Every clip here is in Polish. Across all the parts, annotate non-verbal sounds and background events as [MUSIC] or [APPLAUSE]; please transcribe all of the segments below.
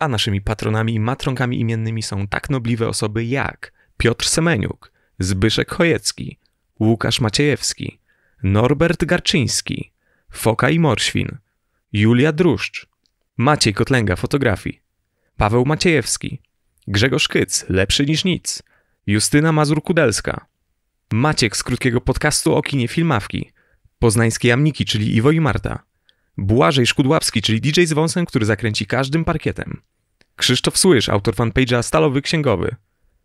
A naszymi patronami i matronkami imiennymi są tak nobliwe osoby jak Piotr Semeniuk, Zbyszek Chojecki, Łukasz Maciejewski, Norbert Garczyński, Foka i Morświn, Julia Druszcz, Maciej Kotlęga fotografii, Paweł Maciejewski, Grzegorz Kyc, lepszy niż nic, Justyna Mazur-Kudelska, Maciek z krótkiego podcastu o kinie filmawki, poznańskie jamniki, czyli Iwo i Marta, Błażej Szkudłapski, czyli DJ z wąsem, który zakręci każdym parkietem. Krzysztof Słysz, autor fanpage'a Stalowy Księgowy.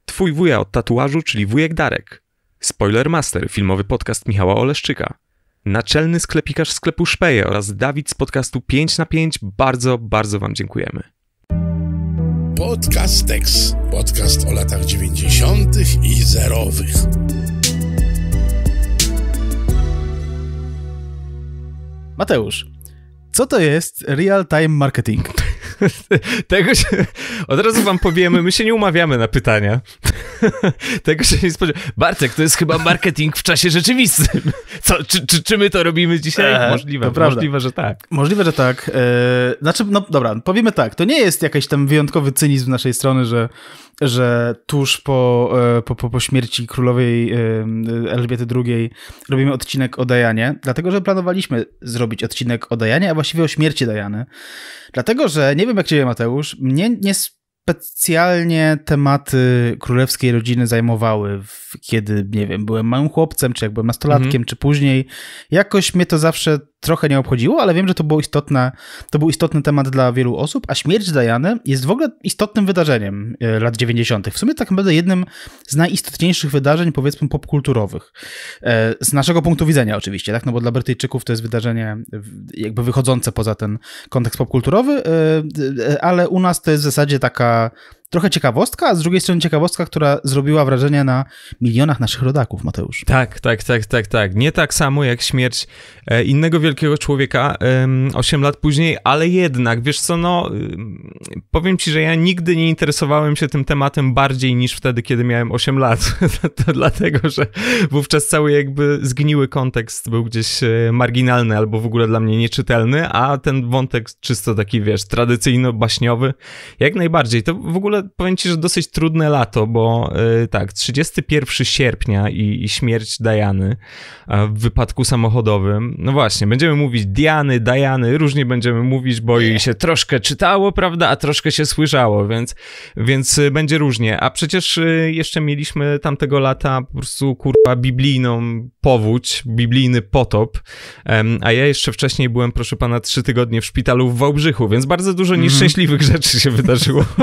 Twój wuja od tatuażu, czyli wujek Darek. Spoiler Master, filmowy podcast Michała Oleszczyka. Naczelny sklepikarz sklepu Szpeje oraz Dawid z podcastu 5 na 5. Bardzo, bardzo Wam dziękujemy. Podcast Ex. Podcast o latach 90. i zerowych. Mateusz, co to jest real-time marketing? [LAUGHS] Tego się... Od razu wam powiemy, my się nie umawiamy na pytania. [LAUGHS] Tego się nie spodziewałem. Bartek, to jest chyba marketing w czasie rzeczywistym. [LAUGHS] Co, czy, czy, czy my to robimy dzisiaj? Eee, możliwe, możliwe, że tak. Możliwe, że tak. Eee, znaczy, no dobra, powiemy tak, to nie jest jakiś tam wyjątkowy cynizm z naszej strony, że, że tuż po, e, po, po, po śmierci królowej e, Elżbiety II robimy odcinek o Dajanie, dlatego, że planowaliśmy zrobić odcinek o Dajanie, a właściwie o śmierci Dajany. Dlatego, że, nie wiem jak ciebie Mateusz, mnie nie specjalnie tematy królewskiej rodziny zajmowały, kiedy, nie wiem, byłem małym chłopcem, czy jak byłem nastolatkiem, mhm. czy później. Jakoś mnie to zawsze trochę nie obchodziło, ale wiem, że to, było istotne, to był istotny temat dla wielu osób, a śmierć Diany jest w ogóle istotnym wydarzeniem e, lat 90. W sumie tak naprawdę jednym z najistotniejszych wydarzeń, powiedzmy, popkulturowych. E, z naszego punktu widzenia oczywiście, tak? No bo dla Brytyjczyków to jest wydarzenie jakby wychodzące poza ten kontekst popkulturowy, e, ale u nas to jest w zasadzie taka trochę ciekawostka, a z drugiej strony ciekawostka, która zrobiła wrażenie na milionach naszych rodaków, Mateusz. Tak, tak, tak, tak, tak. Nie tak samo jak śmierć e, innego wielkiego człowieka 8 lat później, ale jednak, wiesz co, no powiem ci, że ja nigdy nie interesowałem się tym tematem bardziej niż wtedy, kiedy miałem 8 lat. [LAUGHS] to dlatego, że wówczas cały jakby zgniły kontekst był gdzieś e, marginalny albo w ogóle dla mnie nieczytelny, a ten wątek czysto taki, wiesz, tradycyjno-baśniowy, jak najbardziej. To w ogóle ogóle powiem ci, że dosyć trudne lato, bo y, tak, 31 sierpnia i, i śmierć Diany w wypadku samochodowym. No właśnie, będziemy mówić Diany, Diany, różnie będziemy mówić, bo jej się troszkę czytało, prawda, a troszkę się słyszało, więc, więc y, będzie różnie. A przecież y, jeszcze mieliśmy tamtego lata po prostu, kurwa, biblijną powódź, biblijny potop, a ja jeszcze wcześniej byłem, proszę pana, trzy tygodnie w szpitalu w Wałbrzychu, więc bardzo dużo mhm. nieszczęśliwych mm rzeczy się wydarzyło w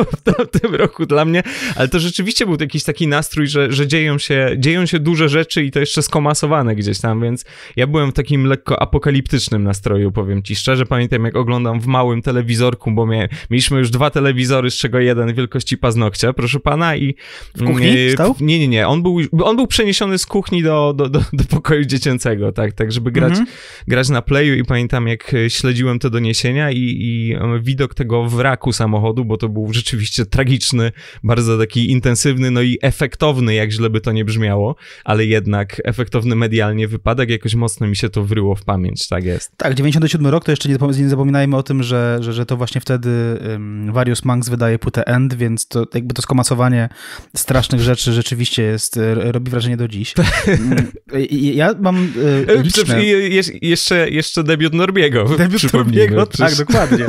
roku dla mnie, ale to rzeczywiście był jakiś taki nastrój, że, że dzieją, się, dzieją się duże rzeczy i to jeszcze skomasowane gdzieś tam, więc ja byłem w takim lekko apokaliptycznym nastroju, powiem ci szczerze. Pamiętam, jak oglądam w małym telewizorku, bo mieliśmy już dwa telewizory, z czego jeden wielkości paznokcia, proszę pana, i... W kuchni mm, stał? Nie, nie, nie. On był, on był przeniesiony z kuchni do, do, do, do pokoju dziecięcego, tak, tak, żeby grać, mhm. grać na playu i pamiętam, jak e, śledziłem te doniesienia i, i e, widok tego wraku samochodu, bo to był rzeczywiście tragiczny bardzo taki intensywny, no i efektowny, jak źle by to nie brzmiało, ale jednak efektowny medialnie wypadek, jakoś mocno mi się to wryło w pamięć, tak jest. Tak, 97 rok, to jeszcze nie zapominajmy o tym, że, że, że to właśnie wtedy um, Various Monks wydaje płytę End, więc to jakby to skomasowanie strasznych rzeczy rzeczywiście jest, robi wrażenie do dziś. [LAUGHS] ja mam y, liczne... jeszcze, jeszcze debiut Norbiego, Debiut Norbiego, tak, dokładnie.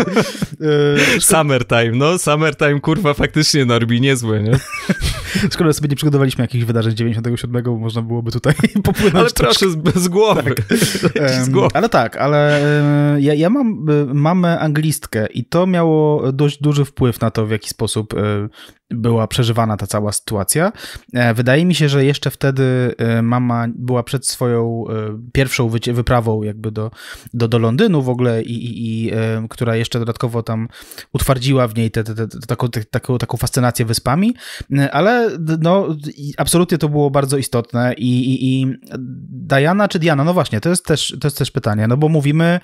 Y, [LAUGHS] summertime, no, Summertime, kurwa, faktycznie faktycznie Norbi niezłe, nie? [LAUGHS] Skoro sobie nie przygotowaliśmy jakichś wydarzeń 97, można byłoby tutaj [LAUGHS] popłynąć. Ale troszkę z, z głowy. Tak. [LAUGHS] z głowy. Ale tak, ale ja, ja mam y, mamę anglistkę i to miało dość duży wpływ na to, w jaki sposób y, była przeżywana ta cała sytuacja. E, wydaje mi się, że jeszcze wtedy y, mama była przed swoją pierwszą wyprawą jakby do, do, do Londynu w ogóle i, i, i która jeszcze dodatkowo tam utwardziła w niej te, te, te, taką, taką, taką fascynację wyspami, e, ale no, absolutnie to było bardzo istotne i, i, i Diana czy Diana, no właśnie, to jest, też, to jest też pytanie, no bo mówimy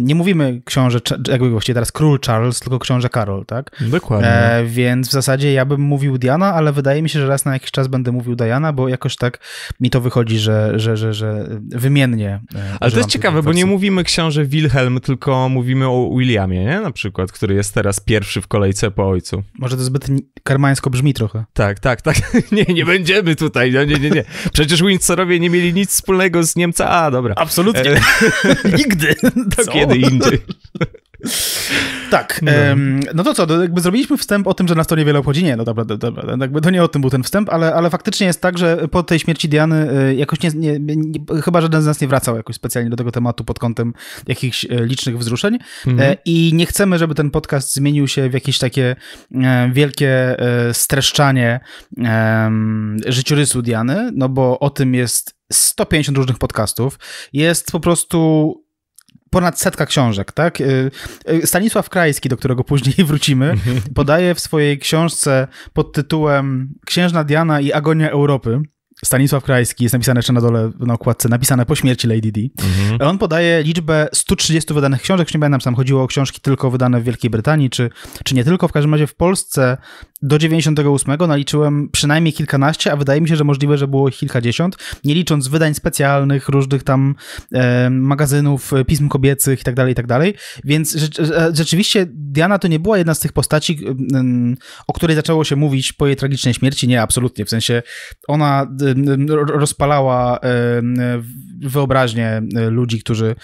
nie mówimy książę, jakby właściwie teraz król Charles, tylko książę Karol, tak? Dokładnie. E, więc w zasadzie ja bym mówił Diana, ale wydaje mi się, że raz na jakiś czas będę mówił Diana, bo jakoś tak mi to wychodzi, że, że, że, że wymiennie. E, ale to jest ciekawe, bo nie mówimy książę Wilhelm, tylko mówimy o Williamie, nie? Na przykład, który jest teraz pierwszy w kolejce po ojcu. Może to zbyt karmańsko brzmi trochę. Tak, tak, tak. [LAUGHS] nie, nie będziemy tutaj, no, nie, nie, nie. Przecież Windsorowie nie mieli nic wspólnego z Niemca. A, dobra. Absolutnie. E, [LAUGHS] Nigdy. [LAUGHS] Tak kiedy no. indy. [LAUGHS] Tak. No. Em, no. to co, jakby zrobiliśmy wstęp o tym, że nas to niewiele obchodzi. Nie, no dobra, dobra jakby to nie o tym był ten wstęp, ale, ale faktycznie jest tak, że po tej śmierci Diany e, jakoś nie, nie, nie chyba żaden z nas nie wracał jakoś specjalnie do tego tematu pod kątem jakichś e, licznych wzruszeń e, mhm. i nie chcemy, żeby ten podcast zmienił się w jakieś takie wielkie streszczanie życiorysu Diany, no bo o tym jest 150 różnych podcastów. Jest po prostu ponad setka książek, tak? Y, y, Stanisław Krajski, do którego później [LAUGHS] wrócimy, mhm. podaje w swojej książce pod tytułem Księżna Diana i agonia Europy, Stanisław Krajski, jest napisane jeszcze na dole na okładce, napisane po śmierci Lady D. Mhm. On podaje liczbę 130 wydanych książek, nie będę sam chodziło o książki tylko wydane w Wielkiej Brytanii, czy, czy nie tylko, w każdym razie w Polsce do 98 naliczyłem przynajmniej kilkanaście, a wydaje mi się, że możliwe, że było ich kilkadziesiąt, nie licząc wydań specjalnych, różnych tam e, magazynów, e, pism kobiecych i tak dalej, i tak dalej. Więc rzeczywiście Diana to nie była jedna z tych postaci, o której zaczęło się mówić po jej tragicznej śmierci, nie, absolutnie, w sensie ona e, Y, rozpalała y, wyobraźnię y, ludzi, którzy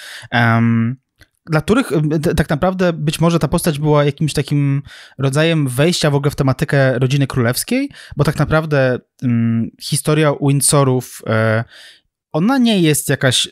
dla których tak naprawdę być może ta postać była jakimś takim rodzajem wejścia w ogóle w tematykę rodziny królewskiej, bo tak naprawdę hmm, historia Windsorów, e, ona nie jest jakaś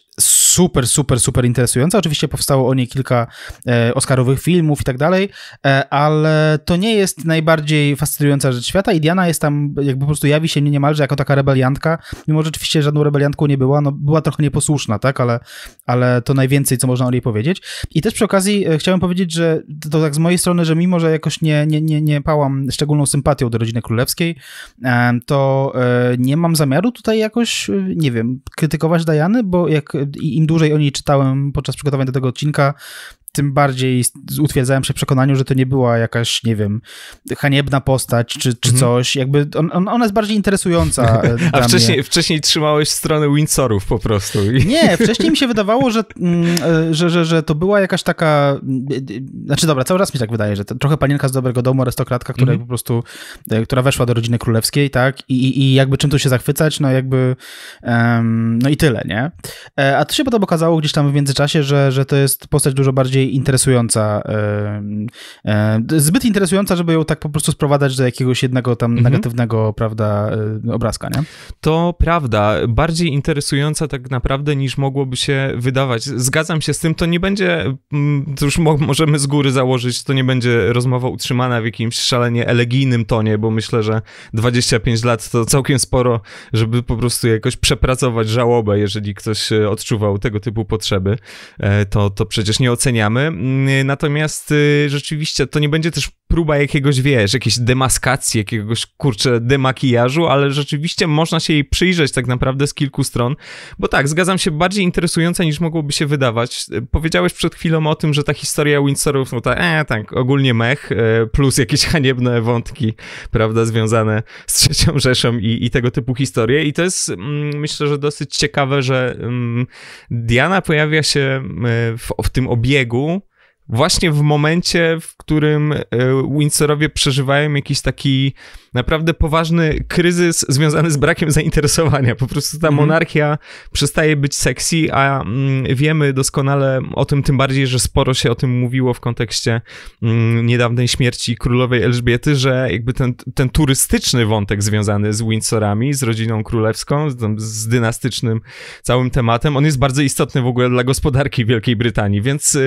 super, super, super interesująca. Oczywiście powstało o niej kilka e, oscarowych filmów i tak dalej, e, ale to nie jest najbardziej fascynująca rzecz świata i Diana jest tam, jakby po prostu jawi się niemalże jako taka rebeliantka, mimo że oczywiście żadną rebeliantką nie była, no była trochę nieposłuszna, tak, ale, ale to najwięcej, co można o niej powiedzieć. I też przy okazji e, chciałem powiedzieć, że to tak z mojej strony, że mimo, że jakoś nie, nie, nie, nie pałam szczególną sympatią do rodziny królewskiej, e, to nie mam zamiaru tutaj jakoś, nie wiem, krytykować Diany, bo jak im dłużej o niej czytałem podczas przygotowań do tego odcinka, tym bardziej utwierdzałem się w przekonaniu, że to nie była jakaś, nie wiem, haniebna postać czy, czy mhm. coś. Jakby on, on, ona jest bardziej interesująca. [LAUGHS] E, a wcześniej, mnie. wcześniej trzymałeś stronę Windsorów po prostu. Nie, [LAUGHS] wcześniej mi się wydawało, że, mm, e, że, że, że to była jakaś taka. Znaczy, dobra, cały raz mi tak wydaje, że to, trochę panienka z dobrego domu, arystokratka, która mhm. po prostu, e, która weszła do rodziny królewskiej, tak? I, i jakby czym tu się zachwycać, no jakby. Um, no i tyle, nie? A to się potem okazało gdzieś tam w międzyczasie, że, że to jest postać dużo bardziej bardziej interesująca. E, e, zbyt interesująca, żeby ją tak po prostu sprowadzać do jakiegoś jednego tam mhm. negatywnego, prawda, e, obrazka, nie? To prawda. Bardziej interesująca tak naprawdę niż mogłoby się wydawać. Zgadzam się z tym, to nie będzie, mm, to już możemy z góry założyć, to nie będzie rozmowa utrzymana w jakimś szalenie elegijnym tonie, bo myślę, że 25 lat to całkiem sporo, żeby po prostu jakoś przepracować żałobę, jeżeli ktoś odczuwał tego typu potrzeby. To, to przecież nie oceniamy Mm, natomiast y, rzeczywiście to nie będzie też próba jakiegoś, wiesz, jakiejś demaskacji, jakiegoś, kurczę, demakijażu, ale rzeczywiście można się jej przyjrzeć tak naprawdę z kilku stron, bo tak, zgadzam się, bardziej interesująca niż mogłoby się wydawać. Y, powiedziałeś przed chwilą o tym, że ta historia Windsorów, no ta, e, tak, ogólnie mech, y, plus jakieś haniebne wątki, prawda, związane z trzecią [LAUGHS] Rzeszą i, i tego typu historie i to jest, mm, myślę, że dosyć ciekawe, że mm, Diana pojawia się w, w tym obiegu, Bon. właśnie w momencie, w którym e, Windsorowie przeżywają jakiś taki naprawdę poważny kryzys związany z brakiem zainteresowania. Po prostu ta mhm. monarchia przestaje być sexy, a mm, wiemy doskonale o tym, tym bardziej, że sporo się o tym mówiło w kontekście mm, niedawnej śmierci królowej Elżbiety, że jakby ten, ten turystyczny wątek związany z Windsorami, z rodziną królewską, z, z dynastycznym całym tematem, on jest bardzo istotny w ogóle dla gospodarki Wielkiej Brytanii, więc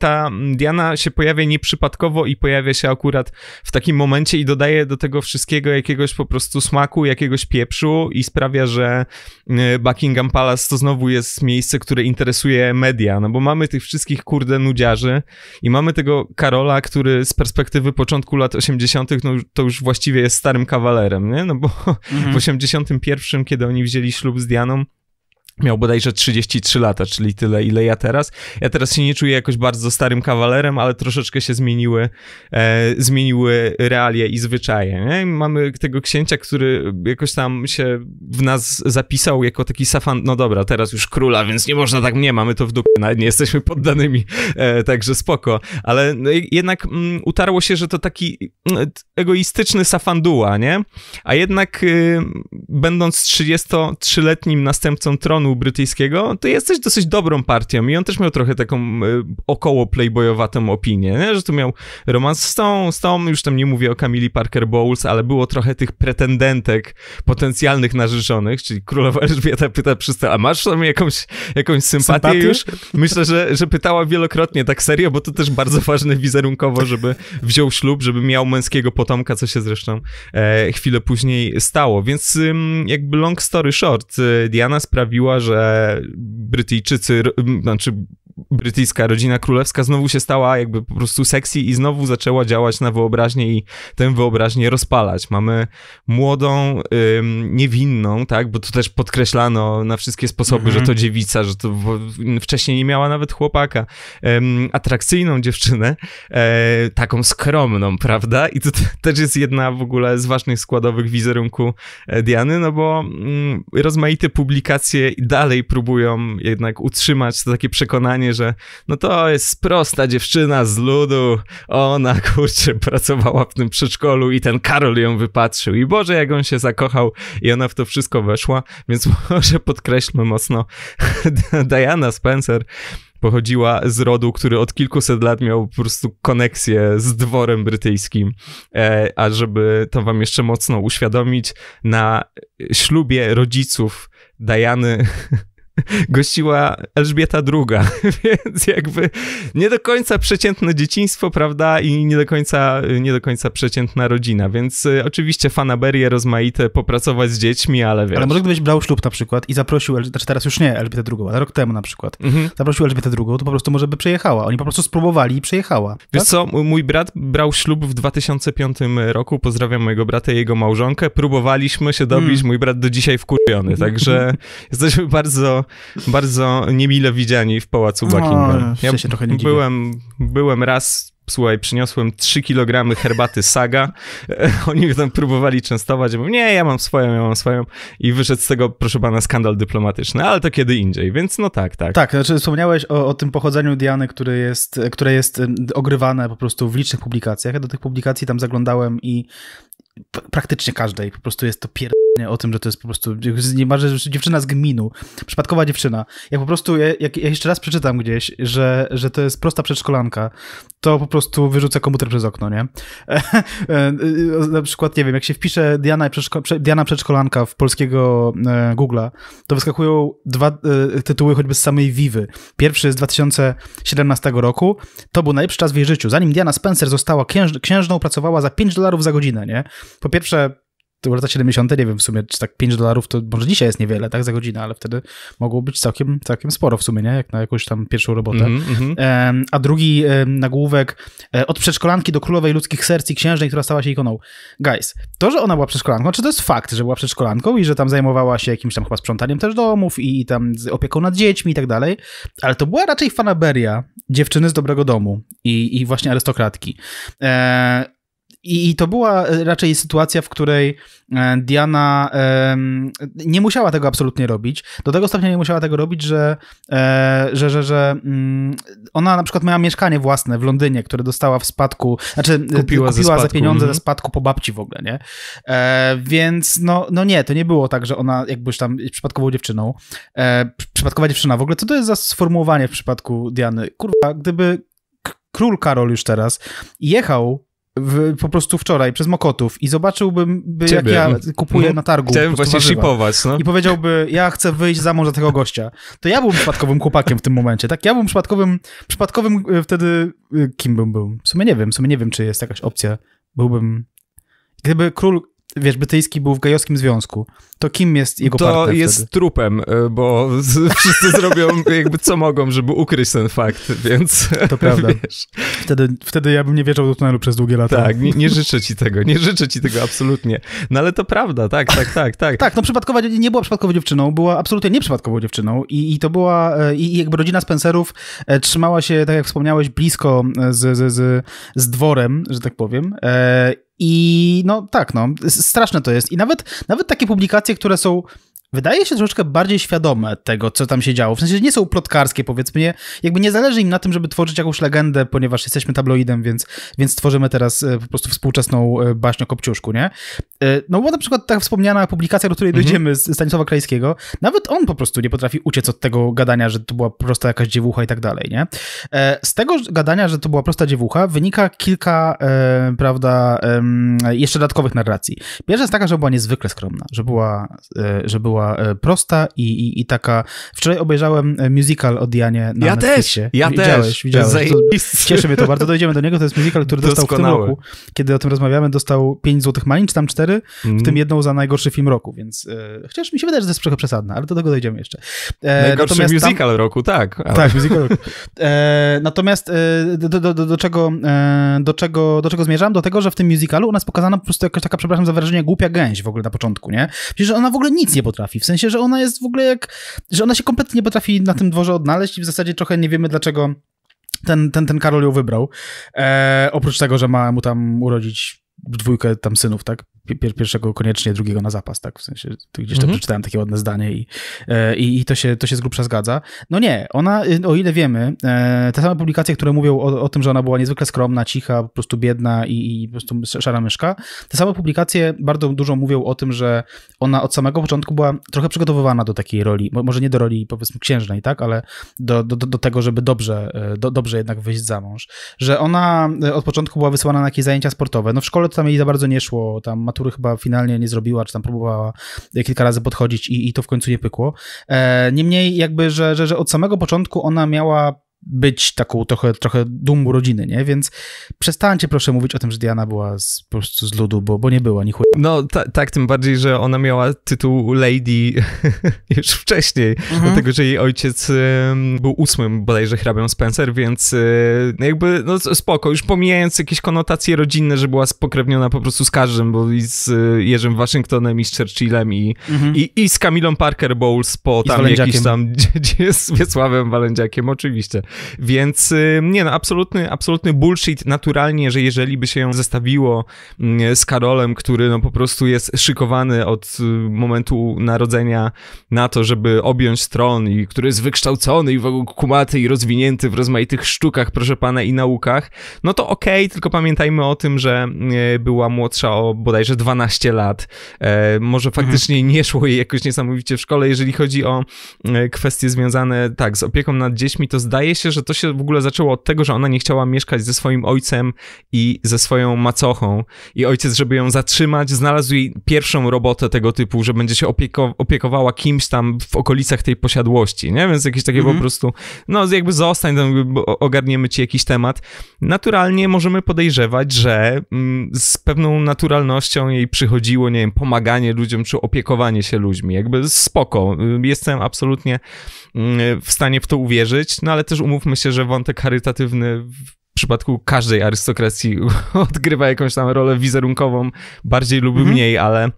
ta Diana się pojawia nieprzypadkowo i pojawia się akurat w takim momencie i dodaje do tego wszystkiego jakiegoś po prostu smaku, jakiegoś pieprzu i sprawia, że e, Buckingham Palace to znowu jest miejsce, które interesuje media, no bo mamy tych wszystkich kurde nudziarzy i mamy tego Karola, który z perspektywy początku lat 80. no to już właściwie jest starym kawalerem, nie? No bo mm [LAUGHS] w 81, mhm. kiedy oni wzięli ślub z Dianą, Miał bodajże 33 lata, czyli tyle, ile ja teraz. Ja teraz się nie czuję jakoś bardzo starym kawalerem, ale troszeczkę się zmieniły, e, zmieniły realie i zwyczaje. Nie? Mamy tego księcia, który jakoś tam się w nas zapisał jako taki safan. No dobra, teraz już króla, więc nie można tak nie, mamy to w dupie, nawet nie jesteśmy poddanymi, e, także spoko. Ale no, jednak mm, utarło się, że to taki mm, egoistyczny safanduła, nie? A jednak y, będąc 33-letnim następcą tronu, tronu brytyjskiego, to jesteś dosyć dobrą partią i on też miał trochę taką y, około playboyowatą opinię, nie? że tu miał romans z tą, z tą, już tam nie mówię o Camille Parker Bowles, ale było trochę tych pretendentek potencjalnych narzeczonych, czyli królowa [LAUGHS] Elżbieta pyta to, a masz tam jakąś, jakąś sympatię, już? Myślę, że, że pytała wielokrotnie, tak serio, bo to też bardzo ważne wizerunkowo, żeby wziął ślub, żeby miał męskiego potomka, co się zresztą e, chwilę później stało, więc y, jakby long story short, e, Diana sprawiła, że Brytyjczycy, znaczy brytyjska rodzina królewska znowu się stała jakby po prostu sexy i znowu zaczęła działać na wyobraźnię i tę wyobraźnię rozpalać. Mamy młodą, ym, niewinną, tak, bo to też podkreślano na wszystkie sposoby, mm -hmm. że mhm. to dziewica, że to wcześniej nie miała nawet chłopaka, ym, atrakcyjną dziewczynę, yy, taką skromną, prawda? I to też jest jedna w ogóle z ważnych składowych wizerunku e, Diany, no bo yy, rozmaite publikacje dalej próbują jednak utrzymać to takie przekonanie, przekonanie, że no to jest prosta dziewczyna z ludu, ona kurczę pracowała w tym przedszkolu i ten Karol ją wypatrzył i Boże jak on się zakochał i ona w to wszystko weszła, więc [LAUGHS] może podkreślmy mocno [LAUGHS] Diana Spencer pochodziła z rodu, który od kilkuset lat miał po prostu koneksję z dworem brytyjskim. E, a żeby to wam jeszcze mocno uświadomić, na ślubie rodziców Diany [LAUGHS] [LAUGHS] gościła Elżbieta II, [LAUGHS] więc jakby nie do końca przeciętne dzieciństwo, prawda, i nie do końca, nie do końca przeciętna rodzina, więc y, oczywiście fanaberie rozmaite, popracować z dziećmi, ale wiesz. Ale może gdybyś brał ślub na przykład i zaprosił, znaczy teraz już nie Elżbietę II, ale rok temu na przykład, mhm. zaprosił Elżbietę II, to po prostu może by przejechała. Oni po prostu spróbowali i przejechała. Tak? Wiesz co, mój brat brał ślub w 2005 roku, pozdrawiam mojego brata i jego małżonkę, próbowaliśmy się dobić, mm. mój brat do dzisiaj wkurwiony, także [LAUGHS] jesteśmy bardzo bardzo, niemile widziani w Pałacu Buckingham. No, ja się trochę nie byłem, byłem raz słuchaj, przyniosłem 3 kg herbaty Saga. [LAUGHS] Oni mnie tam próbowali częstować, bo nie, ja mam swoją, ja mam swoją. I wyszedł z tego, proszę pana, skandal dyplomatyczny, ale to kiedy indziej, więc no tak, tak. Tak, znaczy wspomniałeś o, o tym pochodzeniu Diany, które jest, które jest ogrywane po prostu w licznych publikacjach. Ja do tych publikacji tam zaglądałem i praktycznie każdej po prostu jest to pierwsze o tym, że to jest po prostu niemalże dziewczyna z gminu, przypadkowa dziewczyna. Jak po prostu, jak, ja jeszcze raz przeczytam gdzieś, że, że to jest prosta przedszkolanka, to po prostu wyrzucę komputer przez okno, nie? [LAUGHS] E, e, na przykład, nie wiem, jak się wpisze Diana, przedszko- Diana przedszkolanka w polskiego e, Google'a, to wyskakują dwa tytuły choćby z samej Vivy. Pierwszy z 2017 roku, to był najlepszy czas w jej życiu. Zanim Diana Spencer została księż- księżną, pracowała za 5 dolarów za godzinę, nie? Po pierwsze, to lata 70., nie wiem w sumie, czy tak 5 dolarów to może dzisiaj jest niewiele, tak, za godzinę, ale wtedy mogło być całkiem, całkiem sporo w sumie, nie, jak na jakąś tam pierwszą robotę. Mm -hmm. a drugi nagłówek, e, od przedszkolanki do królowej ludzkich serc i księżnej, która stała się ikoną. Guys, to, że ona była przedszkolanką, czy znaczy to jest fakt, że była przedszkolanką i że tam zajmowała się jakimś tam chyba sprzątaniem też domów i, i tam opieką nad dziećmi i tak dalej, ale to była raczej fanaberia dziewczyny z dobrego domu i, i właśnie arystokratki. E, i to była e, raczej sytuacja, w której e, Diana nie musiała tego absolutnie robić. Do tego stopnia nie musiała tego robić, że, e, że, że, że mm, ona na przykład miała mieszkanie własne w Londynie, które dostała w spadku, znaczy kupiła, kupiła za pieniądze mm. ze mhm. spadku po babci w ogóle, nie? Więc no, no nie, to nie było tak, że ona jakbyś tam przypadkową dziewczyną, przypadkowa dziewczyna w ogóle, co to jest za sformułowanie w przypadku Diany? Kurwa, gdyby król Karol już teraz jechał w, po prostu wczoraj przez Mokotów i zobaczyłbym, by, jak ja kupuję no, na targu. Chciałem właśnie shipować, no. I powiedziałby, ja chcę wyjść za mąż za tego gościa. To ja byłem przypadkowym chłopakiem w tym momencie, tak? Ja byłem przypadkowym, przypadkowym y, wtedy, y, kim bym był? W sumie nie wiem, w sumie nie wiem, czy jest jakaś opcja. Byłbym, gdyby król wiesz, Bytyjski był w gejowskim związku, to kim jest jego to partner To jest wtedy? trupem, e, bo [LAUGHS] wszyscy zrobią jakby co mogą, żeby ukryć ten fakt, więc... To prawda. [LAUGHS] Wtedy, wtedy ja bym nie wierzał do tunelu przez długie lata. Tak, nie, nie, życzę ci tego, nie życzę ci tego absolutnie. No ale to prawda, tak, tak, tak, tak. tak, no przypadkowa, nie była przypadkową dziewczyną, była absolutnie nieprzypadkową dziewczyną i, i to była, e, i jakby rodzina Spencerów e, trzymała się, tak jak wspomniałeś, blisko z, z, z, z dworem, że tak powiem, i no tak, no, straszne to jest. I nawet, nawet takie publikacje, które są wydaje się troszeczkę bardziej świadome tego, co tam się działo. W sensie nie są plotkarskie, powiedzmy. Nie, jakby nie zależy im na tym, żeby tworzyć jakąś legendę, ponieważ jesteśmy tabloidem, więc, więc tworzymy teraz e, po prostu współczesną e, baśnię o Kopciuszku, nie? E, no bo na przykład ta wspomniana publikacja, do której mhm. dojdziemy, mhm. z Stanisława Krajskiego, nawet on po prostu nie potrafi uciec od tego gadania, że to była prosta jakaś dziewucha i tak dalej, nie? Z tego gadania, że to była prosta dziewucha, wynika kilka, prawda, jeszcze dodatkowych narracji. Pierwsza jest taka, że była niezwykle skromna, że była, że była była e, prosta i, i, i taka... Wczoraj obejrzałem e, musical o Dianie na ja Netflixie. Też, ja widziałeś, też, widziałeś. widziałeś. To, cieszy mnie to bardzo, dojdziemy do niego. To jest musical, który dostał Doskonały. w tym roku, kiedy o tym rozmawiamy, dostał 5 złotych malin, czy tam 4, mm. w mhm. tym jedną za najgorszy film roku, więc e, chociaż mi się wydaje, że to jest trochę przesadne, ale do tego dojdziemy jeszcze. E, najgorszy musical tam, roku, tak. Ale... Tak, musical roku. E, natomiast e, do, do, do, do, czego, e, do, czego, do czego zmierzam? Do tego, że w tym musicalu u nas pokazano po prostu jakaś taka, przepraszam za wyrażenie, głupia gęś w ogóle na początku, nie? Przecież ona w ogóle nic nie potrafi potrafi. W sensie, że ona jest w ogóle jak. że ona się kompletnie nie potrafi na tym dworze odnaleźć i w zasadzie trochę nie wiemy dlaczego. Ten, ten, ten Karol ją wybrał. E, oprócz tego, że ma mu tam urodzić dwójkę tam synów, tak? pierwszego koniecznie, drugiego na zapas, tak? W sensie tu gdzieś to mhm. przeczytałem takie ładne zdanie i, e, i, i, to, się, to się z grubsza zgadza. No nie, ona, y, o ile wiemy, e, te same publikacje, które mówią o, o tym, że ona była niezwykle skromna, cicha, po prostu biedna i, i, po prostu szara myszka, te same publikacje bardzo dużo mówią o tym, że ona od samego początku była trochę przygotowywana do takiej roli, może nie do roli powiedzmy księżnej, tak? Ale do, do, do tego, żeby dobrze, e, do, dobrze jednak wyjść za mąż. Że ona od początku była wysłana na jakieś zajęcia sportowe. No w szkole to tam jej za bardzo nie szło, tam matury chyba finalnie nie zrobiła, czy tam próbowała kilka razy podchodzić i, i to w końcu nie pykło. E, niemniej jakby, że, że, że od samego początku ona miała być taką trochę, trochę dumą rodziny, nie? Więc przestańcie proszę mówić o tym, że Diana była z, po prostu z ludu, bo, bo nie była, ni chuj. No ta, tak, tym bardziej, że ona miała tytuł Lady [LAUGHS] już wcześniej, mhm. dlatego, że jej ojciec y, był ósmym bodajże hrabią Spencer, więc y, jakby, no spoko, już pomijając jakieś konotacje rodzinne, że była spokrewniona po prostu z każdym, bo i z y, Jerzym Waszyngtonem i z Churchillem i, mhm. i, i, z Kamilą Parker Bowles po I tam jakiś tam, [LAUGHS] gdzie, z Wiesławem Walędziakiem, oczywiście. Więc y, nie no, absolutny, absolutny bullshit naturalnie, że jeżeli by się zestawiło mm, z Karolem, który no po prostu jest szykowany od y, momentu narodzenia na to, żeby objąć tron i który jest wykształcony i w ogóle kumaty i rozwinięty w rozmaitych sztukach, proszę pana, i naukach, no to okej, okay, tylko pamiętajmy o tym, że y, była młodsza o bodajże 12 lat. E, może mhm. faktycznie mhm. nie szło jej jakoś niesamowicie w szkole, jeżeli chodzi o kwestie związane, tak, z opieką nad dziećmi, to zdaje się się, że to się w ogóle zaczęło od tego, że ona nie chciała mieszkać ze swoim ojcem i ze swoją macochą. I ojciec, żeby ją zatrzymać, znalazł jej pierwszą robotę tego typu, że będzie się opieko opiekowała kimś tam w okolicach tej posiadłości, nie? Więc jakieś takie mm -hmm. po mhm. prostu, no jakby zostań, ogarniemy ci jakiś temat. Naturalnie możemy podejrzewać, że mm, z pewną naturalnością jej przychodziło, nie wiem, pomaganie ludziom czy opiekowanie się ludźmi. Jakby spoko. Jestem absolutnie mm, w stanie w to uwierzyć, no ale też um umówmy się, że wątek charytatywny w przypadku każdej arystokracji [LAUGHS] odgrywa jakąś tam rolę wizerunkową, bardziej lub mhm. mniej, mm -hmm. ale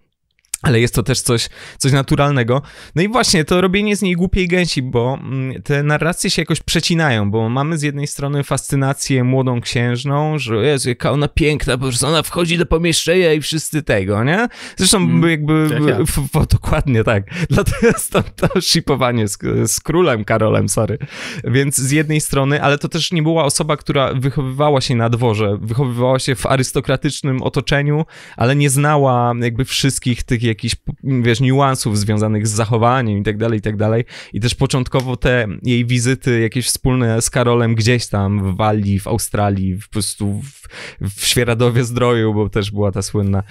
ale jest to też coś, coś naturalnego. No i właśnie to robienie z niej głupiej gęsi, bo mm, te narracje się jakoś przecinają, bo mamy z jednej strony fascynację młodą księżną, że jest jaka ona piękna, bo ona wchodzi do pomieszczenia i wszyscy tego, nie? Zresztą mm, jakby, tak ja. dokładnie tak, [LAUGHS] dlatego jest to shipowanie z, z, królem Karolem, sorry. Więc z jednej strony, ale to też nie była osoba, która wychowywała się na dworze, wychowywała się w arystokratycznym otoczeniu, ale nie znała jakby wszystkich tych jakichś, mm, wiesz, niuansów związanych z zachowaniem i tak dalej, i tak dalej. I też początkowo te jej wizyty jakieś wspólne z Karolem gdzieś tam w Walii, w Australii, po prostu w, w Świeradowie Zdroju, bo też była ta słynna,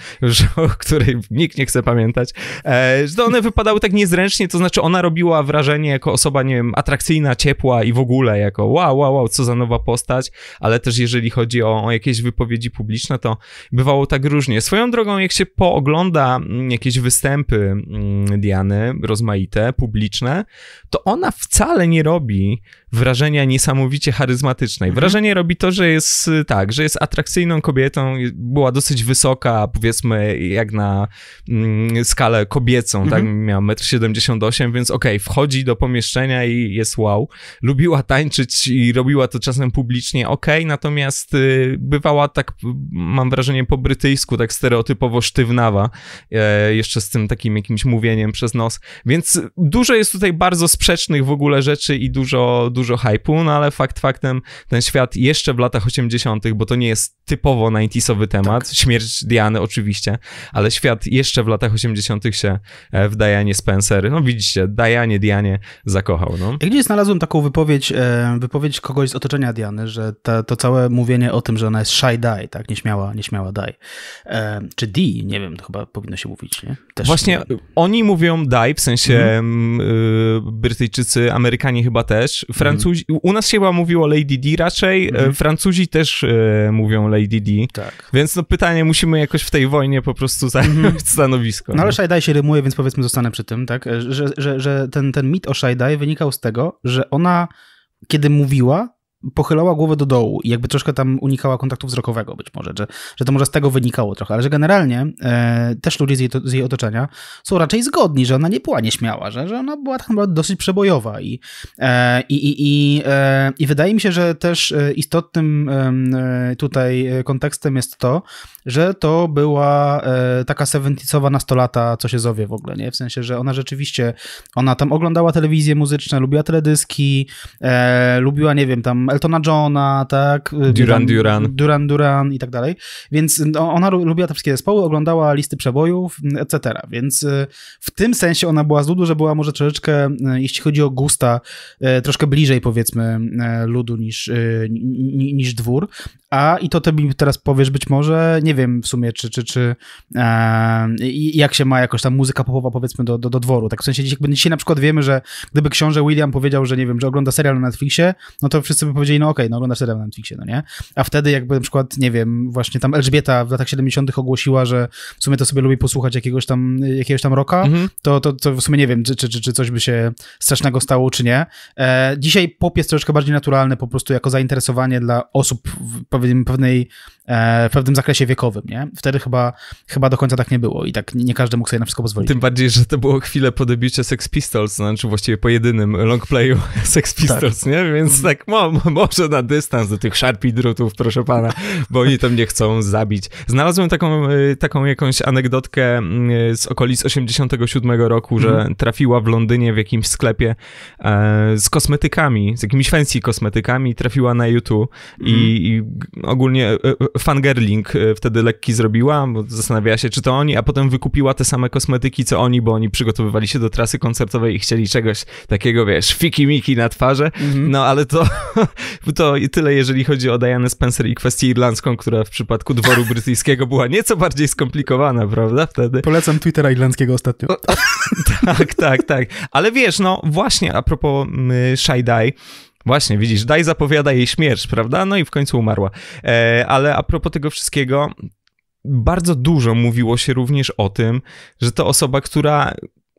o [LAUGHS] której nikt nie chce pamiętać, e, że one wypadały tak niezręcznie, to znaczy ona robiła wrażenie jako osoba, nie wiem, atrakcyjna, ciepła i w ogóle jako wow, wow, wow, co za nowa postać, ale też jeżeli chodzi o, o jakieś wypowiedzi publiczne, to bywało tak różnie. Swoją drogą, jak się poogląda mm, jakieś jakieś występy mm, Diany rozmaite, publiczne, to ona wcale nie robi wrażenia niesamowicie charyzmatycznej. Mhm. Wrażenie robi to, że jest y, tak, że jest atrakcyjną kobietą, była dosyć wysoka, powiedzmy jak na mm, skalę kobiecą, tak? mhm. tak, miała 1,78 m, więc okej, okay, wchodzi do pomieszczenia i jest wow. Lubiła tańczyć i robiła to czasem publicznie, okej, okay, natomiast y, bywała tak, mam wrażenie, po brytyjsku, tak stereotypowo sztywnawa, e, jeszcze z tym takim jakimś mówieniem przez nos, więc dużo jest tutaj bardzo sprzecznych w ogóle rzeczy i dużo, dużo dużo hypu, no ale fakt faktem ten świat jeszcze w latach 80., bo to nie jest typowo 90sowy temat, tak. śmierć Diany oczywiście, ale świat jeszcze w latach 80. się e, w Dianie Spencer, no widzicie, Dianie, Dianie zakochał. No. Ja gdzieś znalazłem taką wypowiedź, e, wypowiedź kogoś z otoczenia Diany, że to całe mówienie o tym, że ona jest shy die, tak, nieśmiała, nieśmiała die, e, czy D, nie wiem, to chyba powinno się mówić, nie? Też Właśnie nie oni mówią die, w sensie mhm. mm, y, Brytyjczycy, Amerykanie chyba też, Francuzi, u nas się chyba mówiło Lady D raczej, e, mhm. Francuzi też e, mówią Lady D. Tak. Więc no pytanie, musimy jakoś w tej wojnie po prostu zająć mhm. [LAUGHS] stanowisko. No, no ale się rymuje, więc powiedzmy zostanę przy tym, tak? E, że, że, że ten, ten mit o Shajdaj wynikał z tego, że ona, kiedy mówiła, pochylała głowę do dołu i jakby troszkę tam unikała kontaktu wzrokowego być może, że, że to może z tego wynikało trochę, ale że generalnie e, też ludzie z jej, z jej, otoczenia są raczej zgodni, że ona nie była nieśmiała, że, że ona była tak naprawdę dosyć przebojowa i, e, i, i, e, i wydaje mi się, że też e, istotnym e, tutaj e, kontekstem jest to, że to była taka seventy-cowa nastolata, co się zowie w ogóle, nie? W sensie, że ona rzeczywiście, ona tam oglądała telewizję muzyczną, lubiła teledyski, lubiła, nie wiem, tam Eltona Johna, tak? Y, Duran Duran. Duran Duran i tak dalej. Więc no, ona lubiła te wszystkie zespoły, oglądała listy przebojów, mm, etc. Więc y, w tym sensie ona była z ludu, że była może troszeczkę, y, jeśli chodzi o gusta, troszkę bliżej powiedzmy ludu niż, niż dwór. A i to ty mi teraz powiesz być może, nie wiem w sumie, czy, czy, czy e, jak się ma jakoś tam muzyka popowa powiedzmy do, do, do dworu. Tak w sensie dzisiaj, dzisiaj na przykład wiemy, że gdyby książę William powiedział, że nie wiem, że ogląda serial na Netflixie, no to wszyscy by powiedzieli, powiedzieli, no okej, okay, no oglądasz serial na Netflixie, no nie? A wtedy jakby na przykład, nie wiem, właśnie tam Elżbieta w latach 70 ogłosiła, że w sumie to sobie lubi posłuchać jakiegoś tam, jakiegoś tam roka, mhm. to, to, to w sumie nie wiem, czy, czy, czy, coś by się strasznego stało, czy nie. E, dzisiaj pop jest troszeczkę bardziej naturalny po prostu jako zainteresowanie dla osób w pewnej, pewnej E, w pewnym zakresie wiekowym, nie? Wtedy chyba, chyba do końca tak nie było i tak nie każdy mógł sobie na wszystko pozwolić. Tym bardziej, że to było chwilę po debiucie Sex Pistols, znaczy właściwie po jedynym longplayu [LAUGHS] Sex tak. Pistols, tak. nie? Więc tak mo, może na dystans do tych Sharpie drutów, proszę pana, bo oni to nie chcą zabić. Znalazłem taką, e, taką jakąś anegdotkę mm, z okolic 87 roku, że mm. trafiła w Londynie w jakimś sklepie e, z kosmetykami, z jakimiś fancy kosmetykami, trafiła na YouTube mm. i, mhm. i ogólnie e, e Fangerling e, wtedy lekki zrobiła, bo zastanawiała się, czy to oni, a potem wykupiła te same kosmetyki, co oni, bo oni przygotowywali się do trasy koncertowej i chcieli czegoś takiego, wiesz, fiki-miki na twarze, mhm. no ale to, [LAUGHS] to tyle, jeżeli chodzi o Dianę Spencer i kwestię irlandzką, która w przypadku dworu [LAUGHS] brytyjskiego była nieco bardziej skomplikowana, prawda, wtedy. Polecam Twittera irlandzkiego ostatnio. O, [LAUGHS] tak, tak, tak, ale wiesz, no właśnie, a propos mm, Shy Die, Właśnie, widzisz, daj zapowiada jej śmierć, prawda? No i w końcu umarła. E, ale a propos tego wszystkiego, bardzo dużo mówiło się również o tym, że to osoba, która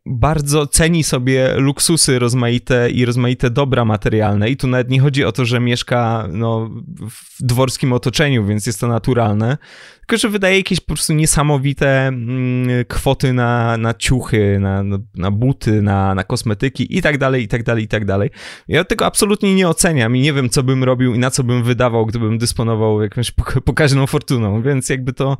bardzo ceni sobie luksusy rozmaite i rozmaite dobra materialne. I tu nawet nie chodzi o to, że mieszka no, w dworskim otoczeniu, więc jest to naturalne, tylko że wydaje jakieś po prostu niesamowite mm, kwoty na, na ciuchy, na, na buty, na, na kosmetyki i tak dalej, i tak dalej, i tak dalej. Ja tego absolutnie nie oceniam i nie wiem, co bym robił i na co bym wydawał, gdybym dysponował jakąś pokaźną fortuną, więc jakby to,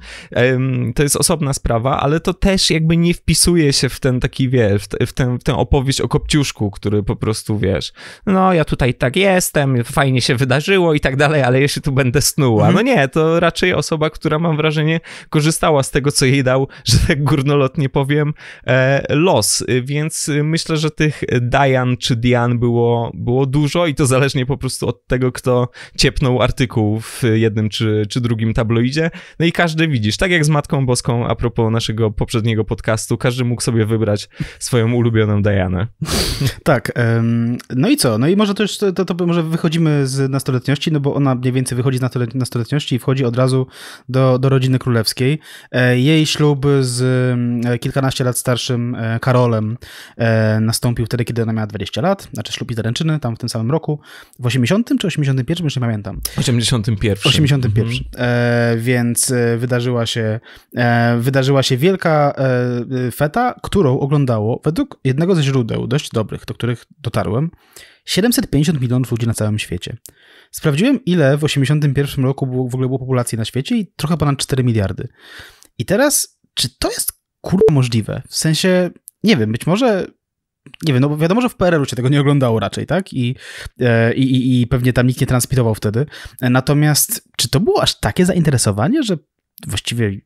to jest osobna sprawa, ale to też jakby nie wpisuje się w ten taki, wiesz, w, ten, w tę opowieść o Kopciuszku, który po prostu, wiesz, no ja tutaj tak jestem, fajnie się wydarzyło i tak dalej, ale jeśli tu będę snuła, no mhm. nie, to raczej osoba, która ma mam wrażenie, korzystała z tego, co jej dał, [LAUGHS] że tak górnolotnie powiem, e, los. Więc myślę, że tych Dian czy Dian było, było dużo i to zależnie po prostu od tego, kto ciepnął artykuł w jednym czy, czy drugim tabloidzie. No i każdy widzisz, tak jak z Matką Boską a propos naszego poprzedniego podcastu, każdy mógł sobie wybrać swoją ulubioną Dianę. [LAUGHS] tak, no i co? No i może też to, to, to może wychodzimy z nastoletniości, no bo ona mniej więcej wychodzi z nastoletniości i wchodzi od razu do, do do rodziny królewskiej. E, jej ślub z mm, e, kilkanaście lat starszym e, Karolem nastąpił wtedy, kiedy ona miała 20 lat, znaczy ślub i zaręczyny, tam w tym samym roku, w 80 czy 81, już nie pamiętam. 81. 81. Mhm. więc wydarzyła się, wydarzyła się wielka feta, którą oglądało według jednego ze źródeł dość dobrych, do których dotarłem, 750 milionów ludzi na całym świecie. Sprawdziłem, ile w 1981 roku było, w ogóle było populacji na świecie i trochę ponad 4 miliardy. I teraz, czy to jest kurwa możliwe? W sensie, nie wiem, być może nie wiem, no bo wiadomo, że w PRL-u się tego nie oglądało raczej, tak? I, e, i, I pewnie tam nikt nie transmitował wtedy. E, natomiast czy to było aż takie zainteresowanie, że właściwie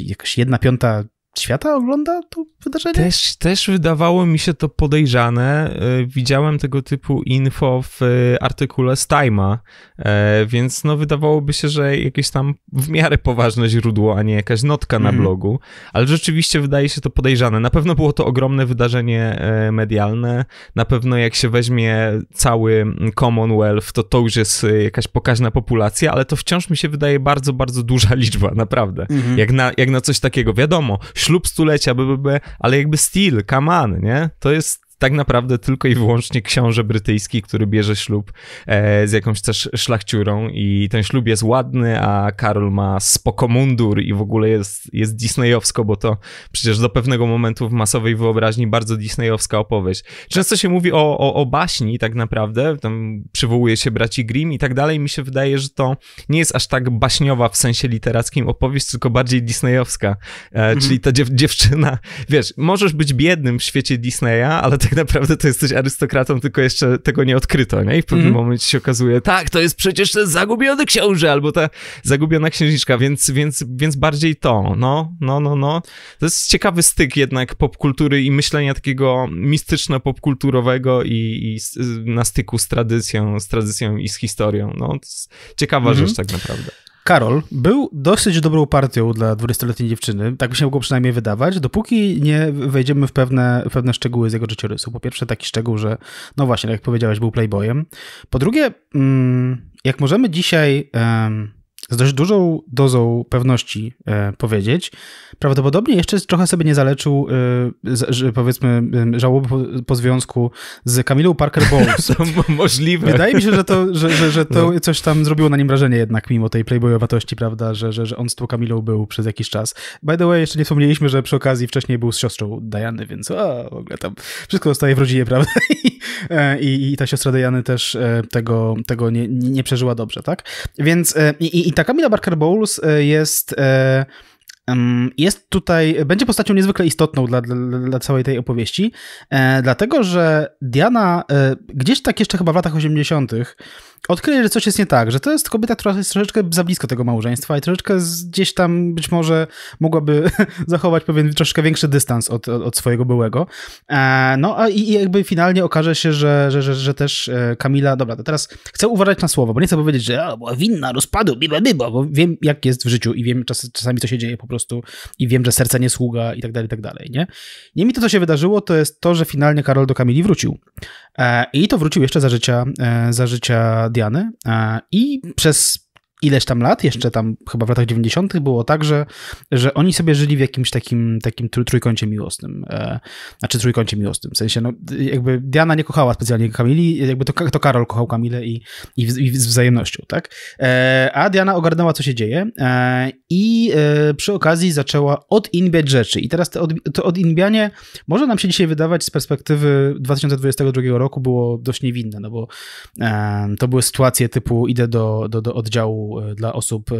jakaś jedna piąta świata ogląda to wydarzenie? Też, też wydawało mi się to podejrzane. Y, widziałem tego typu info w y, artykule z Time'a, y, więc no wydawałoby się, że jakieś tam w miarę poważne źródło, a nie jakaś notka na mm. blogu, ale rzeczywiście wydaje się to podejrzane. Na pewno było to ogromne wydarzenie medialne, na pewno jak się weźmie cały Commonwealth, to to już jest jakaś pokaźna populacja, ale to wciąż mi się wydaje bardzo, bardzo duża liczba, naprawdę. Mm -hmm. Jak, na, jak na coś takiego, wiadomo, ślub stulecia, BBB, ale jakby styl, Kaman, nie? To jest tak naprawdę tylko i wyłącznie książę brytyjski, który bierze ślub e, z jakąś też szlachciurą i ten ślub jest ładny, a Karol ma spokomundur i w ogóle jest, jest disneyowsko, bo to przecież do pewnego momentu w masowej wyobraźni bardzo disneyowska opowieść. Często się mówi o, o, o baśni tak naprawdę, tam przywołuje się braci Grimm i tak dalej. Mi się wydaje, że to nie jest aż tak baśniowa w sensie literackim opowieść, tylko bardziej disneyowska, e, czyli mhm. ta dziew dziewczyna, wiesz, możesz być biednym w świecie Disneya, ale tak tak naprawdę to jesteś arystokratą, tylko jeszcze tego nie odkryto, nie? I w pewnym mm. momencie się okazuje, tak, to jest przecież ten zagubiony książę, albo ta zagubiona księżniczka, więc, więc, więc bardziej to, no, no, no, no. To jest ciekawy styk jednak popkultury i myślenia takiego mistyczno-popkulturowego i, i na styku z tradycją, z tradycją i z historią, no. To jest ciekawa mm. rzecz tak naprawdę. Karol był dosyć dobrą partią dla 20-letniej dziewczyny, tak by się mogło przynajmniej wydawać, dopóki nie wejdziemy w pewne, w pewne szczegóły z jego życiorysu. Po pierwsze, taki szczegół, że, no właśnie, tak jak powiedziałeś, był playboyem. Po drugie, mm, jak możemy dzisiaj z dość dużą dozą pewności e, powiedzieć. Prawdopodobnie jeszcze trochę sobie nie zaleczył, e, powiedzmy, żałoby po, związku z Kamilą Parker Bowles. [LAUGHS] Możliwe. Wydaje mi się, że to, że, że, że to no. coś tam zrobiło na nim wrażenie jednak, mimo tej playboyowatości, prawda, że, że, że on z tą Kamilą był przez jakiś czas. By the way, jeszcze nie wspomnieliśmy, że przy okazji wcześniej był z siostrą Diany, więc o w ogóle tam wszystko zostaje w rodzinie, [LAUGHS] prawda? E, i, i ta siostra Diany też e, tego, tego nie, nie przeżyła dobrze, tak? Więc e, i, i ta Camilla Barker-Bowles jest jest tutaj, będzie postacią niezwykle istotną dla, dla, dla całej tej opowieści, e, dlatego że Diana e, gdzieś tak jeszcze chyba w latach 80 odkryje, że coś jest nie tak, że to jest kobieta, która jest troszeczkę za blisko tego małżeństwa i troszeczkę gdzieś tam być może mogłaby [LAUGHS] zachować pewien troszeczkę większy dystans od, od, swojego byłego. E, no a i jakby finalnie okaże się, że, że, że, że też e, Kamila, dobra, to teraz chcę uważać na słowo, bo nie chcę powiedzieć, że była winna rozpadu, biba, biba, bo wiem jak jest w życiu i wiem czas, czasami co się dzieje po prostu i wiem, że serce nie sługa i tak dalej, i tak dalej, nie? Nie mi to, co się wydarzyło, to jest to, że finalnie Karol do Kamili wrócił. E, I to wrócił jeszcze za życia, e, za życia Diany e, i przez ileś tam lat, jeszcze tam chyba w latach 90. było tak, że, że oni sobie żyli w jakimś takim, takim trójkącie miłosnym. E, znaczy trójkącie miłosnym, w sensie no, jakby Diana nie kochała specjalnie Kamili, jakby to, to Karol kochał Kamilę i, i, w, i z wzajemnością, tak? E, a Diana ogarnęła, co się dzieje e, i e, przy okazji zaczęła odinbiać rzeczy. I teraz to, od, to odinbianie może nam się dzisiaj wydawać z perspektywy 2022 roku było dość niewinne, no bo e, to były sytuacje typu idę do, do, do oddziału E, dla osób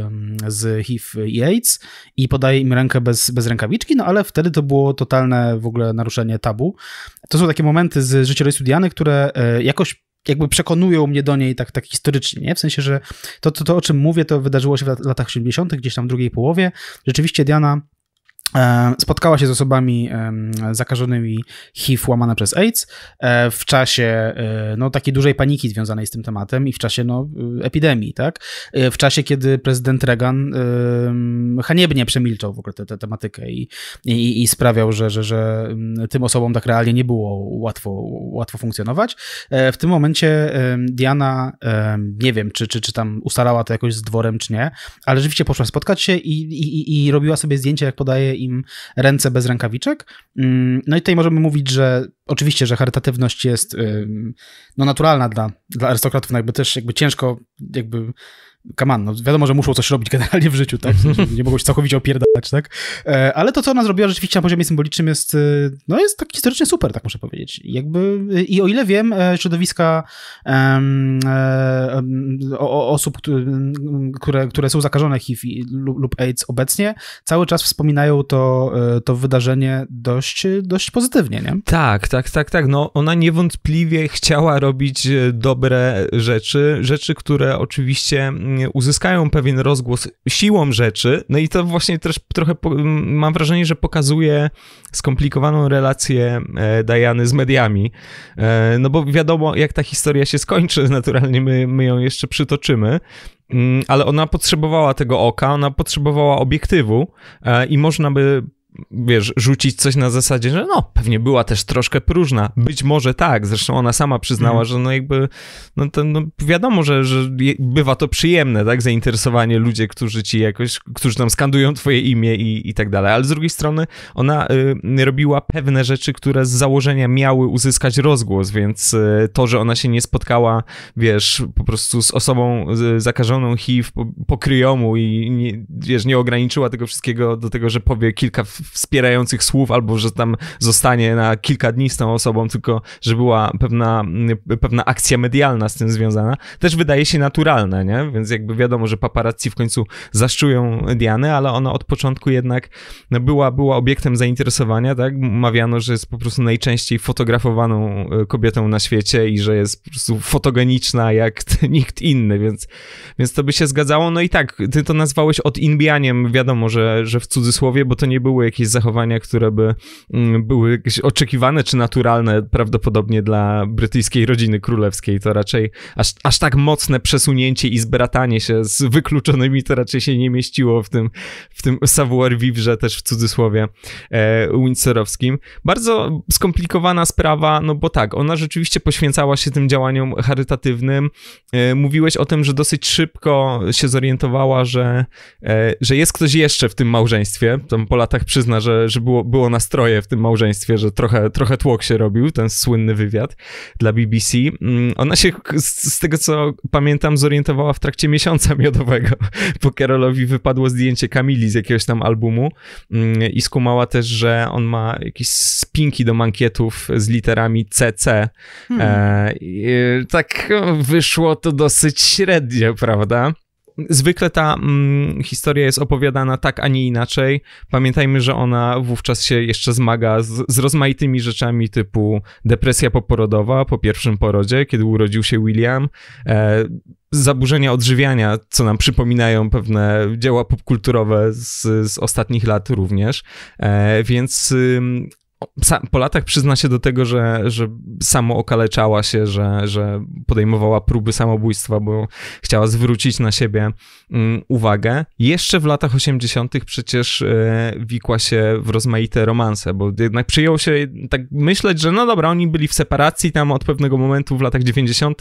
z HIV i AIDS i podaje im rękę bez, bez rękawiczki, no ale wtedy to było totalne w ogóle naruszenie tabu. To są takie momenty z życiorysu Diany, które e, jakoś jakby przekonują mnie do niej tak, tak historycznie, nie? w sensie, że to, to, to, o czym mówię, to wydarzyło się w latach 70., gdzieś tam w drugiej połowie. Rzeczywiście Diana E, spotkała się z osobami zakażonymi HIV łamane przez AIDS e, w czasie e, no, takiej dużej paniki związanej z tym tematem i w czasie no, epidemii, tak? W czasie, kiedy prezydent Reagan haniebnie przemilczał w ogóle tę, tematykę i, i, i, sprawiał, że, że, że tym osobom tak realnie nie było łatwo, łatwo funkcjonować. W tym momencie Diana, nie wiem, czy, czy, czy tam ustalała to jakoś z dworem, czy nie, ale rzeczywiście poszła spotkać się i, i, i robiła sobie zdjęcia, jak podaje im ręce bez rękawiczek. Mm, no i tutaj możemy mówić, że oczywiście, że charytatywność jest no, naturalna dla, dla arystokratów, no, jakby też jakby ciężko jakby Kaman, no wiadomo, że muszą coś robić generalnie w życiu, tak? Nie mogą się całkowicie opierdalać, tak? E, ale to, co ona zrobiła rzeczywiście na poziomie symbolicznym jest, e, no jest tak historycznie super, tak muszę powiedzieć. Jakby, i o ile wiem, e, środowiska um, um, osób, które, które są zakażone HIV lub AIDS obecnie, cały czas wspominają to, to wydarzenie dość, dość pozytywnie, nie? Tak, tak, tak, tak. No ona niewątpliwie chciała robić dobre rzeczy, rzeczy, które oczywiście Mm, uzyskają pewien rozgłos siłą rzeczy. No i to właśnie też trochę po, mm, mam wrażenie, że pokazuje skomplikowaną relację e, Diany z mediami. E, no bo wiadomo, jak ta historia się skończy, [LAUGHS] naturalnie my, my ją jeszcze przytoczymy mm, ale ona potrzebowała tego oka, ona potrzebowała obiektywu e, i można by wiesz, rzucić coś na zasadzie, że no, pewnie była też troszkę próżna. Być może tak, zresztą ona sama przyznała, mm. że no jakby, no, to, no wiadomo, że, że bywa to przyjemne, tak, zainteresowanie ludzie, którzy ci jakoś, którzy tam skandują twoje imię i, i tak dalej, ale z drugiej strony ona y, robiła pewne rzeczy, które z założenia miały uzyskać rozgłos, więc y, to, że ona się nie spotkała, wiesz, po prostu z osobą zakażoną HIV po, po kryjomu i nie, wiesz, nie ograniczyła tego wszystkiego do tego, że powie kilka w wspierających słów, albo że tam zostanie na kilka dni z tą osobą, tylko że była pewna, pewna akcja medialna z tym związana, też wydaje się naturalne, nie? Więc jakby wiadomo, że paparazzi w końcu zaszczują Dianę, ale ona od początku jednak była, była obiektem zainteresowania, tak? Mawiano, że jest po prostu najczęściej fotografowaną e, kobietą na świecie i że jest po prostu fotogeniczna jak [LAUGHS] nikt inny, więc, więc to by się zgadzało. No i tak, ty to nazwałeś odinbianiem, wiadomo, że, że w cudzysłowie, bo to nie były jakieś zachowania, które by mm, były jakieś oczekiwane czy naturalne prawdopodobnie dla brytyjskiej rodziny królewskiej. To raczej aż, aż tak mocne przesunięcie i zbratanie się z wykluczonymi to raczej się nie mieściło w tym, w tym savoir vivre, też w cudzysłowie e, windsorowskim. Bardzo skomplikowana sprawa, no bo tak, ona rzeczywiście poświęcała się tym działaniom charytatywnym. E, mówiłeś o tym, że dosyć szybko się zorientowała, że, e, że jest ktoś jeszcze w tym małżeństwie, tam po latach przy przyzna, że, że było, było nastroje w tym małżeństwie, że trochę, trochę tłok się robił, ten słynny wywiad dla BBC. Mm, ona się, z, z tego co pamiętam, zorientowała w trakcie miesiąca miodowego, [LAUGHS] bo Carolowi wypadło zdjęcie Kamili z jakiegoś tam albumu mm, i skumała też, że on ma jakieś spinki do mankietów z literami CC. Hmm. E, tak no, wyszło to dosyć średnio, prawda? zwykle ta mm, historia jest opowiadana tak, a nie inaczej. Pamiętajmy, że ona wówczas się jeszcze zmaga z, z rozmaitymi rzeczami typu depresja poporodowa po pierwszym porodzie, kiedy urodził się William. E, zaburzenia odżywiania, co nam przypominają pewne dzieła popkulturowe z, z ostatnich lat również. E, więc po latach przyzna się do tego, że, że samo okaleczała się, że, że podejmowała próby samobójstwa, bo chciała zwrócić na siebie mm, uwagę. Jeszcze w latach 80. przecież e, wikła się w rozmaite romanse, bo jednak przyjęło się tak myśleć, że no dobra, oni byli w separacji tam od pewnego momentu w latach 90.,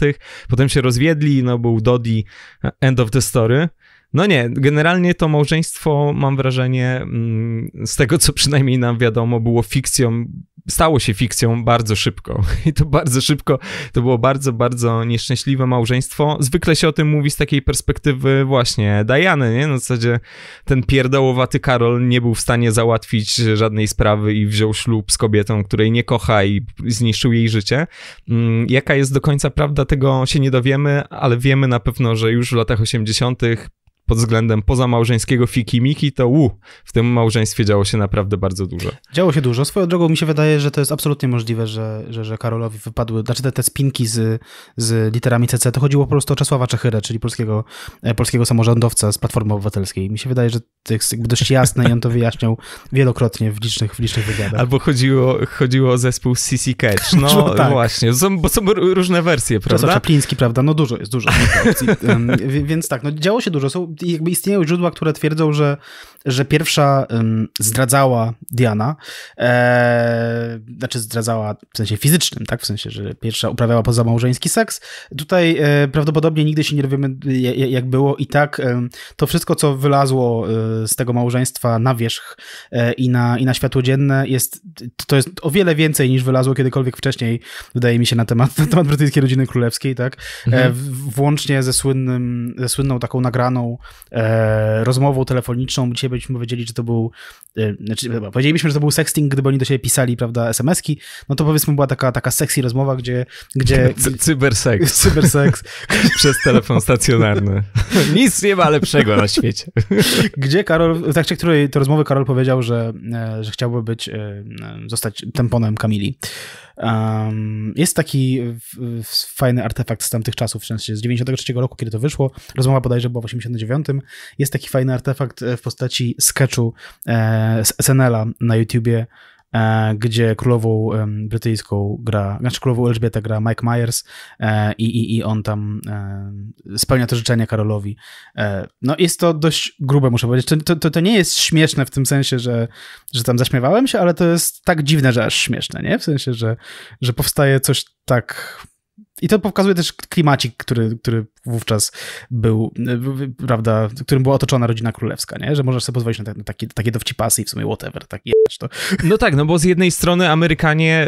potem się rozwiedli, no był Dodi, e, end of the story. No nie, generalnie to małżeństwo, mam wrażenie, mm, z tego co przynajmniej nam wiadomo, było fikcją, stało się fikcją bardzo szybko. [LAUGHS] I to bardzo szybko, to było bardzo, bardzo nieszczęśliwe małżeństwo. Zwykle się o tym mówi z takiej perspektywy właśnie Diany, nie? Na zasadzie ten pierdołowaty Karol nie był w stanie załatwić żadnej sprawy i wziął ślub z kobietą, której nie kocha i zniszczył jej życie. Mm, jaka jest do końca prawda, tego się nie dowiemy, ale wiemy na pewno, że już w latach 80 pod względem pozamałżeńskiego fiki-miki, to u, w tym małżeństwie działo się naprawdę bardzo dużo. Działo się dużo. Swoją drogą mi się wydaje, że to jest absolutnie możliwe, że, że, że Karolowi wypadły, znaczy te, te spinki z, z literami CC, to chodziło po prostu o Czesława Czechyrę, czyli polskiego, e, polskiego samorządowca z Platformy Obywatelskiej. Mi się wydaje, że to jest dość jasne i on to wyjaśniał wielokrotnie w licznych, w licznych wywiadach. Albo chodziło, chodziło o zespół CC Catch, no, no tak. właśnie, są, bo są różne wersje, prawda? Czesław Czapliński, prawda? No dużo jest, dużo. [LAUGHS] Więc tak, no działo się dużo. Są jakby istnieją źródła, które twierdzą, że, że pierwsza um, zdradzała Diana, e, znaczy zdradzała w sensie fizycznym, tak? W sensie, że pierwsza uprawiała pozamałżeński seks. Tutaj e, prawdopodobnie nigdy się nie dowiemy, jak było i tak e, to wszystko, co wylazło e, z tego małżeństwa na wierzch e, i, na, i na światło dzienne jest, to jest o wiele więcej niż wylazło kiedykolwiek wcześniej, wydaje mi się, na temat, [LAUGHS] na temat brytyjskiej rodziny królewskiej, tak? E, mhm. W, włącznie ze, słynnym, ze słynną taką nagraną e, rozmową telefoniczną. Dzisiaj byśmy wiedzieli, że to był, e, znaczy, powiedzielibyśmy, że to był sexting, gdyby oni do siebie pisali, prawda, SMS-ki, no to powiedzmy była taka, taka sexy rozmowa, gdzie... gdzie [LAUGHS] cyberseks. [LAUGHS] Cyberseks. [LAUGHS] Przez telefon stacjonarny. Nic nie ma lepszego na świecie. gdzie Karol, w trakcie której to rozmowy Karol powiedział, że, e, że chciałby być, e, zostać temponem Kamili. Um, jest taki w, w, fajny artefakt z tamtych czasów, w sensie z 93 roku, kiedy to wyszło. Rozmowa bodajże była w 89. Jest taki fajny artefakt e, w postaci sketchu e, SNL-a na YouTubie E, gdzie królową brytyjską gra, znaczy królową Elżbietę gra Mike Myers e, i, i, i on tam spełnia to życzenia Karolowi. E, no jest to dość grube, muszę powiedzieć. To, to, to nie jest śmieszne w tym sensie, że, że tam zaśmiewałem się, ale to jest tak dziwne, że aż śmieszne, nie? W sensie, że, że powstaje coś tak i to pokazuje też klimacik, który, który wówczas był, prawda, którym była otoczona rodzina królewska, nie? Że możesz sobie pozwolić na, te, na takie, takie dowcipasy i w sumie whatever, tak to. No tak, no bo z jednej strony Amerykanie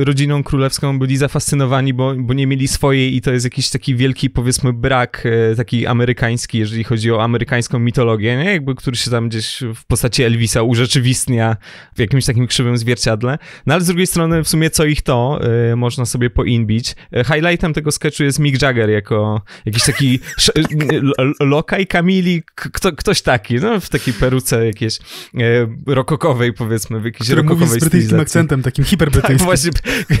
y, rodziną królewską byli zafascynowani, bo, bo nie mieli swojej i to jest jakiś taki wielki, powiedzmy, brak y, taki amerykański, jeżeli chodzi o amerykańską mitologię, nie? Jakby, który się tam gdzieś w postaci Elvisa urzeczywistnia w jakimś takim krzywym zwierciadle. No ale z drugiej strony w sumie co ich to y, można sobie poinbić. Y, highlightem tego sketchu jest Mick Jagger jako Jakiś taki lokaj Kamili, kto, ktoś taki, no w takiej peruce jakiejś e, rokokowej powiedzmy, w jakiejś rokokowej stylizacji z brytyjskim akcentem, takim hiperbrytyjskim. Tak, właśnie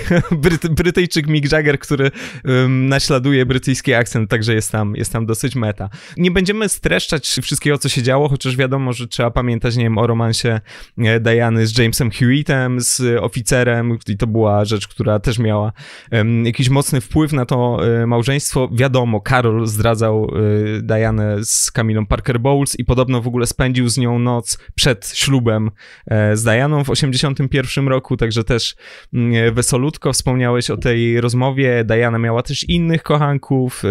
[LAUGHS] Bryty, Brytyjczyk Mick Jagger, który um, naśladuje brytyjski akcent, także jest tam, jest tam dosyć meta. Nie będziemy streszczać wszystkiego, co się działo, chociaż wiadomo, że trzeba pamiętać, nie wiem, o romansie e, Diany z Jamesem Hewittem, z oficerem i to była rzecz, która też miała um, jakiś mocny wpływ na to e, małżeństwo. Wiadomo, wiadomo, Karol zdradzał y, Dianę z Kamilą Parker Bowles i podobno w ogóle spędził z nią noc przed ślubem e, z Dianą w 81 roku, także też y, wesolutko wspomniałeś o tej rozmowie. Diana miała też innych kochanków.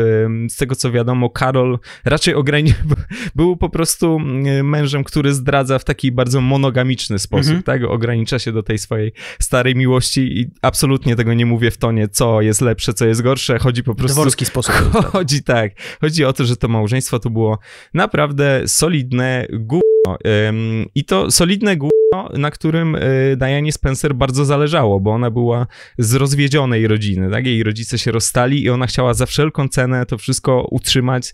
E, z tego co wiadomo, Karol raczej ograniczył [LAUGHS] był po prostu mm, mężem, który zdradza w taki bardzo monogamiczny sposób, mhm. tak? Ogranicza się do tej swojej starej miłości i absolutnie tego nie mówię w tonie, co jest lepsze, co jest gorsze. Chodzi po prostu. Dworski sposób. [LAUGHS] Tak chodzi tak. Chodzi o to, że to małżeństwo to było naprawdę solidne gówno. I to solidne gówno, na którym e, Dianie Spencer bardzo zależało, bo ona była z rozwiedzionej rodziny, tak? Jej rodzice się rozstali i ona chciała za wszelką cenę to wszystko utrzymać,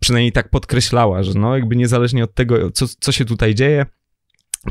przynajmniej tak podkreślała, że no jakby niezależnie od tego, co, co się tutaj dzieje,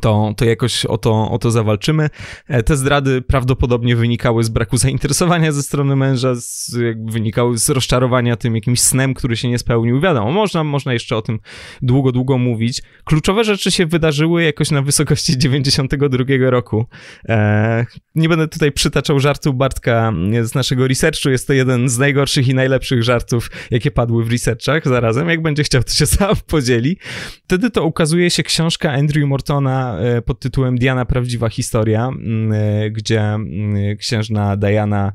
to, to jakoś o to, o to zawalczymy. E, te zdrady prawdopodobnie wynikały z braku zainteresowania ze strony męża, z, wynikały z rozczarowania tym jakimś snem, który się nie spełnił. Wiadomo, można, można jeszcze o tym długo, długo mówić. Kluczowe rzeczy się wydarzyły jakoś na wysokości 92 roku. E, nie będę tutaj przytaczał żartu Bartka z naszego researchu. Jest to jeden z najgorszych i najlepszych żartów, jakie padły w researchach zarazem. Jak będzie chciał, to się sam podzieli. Wtedy to ukazuje się książka Andrew Mortona E, pod tytułem Diana Prawdziwa Historia, mm, e, gdzie mm, księżna Diana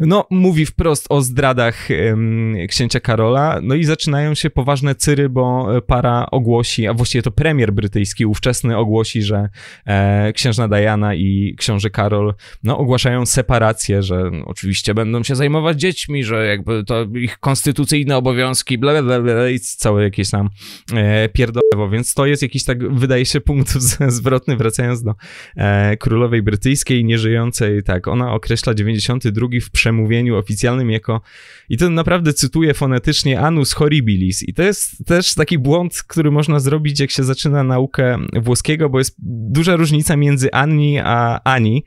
no, mówi wprost o zdradach um, księcia Karola, no i zaczynają się poważne cyry, bo e, para ogłosi, a właściwie to premier brytyjski ówczesny ogłosi, że e, księżna Diana i książę Karol, no, ogłaszają separację, że oczywiście będą się zajmować dziećmi, że jakby to ich konstytucyjne obowiązki, bla, bla, bla, i całe jakieś tam e, pierdolewo, więc to jest jakiś tak, wydaje się, punkt [LAUGHS] zwrotny, wracając do e, królowej brytyjskiej, nieżyjącej, tak, ona określa 92 w przemysłu przemówieniu oficjalnym jako, i to naprawdę cytuję fonetycznie, anus horribilis. I to jest też taki błąd, który można zrobić, jak się zaczyna naukę włoskiego, bo jest duża różnica między Anni a Ani.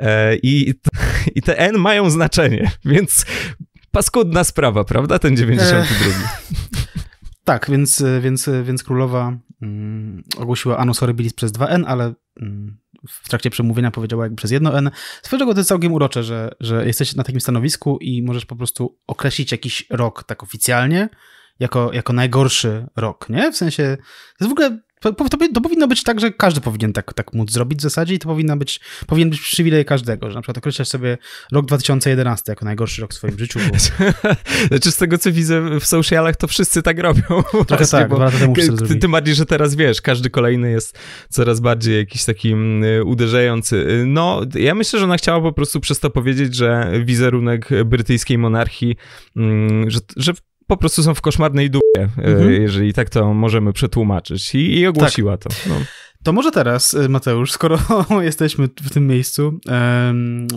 E, I, i te N mają znaczenie, [LAUGHS] więc paskudna sprawa, prawda? Ten 92. E, [LAUGHS] tak, więc, więc, więc królowa mm, ogłosiła Anus Horribilis przez 2N, ale mm, w trakcie przemówienia powiedziała jak przez jedno N. Swoją drogą to jest całkiem urocze, że, że jesteś na takim stanowisku i możesz po prostu określić jakiś rok tak oficjalnie jako, jako najgorszy rok, nie? W sensie, to jest w ogóle to, to, to, powinno być tak, że każdy powinien tak, tak móc zrobić w zasadzie i to powinna być, powinien być przywilej każdego, że na przykład określasz sobie rok 2011 jako najgorszy rok w swoim życiu. Bo... [LAUGHS] znaczy z tego, co widzę w socialach, to wszyscy tak robią. Trochę [LAUGHS] właśnie, tak, bo dwa ty, Tym bardziej, że teraz wiesz, każdy kolejny jest coraz bardziej jakiś taki mm, uderzający. No, ja myślę, że ona chciała po prostu przez to powiedzieć, że wizerunek brytyjskiej monarchii, mm, że, że po prostu są w koszmarnej dupie, e, mhm. jeżeli tak to możemy przetłumaczyć. I, i ogłosiła tak. to. No. To może teraz, y, Mateusz, skoro [LAUGHS] jesteśmy w tym miejscu,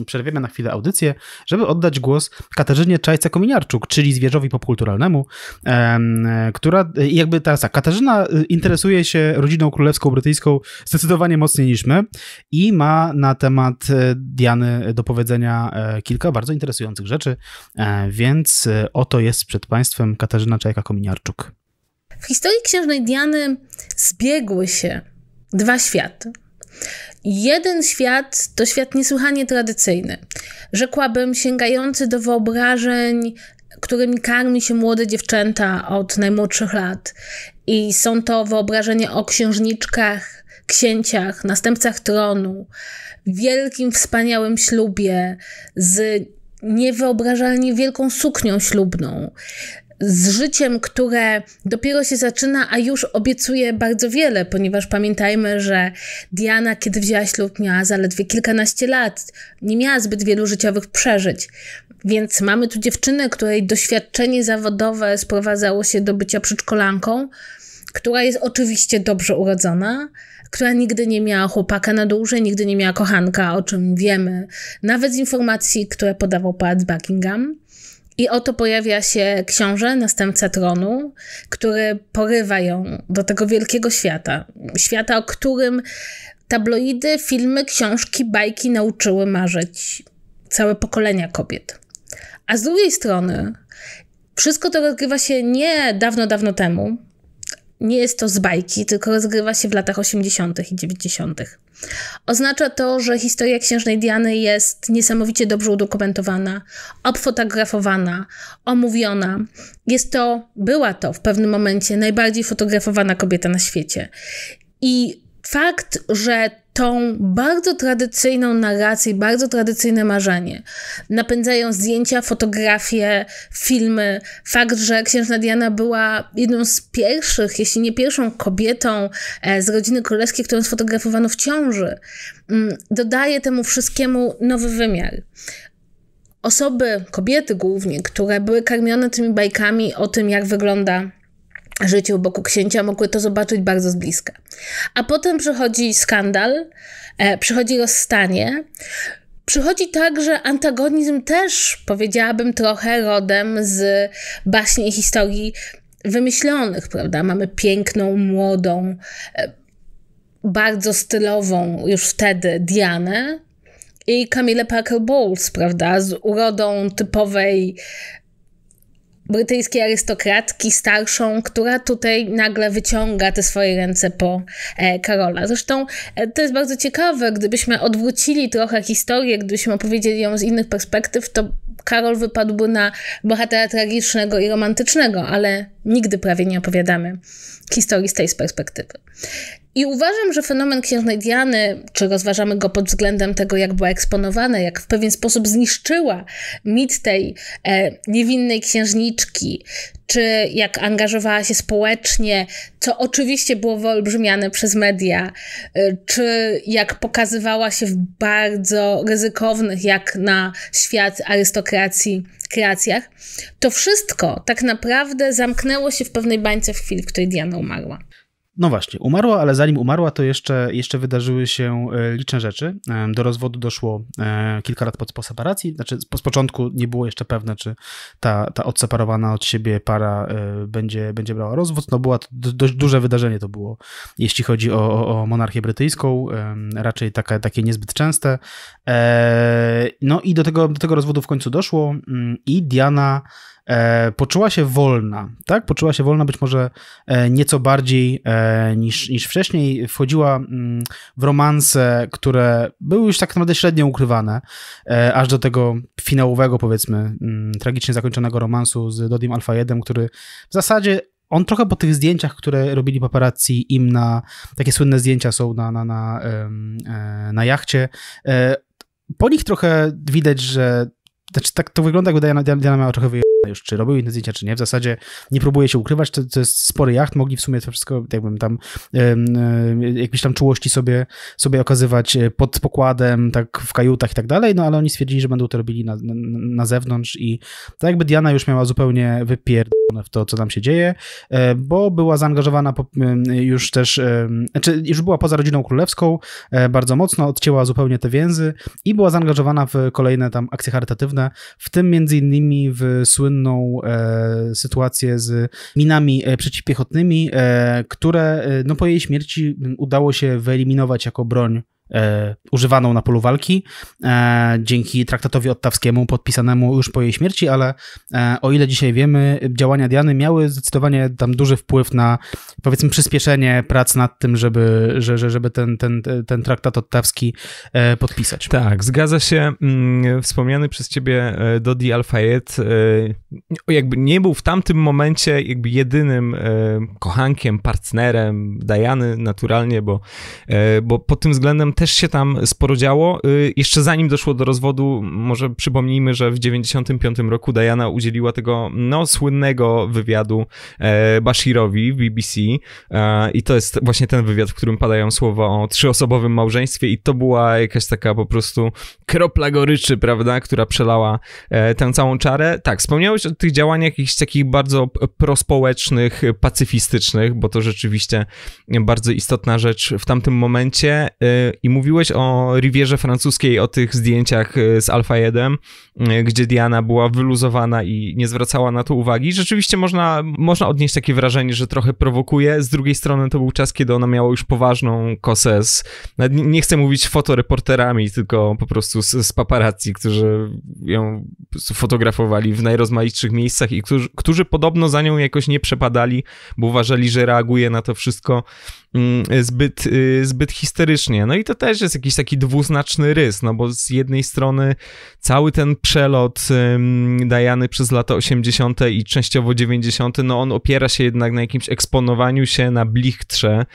przerwiemy na chwilę audycję, żeby oddać głos Katarzynie Czajce-Kominiarczuk, czyli zwierzowi popkulturalnemu, która y, jakby teraz tak, Katarzyna y, interesuje się rodziną królewską brytyjską zdecydowanie mocniej niż my i ma na temat Diany do powiedzenia e, kilka bardzo interesujących rzeczy, e, więc oto jest przed Państwem Katarzyna Czajka-Kominiarczuk. W historii księżnej Diany zbiegły się dwa światy. Jeden świat to świat niesłychanie tradycyjny, rzekłabym sięgający do wyobrażeń, którymi karmi się młode dziewczęta od najmłodszych lat. I są to wyobrażenia o księżniczkach, księciach, następcach tronu, wielkim, wspaniałym ślubie z niewyobrażalnie wielką suknią ślubną, z życiem, które dopiero się zaczyna, a już obiecuje bardzo wiele, ponieważ pamiętajmy, że Diana, kiedy wzięła ślub, miała zaledwie kilkanaście lat, nie miała zbyt wielu życiowych przeżyć. Więc mamy tu dziewczynę, której doświadczenie zawodowe sprowadzało się do bycia przedszkolanką, która jest oczywiście dobrze urodzona, która nigdy nie miała chłopaka na dłużej, nigdy nie miała kochanka, o czym wiemy, nawet z informacji, które podawał Pałac Buckingham. I oto pojawia się książę, następca tronu, który porywa ją do tego wielkiego świata. Świata, o którym tabloidy, filmy, książki, bajki nauczyły marzyć całe pokolenia kobiet. A z drugiej strony, wszystko to rozgrywa się nie dawno, dawno temu, nie jest to z bajki, tylko rozgrywa się w latach 80. i 90. Oznacza to, że historia księżnej Diany jest niesamowicie dobrze udokumentowana, obfotografowana, omówiona. Jest to, była to w pewnym momencie najbardziej fotografowana kobieta na świecie. I fakt, że tą bardzo tradycyjną narrację, bardzo tradycyjne marzenie. Napędzają zdjęcia, fotografie, filmy. Fakt, że księżna Diana była jedną z pierwszych, jeśli nie pierwszą kobietą e, z rodziny królewskiej, którą sfotografowano w ciąży, mm, dodaje temu wszystkiemu nowy wymiar osoby, kobiety głównie, które były karmione tymi bajkami o tym, jak wygląda życiu boku księcia, mogły to zobaczyć bardzo z bliska. A potem przychodzi skandal, e, przychodzi rozstanie, Przychodzi także antagonizm też, powiedziałabym, trochę rodem z baśni i historii wymyślonych, prawda? Mamy piękną, młodą, e, bardzo stylową już wtedy Dianę i Camille Parker Bowles, prawda? Z urodą typowej brytyjskiej arystokratki starszą, która tutaj nagle wyciąga te swoje ręce po e, Karola. Zresztą e, to jest bardzo ciekawe, gdybyśmy odwrócili trochę historię, gdybyśmy opowiedzieli ją z innych perspektyw, to Karol wypadłby na bohatera tragicznego i romantycznego, ale nigdy prawie nie opowiadamy historii z tej perspektywy. I uważam, że fenomen księżnej Diany, czy rozważamy go pod względem tego, jak była eksponowana, jak w pewien sposób zniszczyła mit tej e, niewinnej księżniczki, czy jak angażowała się społecznie, co oczywiście było wyolbrzymiane przez media, y, czy jak pokazywała się w bardzo ryzykownych, jak na świat arystokracji, kreacjach, to wszystko tak naprawdę zamknęło się w pewnej bańce w chwili, w której Diana umarła. No właśnie, umarła, ale zanim umarła, to jeszcze, jeszcze wydarzyły się e, liczne rzeczy. Do rozwodu doszło e, kilka lat po, po separacji. Znaczy, z początku nie było jeszcze pewne, czy ta, ta odseparowana od siebie para e, będzie, będzie brała rozwód. No była to dość duże wydarzenie to było, jeśli chodzi o, o, o monarchię brytyjską. Raczej taka, takie niezbyt częste. No i do tego, do tego rozwodu w końcu doszło mm, i Diana E, poczuła się wolna, tak? Poczuła się wolna być może e, nieco bardziej e, niż, niż wcześniej. Wchodziła mm, w romanse, które były już tak naprawdę średnio ukrywane, aż do tego finałowego, powiedzmy, mm, tragicznie zakończonego romansu z Dodim Alfa 1, który w zasadzie on trochę po tych zdjęciach, które robili paparazzi im na, takie słynne zdjęcia są na, na, na, na jachcie, po nich trochę widać, że znaczy, tak to wygląda, jakby Diana, Diana miała trochę wyjechać już, czy robił inne zdjęcia, czy nie. W zasadzie nie próbuje się ukrywać, to, to jest spory jacht, mogli w sumie to wszystko, jakbym tam, jakieś tam czułości sobie, sobie okazywać e, pod pokładem, tak w kajutach i tak dalej, no ale oni stwierdzili, że będą to robili na, na, na zewnątrz i tak jakby Diana już miała zupełnie wypierdolone w to, co tam się dzieje, e, bo była zaangażowana już też, znaczy już była poza rodziną królewską e, bardzo mocno, odcięła zupełnie te więzy i była zaangażowana w kolejne tam akcje charytatywne, w tym między innymi w słynną e, sytuację z minami e, przeciwpiechotnymi, e, które e, no, po jej śmierci udało się wyeliminować jako broń E, używaną na polu walki e, dzięki traktatowi ottawskiemu podpisanemu już po jej śmierci, ale e, o ile dzisiaj wiemy, działania Diany miały zdecydowanie tam duży wpływ na powiedzmy przyspieszenie prac nad tym, żeby, że, żeby ten, ten, ten traktat ottawski podpisać. Tak, zgadza się. Mm, wspomniany przez ciebie Dodi Al-Fayed jakby nie był w tamtym momencie jakby jedynym kochankiem, partnerem Diany naturalnie, bo, bo pod tym względem też się tam sporo działo. Y, jeszcze zanim doszło do rozwodu, może przypomnijmy, że w 1995 roku Diana udzieliła tego no, słynnego wywiadu e, Bashirowi w BBC e, i to jest właśnie ten wywiad, w którym padają słowa o trzyosobowym małżeństwie i to była jakaś taka po prostu kropla goryczy, prawda, która przelała e, tę całą czarę. Tak, wspomniałeś o tych działaniach jakichś takich bardzo prospołecznych, pacyfistycznych, bo to rzeczywiście bardzo istotna rzecz w tamtym momencie y, i mówiłeś o Rivierze francuskiej, o tych zdjęciach e, z Alfa 1, e, gdzie Diana była wyluzowana i nie zwracała na to uwagi. Rzeczywiście można, można odnieść takie wrażenie, że trochę prowokuje. Z drugiej strony to był czas, kiedy ona miała już poważną kosę z, nie chcę mówić fotoreporterami, tylko po prostu z, z paparazzi, którzy ją fotografowali w najrozmaitszych miejscach i którzy, którzy podobno za nią jakoś nie przepadali, bo uważali, że reaguje na to wszystko Mm, zbyt, y, zbyt histerycznie. No i to też jest jakiś taki dwuznaczny rys, no bo z jednej strony cały ten przelot Dajany przez lata 80. i częściowo 90., no on opiera się jednak na jakimś eksponowaniu się, na blichtrze.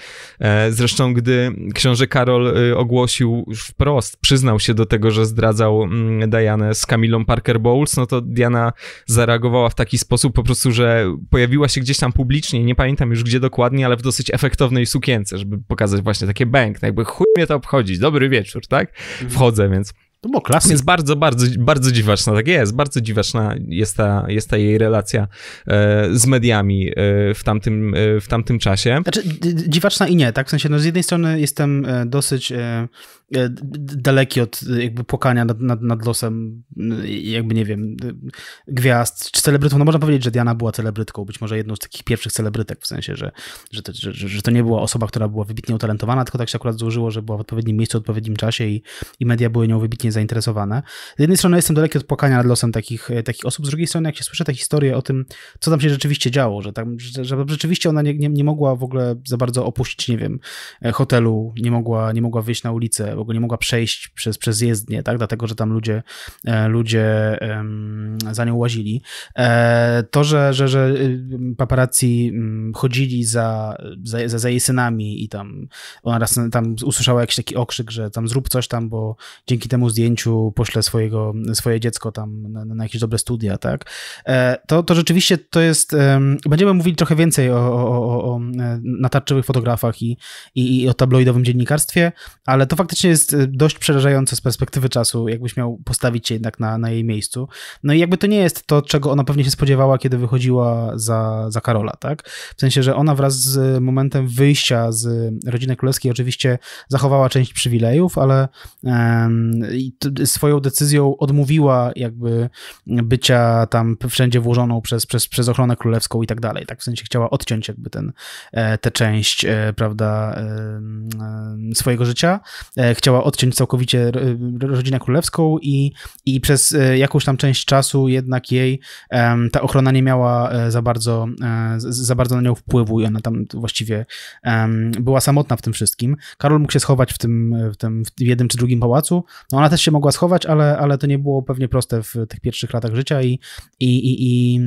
E, zresztą, gdy książę Karol y, ogłosił już wprost, przyznał się do tego, że zdradzał mm, Dianę z Kamilą Parker Bowles, no to Diana zareagowała w taki sposób po prostu, że pojawiła się gdzieś tam publicznie, nie pamiętam już gdzie dokładnie, ale w dosyć efektownej sukience sukience, żeby pokazać właśnie takie bęk, no jakby chuj mnie to obchodzić, dobry wieczór, tak? Mhm. Wchodzę, więc... To było klasyk. Więc bardzo, bardzo, bardzo dziwaczna, tak jest, bardzo dziwaczna jest ta, jest ta jej relacja e, z mediami e, w, tamtym, e, w tamtym czasie. Znaczy, dziwaczna i nie, tak? W sensie, no z jednej strony jestem e, dosyć e, E, daleki od jakby płakania nad, nad, nad losem, jakby nie wiem, gwiazd czy celebrytów. No można powiedzieć, że Diana była celebrytką, być może jedną z takich pierwszych celebrytek, w sensie, że, że, to, że, że to nie była osoba, która była wybitnie utalentowana, tylko tak się akurat złożyło, że była w odpowiednim miejscu, w odpowiednim czasie i, i media były nią wybitnie zainteresowane. Z jednej strony jestem daleki od płakania nad losem takich, e, takich osób, z drugiej strony jak się słyszę te historie o tym, co tam się rzeczywiście działo, że, tam, że, że rzeczywiście ona nie, nie, nie mogła w ogóle za bardzo opuścić, nie wiem, e, hotelu, nie mogła, nie mogła wyjść na ulicę, bo nie mogła przejść przez, przez jezdnię, tak? dlatego że tam ludzie, e, ludzie za nią łazili. E, to, że, że, że y, paparazzi mm, chodzili za, za, za jej synami i tam ona raz tam usłyszała jakiś taki okrzyk, że tam zrób coś tam, bo dzięki temu zdjęciu poślę swojego, swoje dziecko tam na, na jakieś dobre studia, tak? E, to, to rzeczywiście to jest... Będziemy mówili trochę więcej o, o, o, o natarczywych fotografach i, i, i o tabloidowym dziennikarstwie, ale to faktycznie jest y, dość przerażające z perspektywy czasu, jakbyś miał postawić się jednak na, na jej miejscu. No i jakby to nie jest to, czego ona pewnie się spodziewała, kiedy wychodziła za, za Karola, tak? W sensie, że ona wraz z momentem wyjścia z rodziny królewskiej oczywiście zachowała część przywilejów, ale um, swoją decyzją odmówiła jakby bycia tam wszędzie włożoną przez, przez, przez ochronę królewską i tak dalej, tak? W sensie chciała odciąć jakby ten, e, tę część, e, prawda, e, swojego życia chciała odciąć całkowicie rodzinę królewską i, i przez e, jakąś tam część czasu jednak jej ta ochrona nie miała e, za bardzo, e, za bardzo na nią wpływu i ona tam właściwie była samotna w tym wszystkim. Karol mógł się schować w tym, w tym w jednym czy drugim pałacu. No ona też się mogła schować, ale, ale to nie było pewnie proste w tych pierwszych latach życia i, i, i, i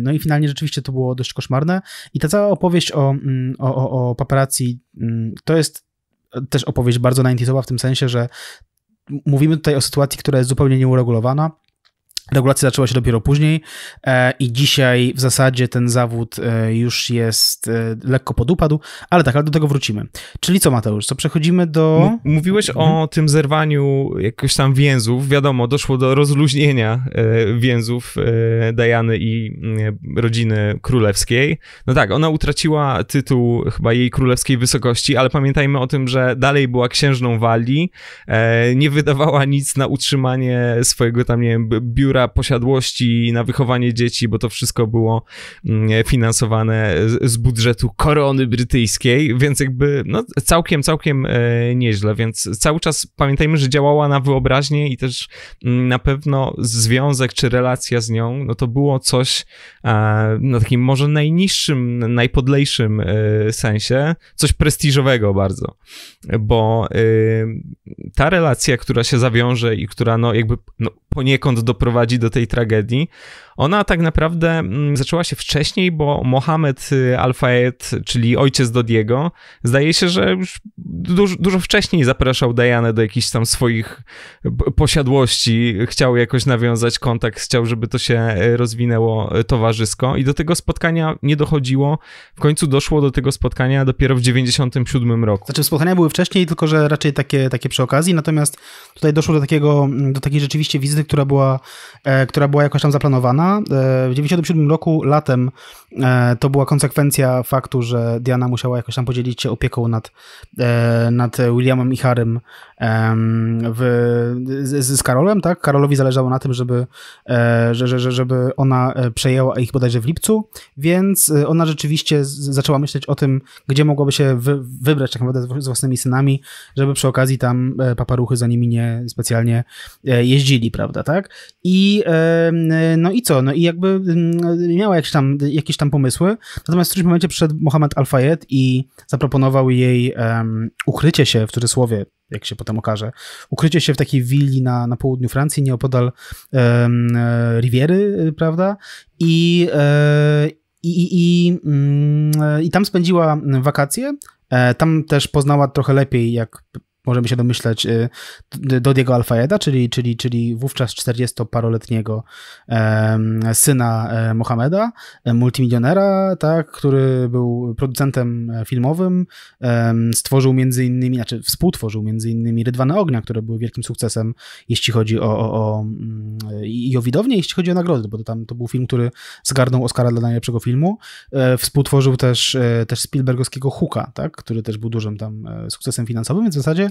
no i finalnie rzeczywiście to było dość koszmarne. I ta cała opowieść o, mm, o, o, o paparazzi mm, to jest też opowieść bardzo 90 w tym sensie, że mówimy tutaj o sytuacji, która jest zupełnie nieuregulowana, Regulacja zaczęła się dopiero później e, i dzisiaj w zasadzie ten zawód e, już jest e, lekko podupadł, ale tak, ale do tego wrócimy. Czyli co, Mateusz, co przechodzimy do. mówiłeś mhm. o tym zerwaniu jakoś tam więzów. Wiadomo, doszło do rozluźnienia więzów Dajany i rodziny królewskiej. No tak, ona utraciła tytuł chyba jej królewskiej wysokości, ale pamiętajmy o tym, że dalej była księżną Walii, nie wydawała nic na utrzymanie swojego tam, nie wiem, biura kultura posiadłości na wychowanie dzieci, bo to wszystko było mm, finansowane z budżetu korony brytyjskiej, więc jakby no, całkiem, całkiem e, nieźle, więc cały czas pamiętajmy, że działała na wyobraźnię i też mm, na pewno związek czy relacja z nią, no to było coś e, na takim może najniższym, najpodlejszym e, sensie, coś prestiżowego bardzo, bo ta relacja, która się zawiąże i która no jakby no, poniekąd doprowadzi prowadzi do tej tragedii. Ona tak naprawdę mm, zaczęła się wcześniej, bo Mohamed y, Al-Fayed, czyli ojciec do Diego, zdaje się, że już dużo, dużo wcześniej zapraszał Dianę do jakichś tam swoich y, posiadłości, chciał jakoś nawiązać kontakt, chciał, żeby to się y, rozwinęło towarzysko i do tego spotkania nie dochodziło. W końcu doszło do tego spotkania dopiero w 97 roku. Znaczy spotkania były wcześniej, tylko że raczej takie, takie przy okazji, natomiast tutaj doszło do takiego, do takiej rzeczywiście wizyty, która była, e, która była jakoś tam zaplanowana E, w 97 roku latem e, to była konsekwencja faktu, że Diana musiała jakoś tam podzielić się opieką nad, e, nad Williamem i Harrym w, z, z, Karolem, tak? Karolowi zależało na tym, żeby, e, że, że, żeby ona e, przejęła ich bodajże w lipcu, więc e, ona rzeczywiście zaczęła myśleć o tym, gdzie mogłaby się wy, wybrać tak naprawdę z własnymi synami, żeby przy okazji tam paparuchy za nimi nie specjalnie jeździli, prawda, tak? I no i co? No i jakby mm, miała jakieś tam, jakieś tam pomysły, natomiast w którymś momencie przyszedł Mohamed Al-Fayed i zaproponował jej um, ukrycie się, w cudzysłowie, jak się potem okaże. Ukrycie się w takiej willi na, na południu Francji, nieopodal e, Riviery, y, prawda? I, e, i, i, i, mm, e, tam spędziła wakacje. E, tam też poznała trochę lepiej, jak możemy się domyślać, y, do Diego Alfayeda, czyli, czyli, czyli wówczas 40-paroletniego syna e, Mohameda, e, multimilionera, tak, który był producentem e, filmowym, stworzył między innymi, znaczy współtworzył między innymi Rydwane Ognia, które były wielkim sukcesem, jeśli chodzi o, o, o mm, i o widownię, jeśli chodzi o nagrody, bo to tam to był film, który zgarnął Oscara dla najlepszego filmu. Współtworzył też, też Spielbergowskiego Huka, tak, który też był dużym tam sukcesem finansowym, więc w zasadzie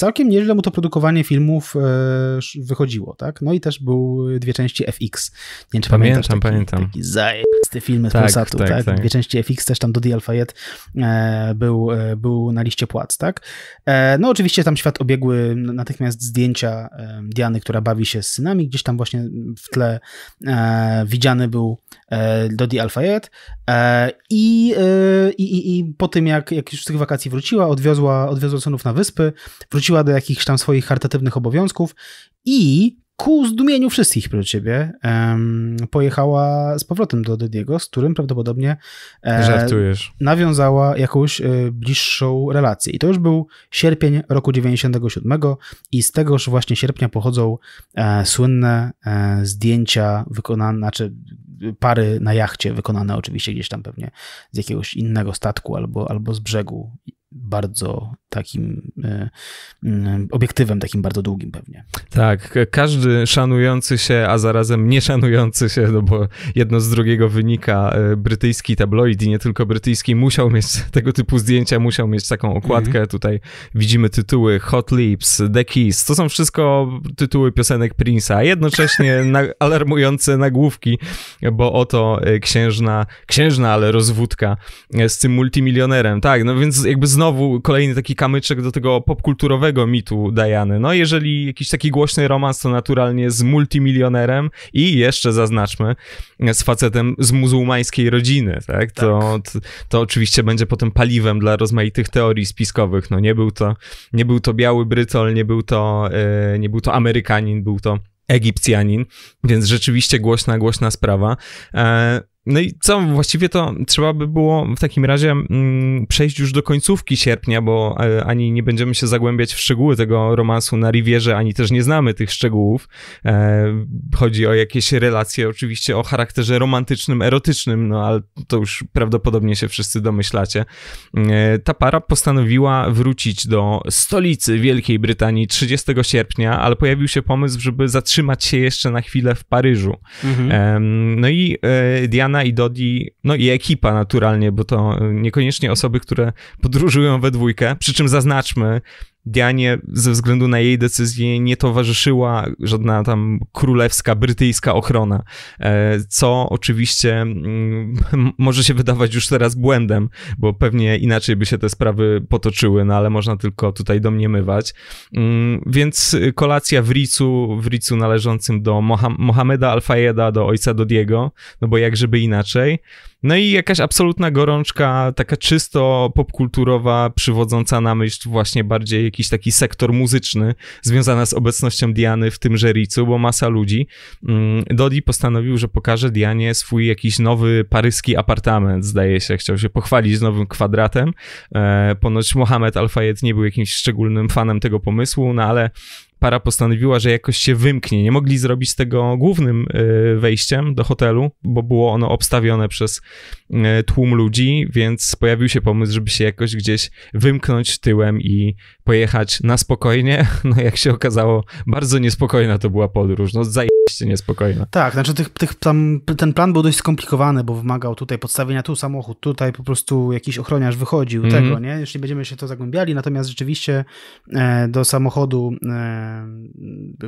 całkiem nieźle mu to produkowanie filmów e, wychodziło, tak? No i też były e, dwie części FX. Nie wiem, czy pamiętam, taki, pamiętam. Taki zajebisty film z tak, Polsatu, tak, tak? tak, Dwie części FX też tam Dodi Alfayet e, był, był na liście płac, tak? No oczywiście tam świat obiegły natychmiast zdjęcia Diany, która bawi się z synami, gdzieś tam właśnie w tle widziany był Dodi Alfayet i, i, i, i po tym, jak, jak już z tych wakacji wróciła, odwiozła, odwiozła synów na wyspy, wróciła wróciła do jakichś tam swoich charytatywnych obowiązków i ku zdumieniu wszystkich przed ciebie um, pojechała z powrotem do Dediego, z którym prawdopodobnie e, nawiązała jakąś e, bliższą relację. I to już był sierpień roku 97 i z tegoż właśnie sierpnia pochodzą e, słynne e, zdjęcia wykonane, znaczy pary na jachcie, wykonane oczywiście gdzieś tam pewnie z jakiegoś innego statku albo, albo z brzegu bardzo takim e, e, obiektywem, takim bardzo długim pewnie. Tak, każdy szanujący się, a zarazem nieszanujący się, no bo jedno z drugiego wynika, e, brytyjski tabloid i nie tylko brytyjski, musiał mieć [LAUGHS] tego typu zdjęcia, musiał mieć taką okładkę. Mhm. Tutaj widzimy tytuły Hot Lips, The Keys, to są wszystko tytuły piosenek Prince'a, a jednocześnie [LAUGHS] na alarmujące nagłówki, bo oto księżna, księżna, ale rozwódka z tym multimilionerem, tak, no więc jakby znowu znowu kolejny taki kamyczek do tego popkulturowego mitu Diany. No jeżeli jakiś taki głośny romans, to naturalnie z multimilionerem i jeszcze zaznaczmy, e, z facetem z muzułmańskiej rodziny, tak? To, to, tak. to oczywiście będzie potem paliwem dla rozmaitych teorii spiskowych. No nie był to, nie był to biały Brytol, nie był to, yy, nie był to Amerykanin, był to Egipcjanin, więc rzeczywiście głośna, głośna sprawa. E, no i co, właściwie to trzeba by było w takim razie mm, przejść już do końcówki sierpnia, bo e, ani nie będziemy się zagłębiać w szczegóły tego romansu na Rivierze, ani też nie znamy tych szczegółów. E, chodzi o jakieś relacje, oczywiście o charakterze romantycznym, erotycznym, no ale to już prawdopodobnie się wszyscy domyślacie. E, ta para postanowiła wrócić do stolicy Wielkiej Brytanii 30 sierpnia, ale pojawił się pomysł, żeby zatrzymać się jeszcze na chwilę w Paryżu. Mhm. no i e, Diana i Dodi, no i ekipa naturalnie, bo to niekoniecznie osoby, które podróżują we dwójkę, przy czym zaznaczmy, Dianie ze względu na jej decyzję nie towarzyszyła żadna tam królewska, brytyjska ochrona, e, co oczywiście mm, [LAUGHS] może się wydawać już teraz błędem, bo pewnie inaczej by się te sprawy potoczyły, no ale można tylko tutaj domniemywać. Mm, więc kolacja w Ricu, w Ricu należącym do Moham Mohameda al do ojca Dodiego, no bo jakżeby inaczej. No i jakaś absolutna gorączka, taka czysto popkulturowa, przywodząca na myśl właśnie bardziej jakiś taki sektor muzyczny, związana z obecnością Diany w tym żericu, bo masa ludzi. Mm, Dodi postanowił, że pokaże Dianie swój jakiś nowy paryski apartament, zdaje się, chciał się pochwalić z nowym kwadratem. E, ponoć Mohamed Al-Fayed nie był jakimś szczególnym fanem tego pomysłu, no ale para postanowiła, że jakoś się wymknie. Nie mogli zrobić tego głównym y, wejściem do hotelu, bo było ono obstawione przez y, tłum ludzi, więc pojawił się pomysł, żeby się jakoś gdzieś wymknąć tyłem i pojechać na spokojnie. [LAUGHS] No jak się okazało, bardzo niespokojna to była podróż. No zaje rzeczywiście niespokojna. Tak, znaczy tych, tych tam, ten plan był dość skomplikowany, bo wymagał tutaj podstawienia tu samochód, tutaj po prostu jakiś ochroniarz wychodził, mm -hmm. tego, nie? Jeśli będziemy się to zagłębiali, natomiast rzeczywiście e, do samochodu, e,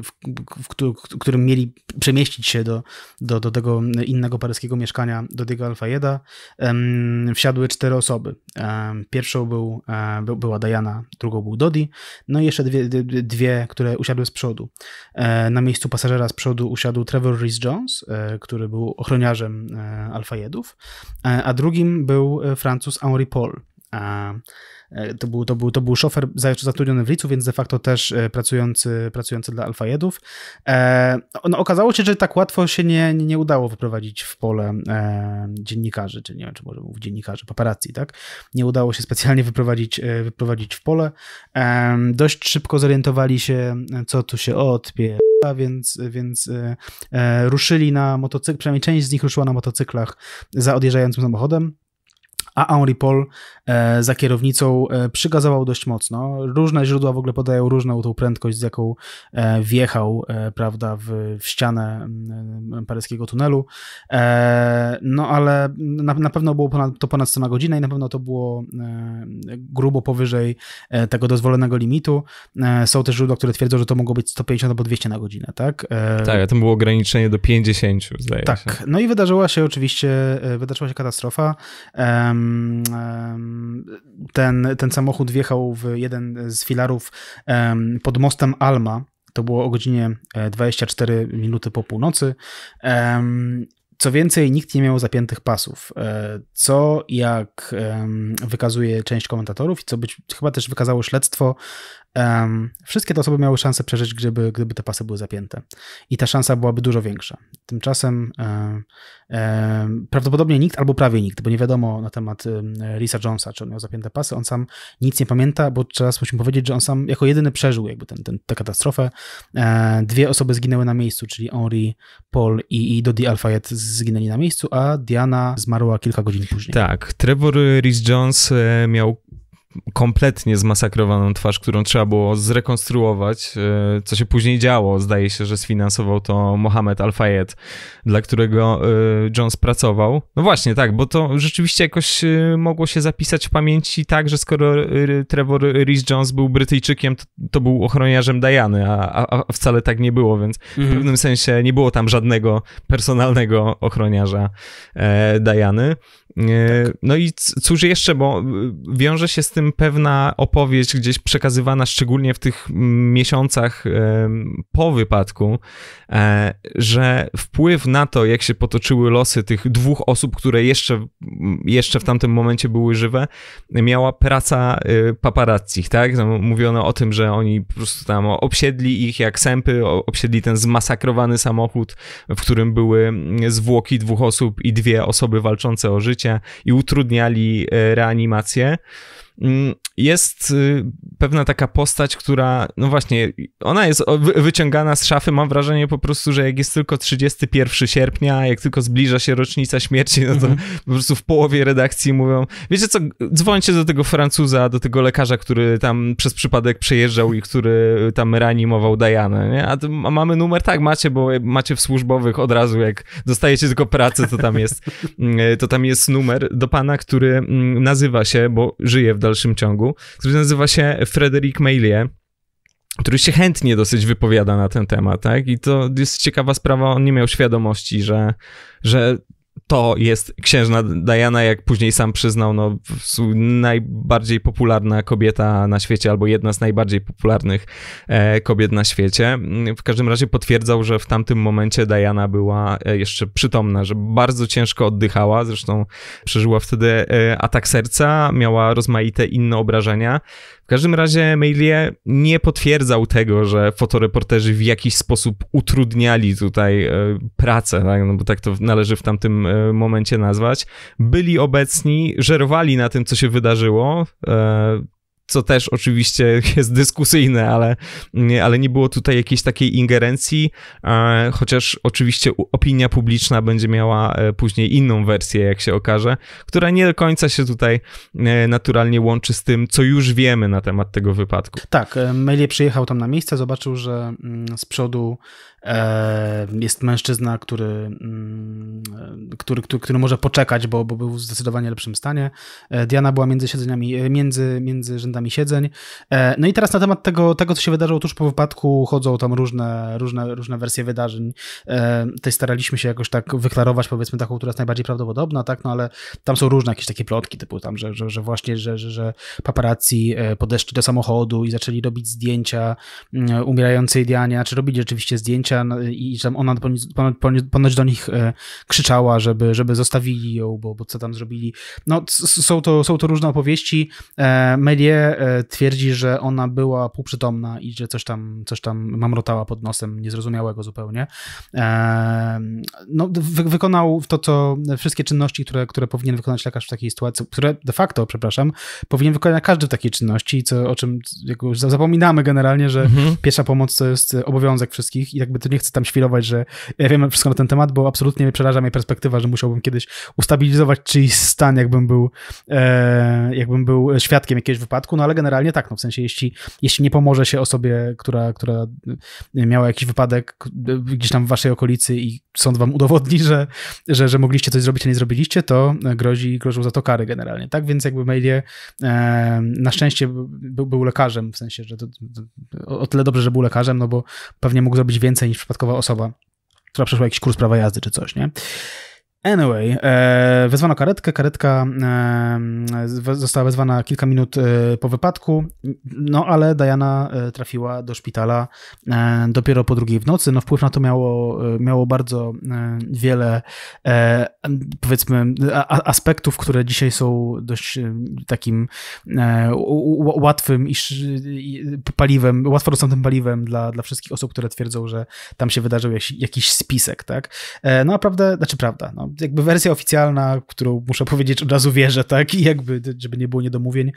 w, w, w, którym mieli przemieścić się do, do, do tego innego paryskiego mieszkania, do Diego Alfa e, wsiadły cztery osoby. E, pierwszą był, e, by, była Diana, drugą był Dodi, no i jeszcze dwie, dwie które usiadły z przodu. E, na miejscu pasażera z przodu usiadł Trevor Rhys-Jones, e, który był ochroniarzem e, Alfajedów, e, a drugim był Francuz Henri Paul. E, to był, to był, to był szofer zatrudniony w Licu, więc de facto też e, pracujący, pracujący dla alfajedów. E, no, okazało się, że tak łatwo się nie, nie udało wyprowadzić w pole dziennikarzy, czy nie wiem, czy może mówić dziennikarzy, paparazzi, tak? Nie udało się specjalnie wyprowadzić, wyprowadzić w pole. Dość szybko zorientowali się, co tu się odpie więc, więc e, ruszyli na motocykl, przynajmniej część z nich ruszyła na motocyklach za odjeżdżającym samochodem. A Henri Paul E, za kierownicą e, przygazował dość mocno. Różne źródła w ogóle podają różną tą prędkość, z jaką e, wjechał, prawda, w, w ścianę mm, paryskiego tunelu. No ale na, na pewno było ponad, to ponad 100 na godzinę i na pewno to było grubo powyżej tego dozwolonego limitu. Są też źródła, które twierdzą, że to mogło być 150 albo 200 na godzinę, tak? Tak, a to było ograniczenie do 50, zdaje tak. się. Tak, no i wydarzyła się oczywiście, wydarzyła się katastrofa. Um, um, ten, ten samochód wjechał w jeden z filarów pod mostem Alma. To było o godzinie 24 e, minuty po północy. Co więcej, nikt nie miał zapiętych pasów, e, co jak wykazuje część komentatorów i co być, chyba też wykazało śledztwo, Um, wszystkie te osoby miały szansę przeżyć, gdyby, gdyby te pasy były zapięte. I ta szansa byłaby dużo większa. Tymczasem e, e, prawdopodobnie nikt, albo prawie nikt, bo nie wiadomo na temat e, Risa Jonesa, czy on miał zapięte pasy. On sam nic nie pamięta, bo teraz musimy powiedzieć, że on sam jako jedyny przeżył jakby ten, ten, tę katastrofę. E, dwie osoby zginęły na miejscu, czyli Henri, Paul i, i Dodi Alfayet zginęli na miejscu, a Diana zmarła kilka godzin później. Tak, Trevor Rhys-Jones miał kompletnie zmasakrowaną twarz, którą trzeba było zrekonstruować, e, co się później działo. Zdaje się, że sfinansował to Mohamed Al-Fayed, dla którego e, Jones pracował. No właśnie, tak, bo to rzeczywiście jakoś e, mogło się zapisać w pamięci tak, że skoro Trevor Rhys-Jones był Brytyjczykiem, to, to był ochroniarzem Diany, a, a, wcale tak nie było, więc w mhm. pewnym sensie nie było tam żadnego personalnego ochroniarza e, Diany. E, tak. No i cóż jeszcze, bo wiąże się z tym tym pewna opowieść gdzieś przekazywana, szczególnie w tych mm, miesiącach po wypadku, e, że wpływ na to, jak się potoczyły losy tych dwóch osób, które jeszcze, mm, jeszcze w tamtym momencie były żywe, miała praca y, paparazzi, tak? No, mówiono o tym, że oni po prostu tam obsiedli ich jak sępy, obsiedli ten zmasakrowany samochód, w którym były mm, zwłoki dwóch osób i dwie osoby walczące o życie i utrudniali e, reanimację. Mm, jest y, pewna taka postać, która, no właśnie, ona jest wyciągana z szafy. Mam wrażenie po prostu, że jak jest tylko 31 sierpnia, jak tylko zbliża się rocznica śmierci, no to mm -hmm. po prostu w połowie redakcji mówią: Wiecie co, dzwońcie do tego Francuza, do tego lekarza, który tam przez przypadek przejeżdżał i który tam reanimował Dianę, nie? A, a mamy numer, tak, macie, bo macie w służbowych od razu, jak dostajecie tylko pracę, to tam jest, [LAUGHS] y, to tam jest numer do pana, który mm, nazywa się, bo żyje w dalszym dalszym ciągu, który nazywa się Frederic Maillet który się chętnie dosyć wypowiada na ten temat, tak? I to jest ciekawa sprawa, on nie miał świadomości, że, że to jest księżna Diana, jak później sam przyznał, no, najbardziej popularna kobieta na świecie, albo jedna z najbardziej popularnych e, kobiet na świecie. W każdym razie potwierdzał, że w tamtym momencie Diana była e, jeszcze przytomna, że bardzo ciężko oddychała, zresztą przeżyła wtedy e, atak serca, miała rozmaite inne obrażenia każdym razie Mailie nie potwierdzał tego, że fotoreporterzy w jakiś sposób utrudniali tutaj e, pracę, tak? no bo tak to należy w tamtym e, momencie nazwać. Byli obecni, żerowali na tym, co się wydarzyło. E, co też oczywiście [LAUGHS] jest dyskusyjne, ale, ale nie było tutaj jakiejś takiej ingerencji, e, chociaż oczywiście opinia publiczna będzie miała e, później inną wersję, jak się okaże, która nie do końca się tutaj e, naturalnie łączy z tym, co już wiemy na temat tego wypadku. Tak, Melie przyjechał tam na miejsce, zobaczył, że mm, z przodu jest mężczyzna, który, mm, który, który, który może poczekać, bo, bo był w zdecydowanie lepszym stanie. E, Diana była między siedzeniami, e, między, między rzędami siedzeń. E, no i teraz na temat tego, tego, co się wydarzyło tuż po wypadku, chodzą tam różne, różne, różne wersje wydarzeń. Tutaj staraliśmy się jakoś tak wyklarować, powiedzmy, taką, która jest najbardziej prawdopodobna, tak? No ale tam są różne jakieś takie plotki, typu tam, że, że, że właśnie, że, że, że paparazzi podeszli do samochodu i zaczęli robić zdjęcia mm, umierającej Dianie, czy znaczy robili rzeczywiście zdjęcia bracia i, i tam ona ponoć, ponoć do nich e, krzyczała, żeby, żeby zostawili ją, bo, bo co tam zrobili. No, są to, są to różne opowieści. E, Melie e, twierdzi, że ona była półprzytomna i że coś tam, coś tam mamrotała pod nosem, niezrozumiałego zupełnie. No, wy, wykonał to, co wszystkie czynności, które, które powinien wykonać lekarz w takiej sytuacji, które de facto, przepraszam, powinien wykonać każdy w takiej czynności, co, o czym zapominamy generalnie, że mhm. pierwsza pomoc to jest obowiązek wszystkich i jakby to nie chcę tam świrować, że ja wiem wszystko na ten temat, bo absolutnie mnie przeraża mnie perspektywa, że musiałbym kiedyś ustabilizować czyjś stan, jakbym był, e, jakbym był świadkiem jakiegoś wypadku, no ale generalnie tak, no w sensie jeśli, jeśli nie pomoże się osobie, która, która miała jakiś wypadek e, gdzieś tam w waszej okolicy i sąd wam udowodni, że, że, że mogliście coś zrobić, a nie zrobiliście, to grozi, grożą za to kary generalnie, tak? Więc jakby Mailie e, na szczęście był, był lekarzem, w sensie, że to, to, o tyle dobrze, że był lekarzem, no bo pewnie mógł zrobić więcej niż przypadkowa osoba, która przeszła jakiś kurs prawa jazdy czy coś, nie? Anyway, e, wezwano karetkę, karetka e, została wezwana kilka minut e, po wypadku, no ale Diana e, trafiła do szpitala e, dopiero po drugiej w nocy. No wpływ na to miało, e, miało bardzo wiele powiedzmy a, aspektów, które dzisiaj są dość takim łatwym i, paliwem, łatwo dostępnym paliwem dla, dla wszystkich osób, które twierdzą, że tam się wydarzył jakiś, jakiś spisek, tak? no a prawda, znaczy prawda, no, jakby wersja oficjalna, którą muszę powiedzieć od razu wierzę, tak, i jakby, żeby nie było niedomówień,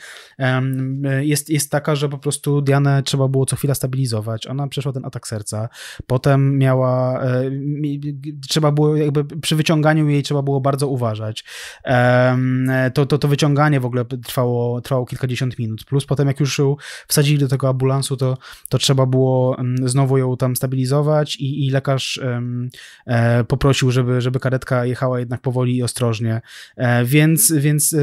jest, jest taka, że po prostu Dianę trzeba było co chwila stabilizować. Ona przeszła ten atak serca, potem miała, e, trzeba było jakby przy wyciąganiu jej trzeba było bardzo uważać. To, to, to wyciąganie w ogóle trwało, trwało kilkadziesiąt minut, plus potem jak już ją wsadzili do tego ambulansu, to, to trzeba było znowu ją tam stabilizować i, i lekarz e, poprosił, żeby, żeby karetka jechała jechała jednak powoli i ostrożnie. E, więc, więc e,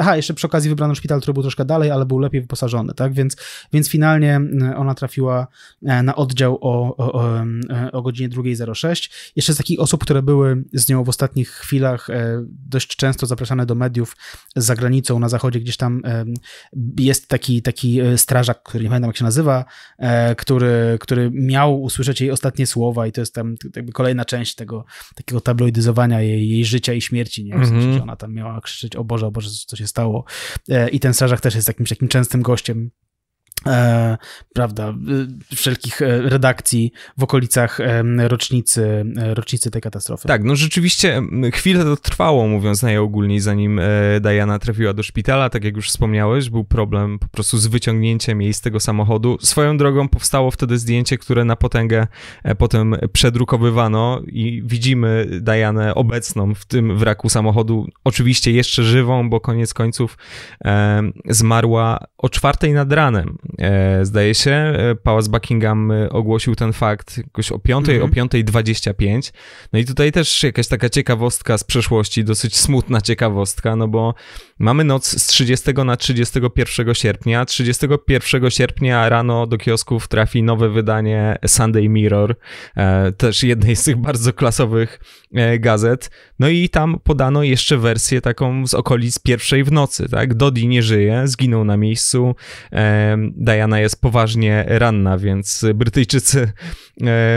aha, jeszcze przy okazji wybrano szpital, który był troszkę dalej, ale był lepiej wyposażony, tak? Więc, więc finalnie e, ona trafiła na oddział o, o, o, godzinie 2.06. Jeszcze z takich osób, które były z nią w ostatnich chwilach dość często zapraszane do mediów za granicą na zachodzie gdzieś tam jest taki, taki strażak, który nie pamiętam jak się nazywa, który, który miał usłyszeć jej ostatnie słowa i to jest tam jakby kolejna część tego takiego tabloidyzowania jej, jej życia i śmierci, nie? W sensie, mhm. że ona tam miała krzyczeć, o Boże, o Boże, co się stało. E, I ten strażak też jest jakimś takim częstym gościem E, prawda, y, wszelkich e, redakcji w okolicach rocznicy, e, rocznicy tej katastrofy. Tak, no rzeczywiście chwilę to trwało, mówiąc najogólniej, zanim e, Diana trafiła do szpitala, tak jak już wspomniałeś, był problem po prostu z wyciągnięciem jej z tego samochodu. Swoją drogą powstało wtedy zdjęcie, które na potęgę potem przedrukowywano i widzimy Dianę obecną w tym wraku samochodu, oczywiście jeszcze żywą, bo koniec końców e, zmarła o czwartej nad ranem, E, zdaje się, e, Pałac Buckingham e, ogłosił ten fakt jakoś o 5, mm -hmm. o 5.25. No i tutaj też jakaś taka ciekawostka z przeszłości, dosyć smutna ciekawostka, no bo mamy noc z 30 na 31 sierpnia. 31 sierpnia rano do kiosków trafi nowe wydanie Sunday Mirror, też jednej z tych bardzo klasowych gazet. No i tam podano jeszcze wersję taką z okolic pierwszej w nocy, tak? Dodi nie żyje, zginął na miejscu, Diana jest poważnie ranna, więc Brytyjczycy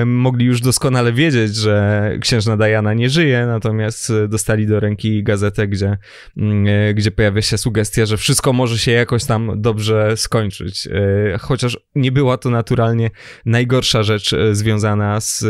mogli już doskonale wiedzieć, że księżna Diana nie żyje, natomiast dostali do ręki gazetę, gdzie, mm, e, gdzie pojawia się sugestia, że wszystko może się jakoś tam dobrze skończyć. E, chociaż nie była to naturalnie najgorsza rzecz e, związana z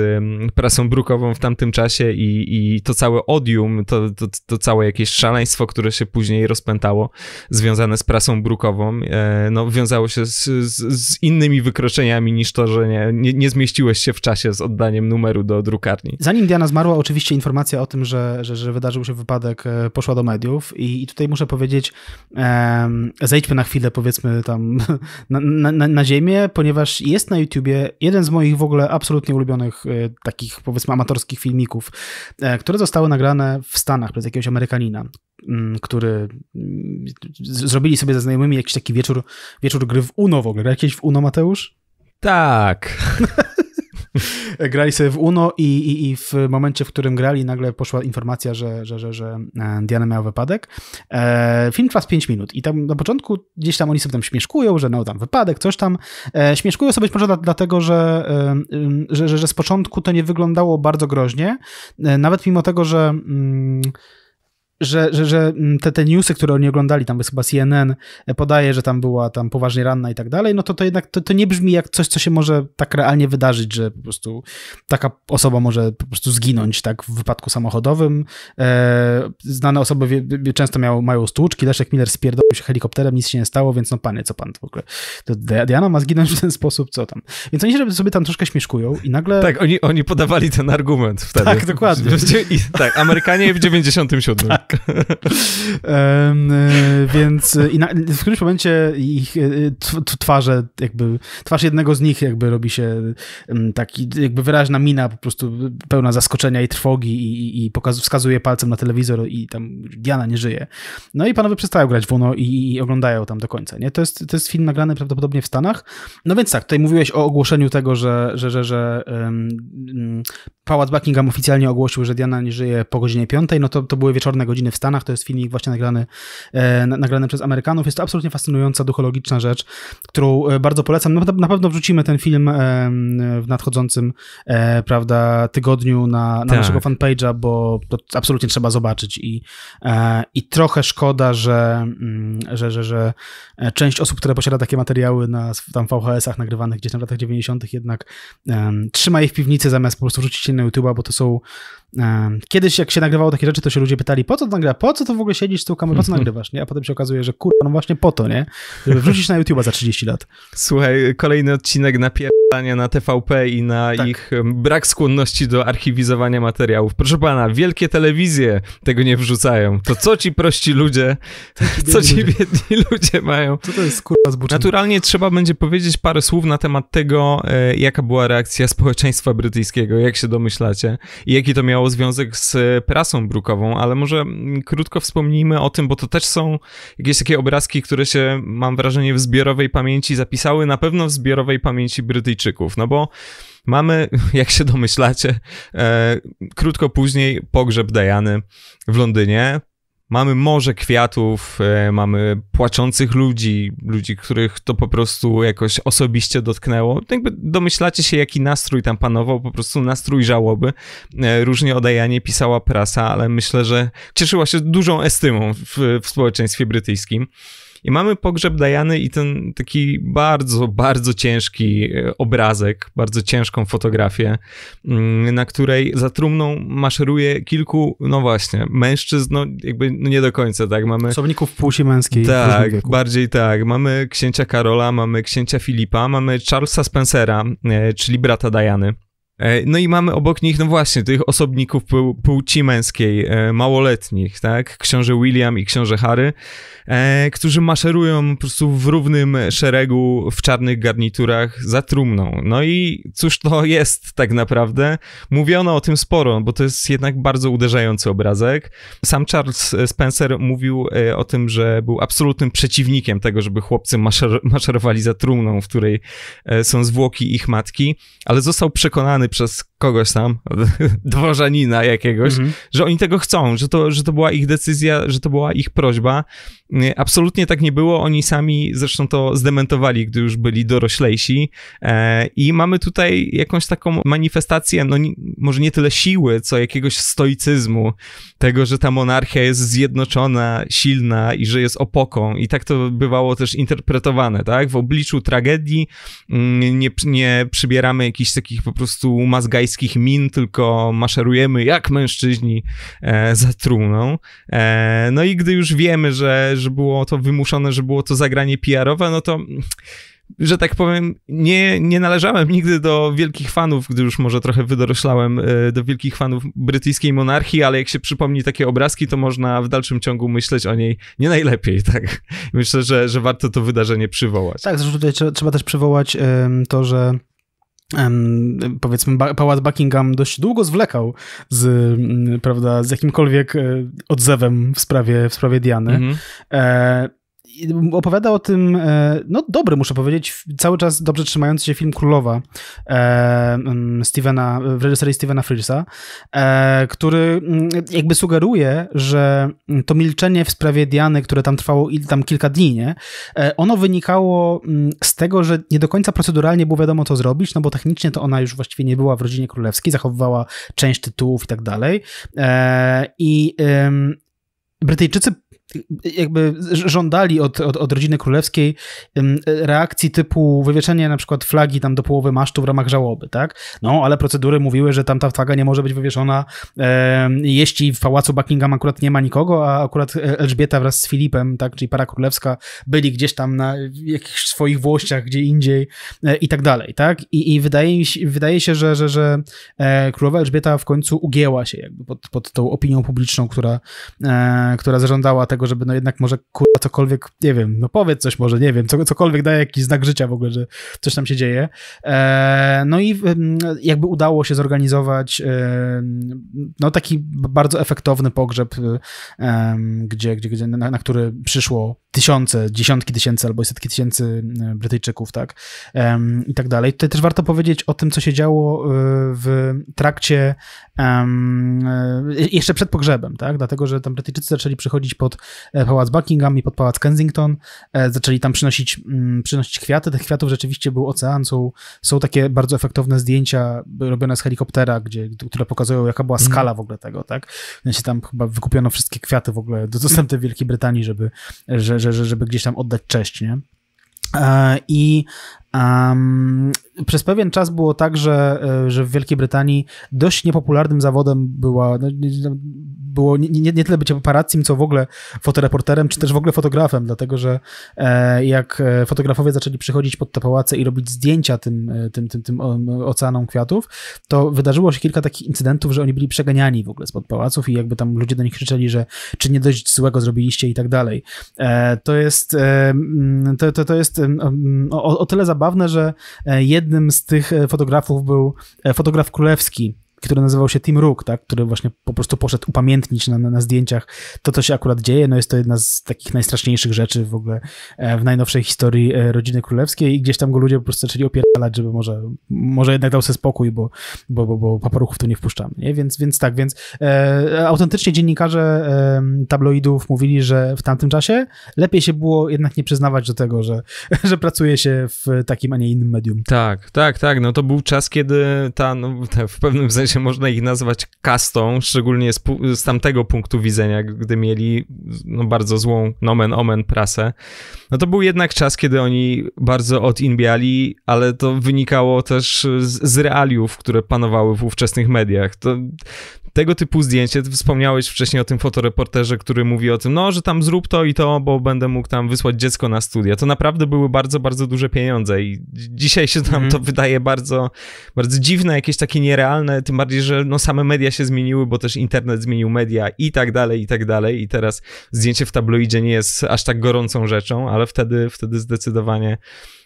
prasą brukową w tamtym czasie i, i to całe od podium, to, to, to całe jakieś szaleństwo, które się później rozpętało, związane z prasą brukową, e, no, wiązało się z, z, z innymi wykroczeniami niż to, że nie, nie, nie, zmieściłeś się w czasie z oddaniem numeru do drukarni. Zanim Diana zmarła, oczywiście informacja o tym, że, że, że wydarzył się wypadek, e, poszła do mediów i, i tutaj muszę powiedzieć, um, zejdźmy na chwilę, powiedzmy tam [LAUGHS] na, na, na ziemię, ponieważ jest na YouTubie jeden z moich w ogóle absolutnie ulubionych e, takich, powiedzmy, amatorskich filmików, które zostały nagrane wygrane w Stanach przez jakiegoś Amerykanina, mm, który zrobili sobie ze znajomymi jakiś taki wieczór, wieczór gry w Uno w ogóle. Jakieś w Uno, Mateusz? Tak. [LAUGHS] [LAUGHS] grali sobie w UNO i, i, i w momencie, w którym grali, nagle poszła informacja, że, że, że, że e, Diana miała wypadek. E, film trwa z 5 minut i tam na początku gdzieś tam oni sobie tam śmieszkują, że no tam wypadek, coś tam. E, śmieszkują sobie być może dlatego, że, e, że, że, że z początku to nie wyglądało bardzo groźnie, e, nawet mimo tego, że... Mm, że, że, że mm, te, te newsy, które oni oglądali, tam jest chyba CNN, e, podaje, że tam była tam poważnie ranna i tak dalej, no to to jednak to, to nie brzmi jak coś, co się może tak realnie wydarzyć, że po prostu taka osoba może po prostu zginąć, tak, w wypadku samochodowym. E, znane osoby wie, często miały, mają stłuczki, Leszek Miller spierdolił się helikopterem, nic się nie stało, więc no panie, co pan w ogóle? To Diana ma zginąć w ten sposób, co tam? Więc oni sobie tam troszkę śmieszkują i nagle... Tak, oni, oni podawali ten argument wtedy. Tak, dokładnie. I, tak, Amerykanie w 97. [LAUGHS] tak. [LAUGHS] E, więc e, na, w którymś momencie ich e, twarze, jakby twarz jednego z nich jakby robi się taki, jakby wyraźna mina po prostu pełna zaskoczenia i trwogi i, i, pokazuje, wskazuje palcem na telewizor i tam Diana nie żyje. No i panowie przestają grać w Uno i, i oglądają tam do końca, nie? To jest, to jest film nagrany prawdopodobnie w Stanach. No więc tak, tutaj mówiłeś o ogłoszeniu tego, że, że, że, że um, Pałac Buckingham oficjalnie ogłosił, że Diana nie żyje po godzinie 5, no to, to były wieczorne godziny w Stanach, to jest filmik właśnie nagrany, e, nagrany przez Amerykanów. Jest to absolutnie fascynująca, duchologiczna rzecz, którą e, bardzo polecam. Na, no, na pewno wrzucimy ten film e, w nadchodzącym e, prawda, tygodniu na, na tak. naszego fanpage'a, bo to absolutnie trzeba zobaczyć i, e, i trochę szkoda, że, mm, że, że, że e, część osób, które posiada takie materiały na tam VHS-ach nagrywanych gdzieś na latach 90. jednak trzyma je w piwnicy zamiast po prostu wrzucić je na YouTube'a, bo to są Kiedyś jak się nagrywało takie rzeczy, to się ludzie pytali, po co to nagrywa, po co to w ogóle siedzisz z tą kamerą, po co mhm. nagrywasz, nie? A potem się okazuje, że kurwa, no właśnie po to, nie? Żeby wrzucić na YouTube'a za 30 lat. Słuchaj, kolejny odcinek na napierdania na TVP i na tak. ich brak skłonności do archiwizowania materiałów. Proszę pana, wielkie telewizje tego nie wrzucają. To co ci prości ludzie, co ci biedni ludzie, ludzie mają? Co to jest kurwa zbuczenie? Naturalnie trzeba będzie powiedzieć parę słów na temat tego, e, jaka była reakcja społeczeństwa brytyjskiego, jak się domyślacie i jaki to miał miało związek z e, prasą brukową, ale może mm, krótko wspomnijmy o tym, bo to też są jakieś takie obrazki, które się, mam wrażenie, w zbiorowej pamięci zapisały, na pewno w zbiorowej pamięci Brytyjczyków, no bo mamy, [LAUGHS] jak się domyślacie, e, krótko później pogrzeb Diany w Londynie. Mamy morze kwiatów, e, mamy płaczących ludzi, ludzi, których to po prostu jakoś osobiście dotknęło. Jakby domyślacie się, jaki nastrój tam panował, po prostu nastrój żałoby. E, różnie odajanie pisała prasa, ale myślę, że cieszyła się dużą estymą w, w społeczeństwie brytyjskim. I mamy pogrzeb Dajany i ten taki bardzo, bardzo ciężki e, obrazek, bardzo ciężką fotografię, mm, na której za trumną maszeruje kilku, no właśnie, mężczyzn, no jakby no nie do końca, tak? Mamy... Osobników płci męskiej. Tak, bardziej tak. Mamy księcia Karola, mamy księcia Filipa, mamy Charlesa Spencera, e, czyli brata Dajany. E, no i mamy obok nich, no właśnie, tych osobników płci męskiej, e, małoletnich, tak? Książę William i książę Harry, e, którzy maszerują po prostu w równym szeregu, w czarnych garniturach za trumną. No i cóż to jest tak naprawdę? Mówiono o tym sporo, bo to jest jednak bardzo uderzający obrazek. Sam Charles Spencer mówił o tym, że był absolutnym przeciwnikiem tego, żeby chłopcy maszer maszerowali za trumną, w której są zwłoki ich matki, ale został przekonany przez kogoś tam, [LAUGHS] dworzanina jakiegoś, mm -hmm. że oni tego chcą, że to, że to była ich decyzja, że to była ich prośba. Y, absolutnie tak nie było, oni sami zresztą to zdementowali, gdy już byli doroślejsi e, i mamy tutaj jakąś taką manifestację, no może nie tyle siły, co jakiegoś stoicyzmu, tego, że ta monarchia jest zjednoczona, silna i że jest opoką i tak to bywało też interpretowane, tak? W obliczu tragedii mm, nie, nie przybieramy jakichś takich po prostu mazgajstw męskich min, tylko maszerujemy jak mężczyźni e, za trumną. E, no i gdy już wiemy, że, że było to wymuszone, że było to zagranie PR-owe, no to że tak powiem, nie, nie należałem nigdy do wielkich fanów, gdy już może trochę wydoroślałem, e, do wielkich fanów brytyjskiej monarchii, ale jak się przypomni takie obrazki, to można w dalszym ciągu myśleć o niej nie najlepiej, tak? Myślę, że, że warto to wydarzenie przywołać. Tak, zresztą tutaj trzeba też przywołać to, że powiedzmy pałac Buckingham dość długo zwlekał z, mm, prawda, z jakimkolwiek e, odzewem w sprawie, w sprawie Diany. Mm -hmm opowiada o tym, e, no dobry muszę powiedzieć, cały czas dobrze trzymający się film Królowa e, Stevena, w reżyserii Stevena Frearsa, e, który mm, jakby sugeruje, że to milczenie w sprawie Diany, które tam trwało tam kilka dni, nie? ono wynikało mm, z tego, że nie do końca proceduralnie było wiadomo, co zrobić, no bo technicznie to ona już właściwie nie była w rodzinie królewskiej, zachowywała część tytułów i tak dalej. I Brytyjczycy jakby żądali od, od, od rodziny królewskiej reakcji typu wywieszenie na przykład flagi tam do połowy masztu w ramach żałoby, tak? No, ale procedury mówiły, że tam ta flaga nie może być wywieszona, e, jeśli w pałacu Buckingham akurat nie ma nikogo, a akurat e, Elżbieta wraz z Filipem, tak, czyli para królewska, byli gdzieś tam na jakichś swoich włościach, gdzie indziej e, i tak dalej, tak? I, i wydaje, wydaje się, że, że, że e, królowa Elżbieta w końcu ugięła się jakby pod, pod tą opinią publiczną, która, e, która zażądała tego tego, żeby no jednak może kurwa cokolwiek, nie wiem, no powiedz coś może, nie wiem, cokolwiek daje jakiś znak życia w ogóle, że coś tam się dzieje. E, no i jakby udało się zorganizować e, no taki bardzo efektowny pogrzeb, e, gdzie, gdzie, gdzie na, na który przyszło tysiące, dziesiątki tysięcy albo setki tysięcy e, Brytyjczyków, tak, um, i tak dalej. Tutaj też warto powiedzieć o tym, co się działo e, w trakcie, um, jeszcze przed pogrzebem, tak, dlatego, że tam Brytyjczycy zaczęli przychodzić pod pałac Buckingham i pod pałac Kensington, zaczęli tam przynosić, mm, przynosić kwiaty, tych kwiatów rzeczywiście był ocean, są, są takie bardzo efektowne zdjęcia robione z helikoptera, gdzie, które pokazują, jaka była mhm. skala w ogóle tego, tak, w sensie tam chyba wykupiono wszystkie kwiaty w ogóle do dostępne w Wielkiej Brytanii, żeby, że, że że, żeby gdzieś tam oddać cześć, nie? E, I Um, przez pewien czas było tak, że, e, że w Wielkiej Brytanii dość niepopularnym zawodem była, no, no było nie, nie, nie tyle być paparazzim, co w ogóle fotoreporterem, czy też w ogóle fotografem, dlatego że e, jak e, fotografowie zaczęli przychodzić pod te pałace i robić zdjęcia tym, e, tym, tym, tym oceanom kwiatów, to wydarzyło się kilka takich incydentów, że oni byli przeganiani w ogóle spod pałaców i jakby tam ludzie do nich krzyczeli, że czy nie dość złego zrobiliście i tak dalej. E, to jest, e, to, to, to jest o, o tyle zabawne, zabawne, że e, jednym z tych e, fotografów był e, fotograf królewski, który nazywał się Tim Rook, tak, który właśnie po prostu poszedł upamiętnić na, na, na, zdjęciach to, co się akurat dzieje. No jest to jedna z takich najstraszniejszych rzeczy w ogóle e, w najnowszej historii e, rodziny królewskiej i gdzieś tam go ludzie po prostu zaczęli opierać, żeby może, może jednak dał sobie spokój, bo, bo, bo, bo paparuchów tu nie wpuszczamy, nie? Więc, więc tak, więc e, autentycznie dziennikarze e, tabloidów mówili, że w tamtym czasie lepiej się było jednak nie przyznawać do tego, że, [LAUGHS] że pracuje się w takim, a nie innym medium. Tak, tak, tak, no to był czas, kiedy ta, no, ta w pewnym sensie zasadzie można ich nazwać kastą, szczególnie z, z tamtego punktu widzenia, gdy mieli no, bardzo złą nomen omen prasę. No to był jednak czas, kiedy oni bardzo odinbiali, ale to wynikało też z, z realiów, które panowały w ówczesnych mediach. To, tego typu zdjęcie, wspomniałeś wcześniej o tym fotoreporterze, który mówi o tym, no, że tam zrób to i to, bo będę mógł tam wysłać dziecko na studia. To naprawdę były bardzo, bardzo duże pieniądze i dzisiaj się nam mm. to wydaje bardzo, bardzo dziwne, jakieś takie nierealne, tym bardziej, że no same media się zmieniły, bo też internet zmienił media i tak dalej, i tak dalej. I teraz zdjęcie w tabloidzie nie jest aż tak gorącą rzeczą, ale wtedy, wtedy zdecydowanie,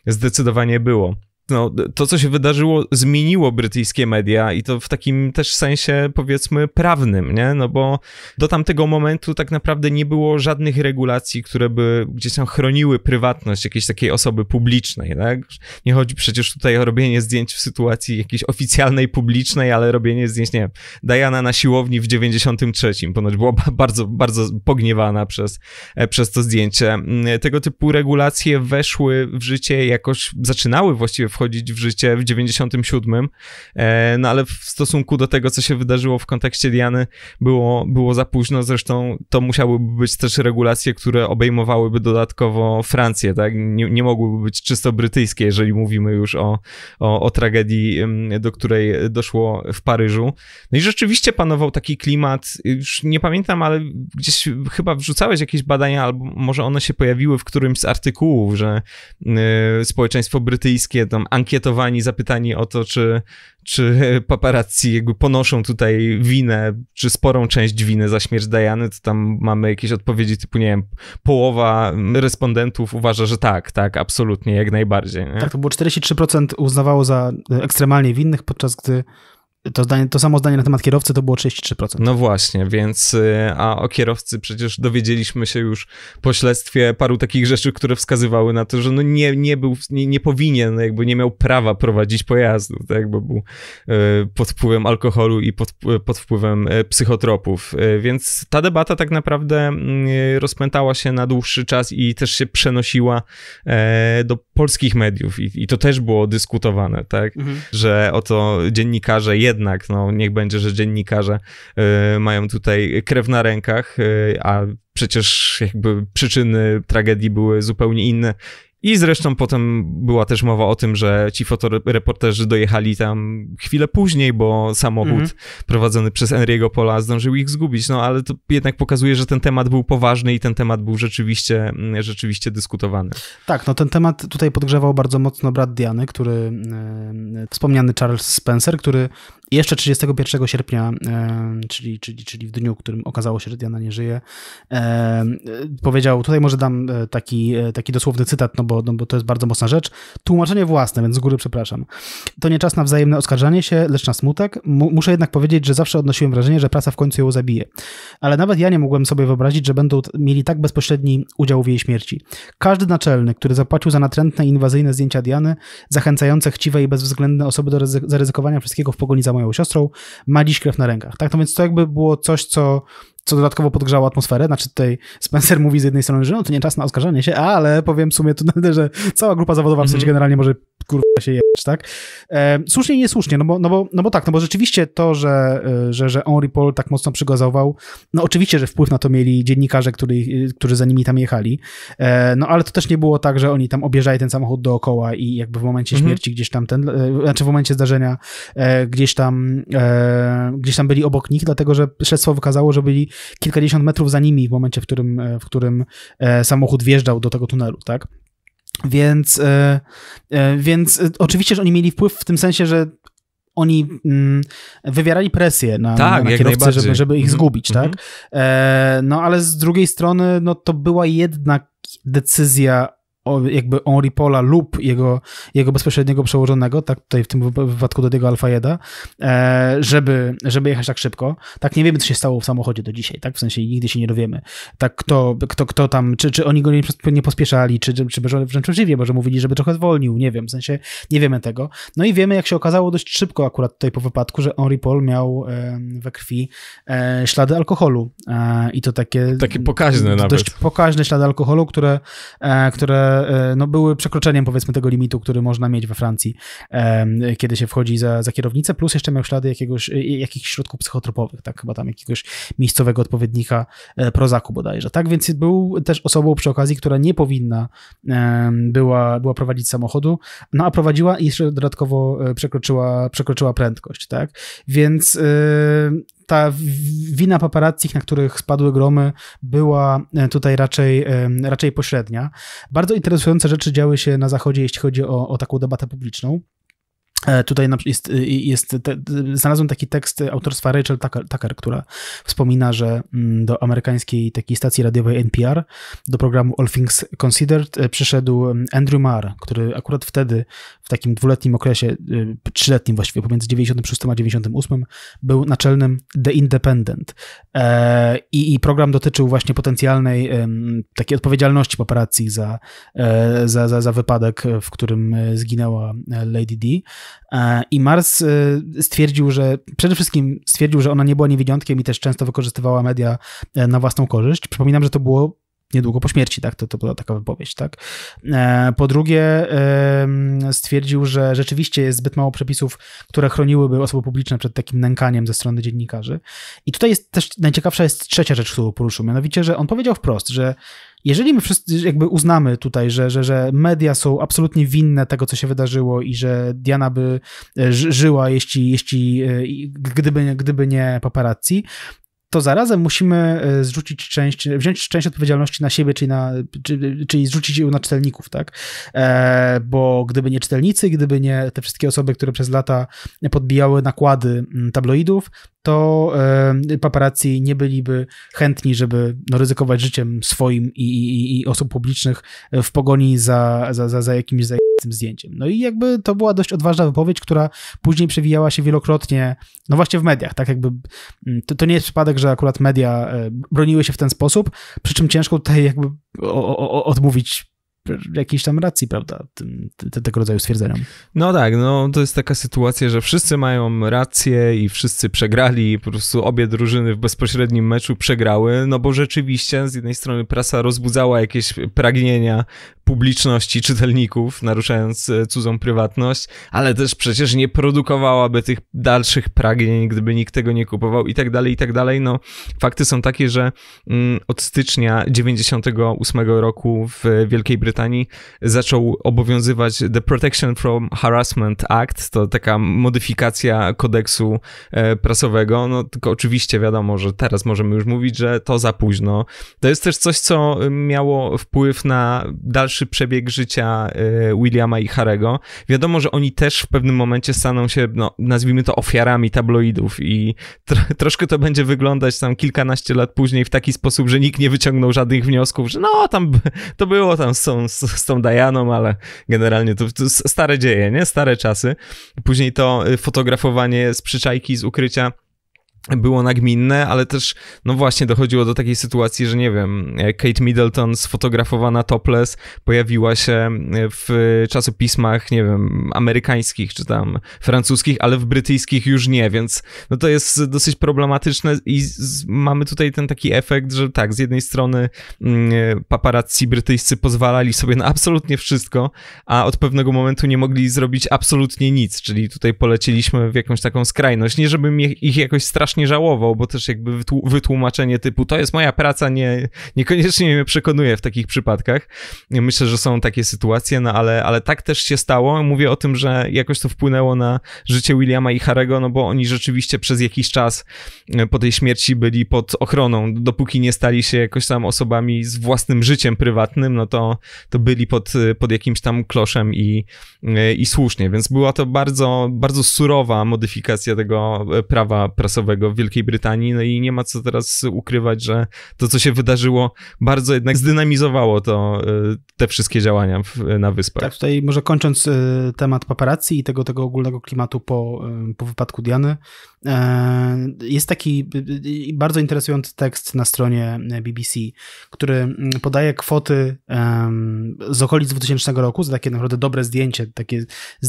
zdecydowanie było no, to co się wydarzyło zmieniło brytyjskie media i to w takim też sensie powiedzmy prawnym, nie? No bo do tamtego momentu tak naprawdę nie było żadnych regulacji, które by gdzieś tam chroniły prywatność jakiejś takiej osoby publicznej, tak? Nie chodzi przecież tutaj o robienie zdjęć w sytuacji jakiejś oficjalnej, publicznej, ale robienie zdjęć, nie wiem, Diana na siłowni w 93. Ponoć była bardzo, bardzo pogniewana przez, e, przez to zdjęcie. Mm, tego typu regulacje weszły w życie jakoś, zaczynały właściwie wchodzić wchodzić w życie w 97, e, no ale w stosunku do tego, co się wydarzyło w kontekście Diany, było, było za późno, zresztą to musiałyby być też regulacje, które obejmowałyby dodatkowo Francję, tak, nie, nie mogłyby być czysto brytyjskie, jeżeli mówimy już o, o, o tragedii, do której doszło w Paryżu. No i rzeczywiście panował taki klimat, już nie pamiętam, ale gdzieś chyba wrzucałeś jakieś badania, albo może one się pojawiły w którymś z artykułów, że y, społeczeństwo brytyjskie tam tam ankietowani, zapytani o to, czy, czy paparazzi jakby ponoszą tutaj winę, czy sporą część winy za śmierć Diany, to tam mamy jakieś odpowiedzi typu, nie wiem, połowa respondentów uważa, że tak, tak, absolutnie, jak najbardziej. Nie? Tak, to było 43% uznawało za e, ekstremalnie winnych, podczas gdy to, zdanie, to samo zdanie na temat kierowcy to było 33%. No właśnie, więc y, a o kierowcy przecież dowiedzieliśmy się już po śledztwie paru takich rzeczy, które wskazywały na to, że no nie, nie był, nie, nie powinien, jakby nie miał prawa prowadzić pojazdu, tak, bo był y, pod wpływem alkoholu i pod, y, pod wpływem psychotropów. Więc ta debata tak naprawdę rozpętała się na dłuższy czas i też się przenosiła e, do polskich mediów i, i to też było dyskutowane, tak, mhm. że oto dziennikarze jeden jednak no, niech będzie, że dziennikarze y, mają tutaj krew na rękach, y, a przecież jakby przyczyny tragedii były zupełnie inne. I zresztą potem była też mowa o tym, że ci fotoreporterzy dojechali tam chwilę później, bo samochód mm -hmm. prowadzony przez Enriego Pola zdążył ich zgubić. No ale to jednak pokazuje, że ten temat był poważny i ten temat był rzeczywiście, mm, rzeczywiście dyskutowany. Tak, no ten temat tutaj podgrzewał bardzo mocno brat Diany, który y, y, wspomniany Charles Spencer, który jeszcze 31 sierpnia, czyli, czyli, czyli w dniu, w którym okazało się, że Diana nie żyje, powiedział, tutaj może dam e, taki, e, taki dosłowny cytat, no bo, no bo to jest bardzo mocna rzecz, tłumaczenie własne, więc z góry przepraszam. To nie czas na wzajemne oskarżanie się, lecz na smutek. muszę jednak powiedzieć, że zawsze odnosiłem wrażenie, że praca w końcu ją zabije. Ale nawet ja nie mogłem sobie wyobrazić, że będą mieli tak bezpośredni udział w jej śmierci. Każdy naczelny, który zapłacił za natrętne i inwazyjne zdjęcia Diany, zachęcające chciwe i bezwzględne osoby do zaryzykowania wszystkiego w pogoni za moją moją siostrą, ma dziś krew na rękach. Tak, no więc to jakby było coś, co, co dodatkowo podgrzało atmosferę. Znaczy tutaj Spencer mówi z jednej strony, że no to nie czas na oskarżanie się, ale powiem w sumie tutaj [LAUGHS] że cała grupa zawodowa mm -hmm. w sensie mhm. generalnie może kurwa się je tak? E, słusznie niesłusznie, no bo, no, bo, no bo tak, no bo rzeczywiście to, że, e, że, że Henri Paul tak mocno przygazował, no oczywiście, że wpływ na to mieli dziennikarze, który, e, którzy za nimi tam jechali, no ale to też nie było tak, że oni tam objeżdżali ten samochód dookoła i jakby w momencie mhm. śmierci gdzieś tam ten, znaczy w momencie zdarzenia gdzieś tam, gdzieś tam byli obok nich, dlatego, że śledztwo wykazało, że byli kilkadziesiąt metrów za nimi w momencie, w którym, w którym samochód wjeżdżał do tego tunelu, tak? Więc, e, e, więc e, oczywiście, że oni mieli wpływ w tym sensie, że oni mm, wywierali presję na, tak, na kierowcę, żeby, żeby, ich mhm, zgubić, mm -hmm. tak? no ale z drugiej strony, no to była jednak decyzja jakby Henri Pola lub jego, jego bezpośredniego przełożonego, tak tutaj w tym wypadku do tego Alfa 1, e, żeby, żeby jechać tak szybko. Tak nie wiemy, co się stało w samochodzie do dzisiaj, tak? W sensie nigdy się nie dowiemy. Tak kto, kto, kto tam, czy, czy oni go nie, nie pospieszali, czy, czy, czy wręcz przeciwnie, może mówili, żeby trochę zwolnił, nie wiem, w sensie nie wiemy tego. No i wiemy, jak się okazało dość szybko akurat tutaj po wypadku, że Henri Paul miał e, we krwi e, ślady alkoholu i to takie... Takie pokaźne dość nawet. Dość pokaźne ślady alkoholu, które, które E, no, były przekroczeniem powiedzmy tego limitu, który można mieć we Francji, kiedy się wchodzi za, za kierownicę, plus jeszcze miał ślady jakiegoś, e, jakichś środków psychotropowych, tak chyba tam jakiegoś miejscowego odpowiednika e, Prozaku bodajże, tak? Więc był też osobą przy okazji, która nie powinna była, była prowadzić samochodu, no a prowadziła i jeszcze dodatkowo przekroczyła, przekroczyła prędkość, tak? Więc ta wina paparazzi, na których spadły gromy, była e, tutaj raczej, e, raczej pośrednia. Bardzo interesujące rzeczy działy się na Zachodzie, jeśli chodzi o, o taką debatę publiczną. E, tutaj jest, y, jest y, znalazłem taki tekst autorstwa Rachel Tucker, Tucker, która wspomina, że mm, do amerykańskiej takiej stacji radiowej NPR, do programu All Things Considered e, przyszedł mm, Andrew Marr, który akurat wtedy, w takim dwuletnim okresie, y, trzyletnim właściwie, pomiędzy 96 a 98, był naczelnym The Independent. E, I, i program dotyczył właśnie potencjalnej takiej odpowiedzialności operacji za, za, za, za wypadek, w którym zginęła Lady D. E, I Mars e, stwierdził, że przede wszystkim stwierdził, że ona nie była niewidziątkiem i też często wykorzystywała media e, na własną korzyść. Przypominam, że to było niedługo po śmierci, tak? To, to była taka wypowiedź, tak? E, po drugie, stwierdził, że rzeczywiście jest zbyt mało przepisów, które chroniłyby osoby publiczne przed takim nękaniem ze strony dziennikarzy. I tutaj jest też najciekawsza jest trzecia rzecz, którą poruszył, mianowicie, że on powiedział wprost, że jeżeli my wszyscy jakby uznamy tutaj, że, że, że media są absolutnie winne tego, co się wydarzyło i że Diana by e, żyła, jeśli, jeśli e, gdyby, gdyby nie paparazzi, to zarazem musimy e, zrzucić część, wziąć część odpowiedzialności na siebie, czyli, na, czyli, czyli zrzucić ją na czytelników, tak? E, bo gdyby nie czytelnicy, gdyby nie te wszystkie osoby, które przez lata podbijały nakłady mm, tabloidów, to e, paparazzi nie byliby chętni, żeby no, ryzykować życiem swoim i, i, i osób publicznych e, w pogoni za, za, za, za jakimś zajętym zdjęciem. No i jakby to była dość odważna wypowiedź, która później przewijała się wielokrotnie, no właśnie w mediach, tak jakby mm, to, to nie jest przypadek, że akurat media e, broniły się w ten sposób, przy czym ciężko tutaj jakby o, o, odmówić jakiejś tam racji, prawda, tym, te, tego rodzaju stwierdzeniom. No tak, no to jest taka sytuacja, że wszyscy mają rację i wszyscy przegrali, po prostu obie drużyny w bezpośrednim meczu przegrały, no bo rzeczywiście z jednej strony prasa rozbudzała jakieś pragnienia publiczności, czytelników, naruszając e, cudzą prywatność, ale też przecież nie produkowałaby tych dalszych pragnień, gdyby nikt tego nie kupował i tak dalej, i tak dalej. No, fakty są takie, że mm, od stycznia 98 roku w Wielkiej Brytanii zaczął obowiązywać The Protection from Harassment Act, to taka modyfikacja kodeksu e, prasowego, no tylko oczywiście wiadomo, że teraz możemy już mówić, że to za późno. To jest też coś, co miało wpływ na dalsze dalszy przebieg życia e, Williama i Harego. Wiadomo, że oni też w pewnym momencie staną się, no, nazwijmy to ofiarami tabloidów i [LAUGHS] troszkę to będzie wyglądać tam kilkanaście lat później w taki sposób, że nikt nie wyciągnął żadnych wniosków, że no, tam to było tam z tą, z tą Dianą, ale generalnie to, to stare dzieje, nie? Stare czasy. Później to e, fotografowanie z przyczajki, z ukrycia było nagminne, ale też, no właśnie, dochodziło do takiej sytuacji, że nie wiem, Kate Middleton sfotografowana topless pojawiła się e, w czasopismach, nie wiem, amerykańskich czy tam francuskich, ale w brytyjskich już nie, więc no to jest dosyć problematyczne i z, mamy tutaj ten taki efekt, że tak, z jednej strony mm, e, paparazzi brytyjscy pozwalali sobie na absolutnie wszystko, a od pewnego momentu nie mogli zrobić absolutnie nic, czyli tutaj polecieliśmy w jakąś taką skrajność, nie żebym ich jakoś strasznie strasznie żałował, bo też jakby wytłumaczenie typu to jest moja praca nie, niekoniecznie mnie przekonuje w takich przypadkach. Myślę, że są takie sytuacje, no ale, ale tak też się stało. Mówię o tym, że jakoś to wpłynęło na życie Williama i Harego, no bo oni rzeczywiście przez jakiś czas e, po tej śmierci byli pod ochroną, dopóki nie stali się jakoś tam osobami z własnym życiem prywatnym, no to, to byli pod, pod jakimś tam kloszem i, e, i słusznie, więc była to bardzo, bardzo surowa modyfikacja tego e, prawa prasowego tego w Wielkiej Brytanii, no i nie ma co teraz ukrywać, że to, co się wydarzyło, bardzo jednak zdynamizowało to, y, te wszystkie działania w, na wyspach. Tak, tutaj może kończąc y, temat paparacji i tego, tego ogólnego klimatu po, y, po wypadku Diany, E, jest taki bardzo interesujący tekst na stronie BBC, który mm, podaje kwoty z okolic 2000 roku za takie naprawdę dobre zdjęcie, takie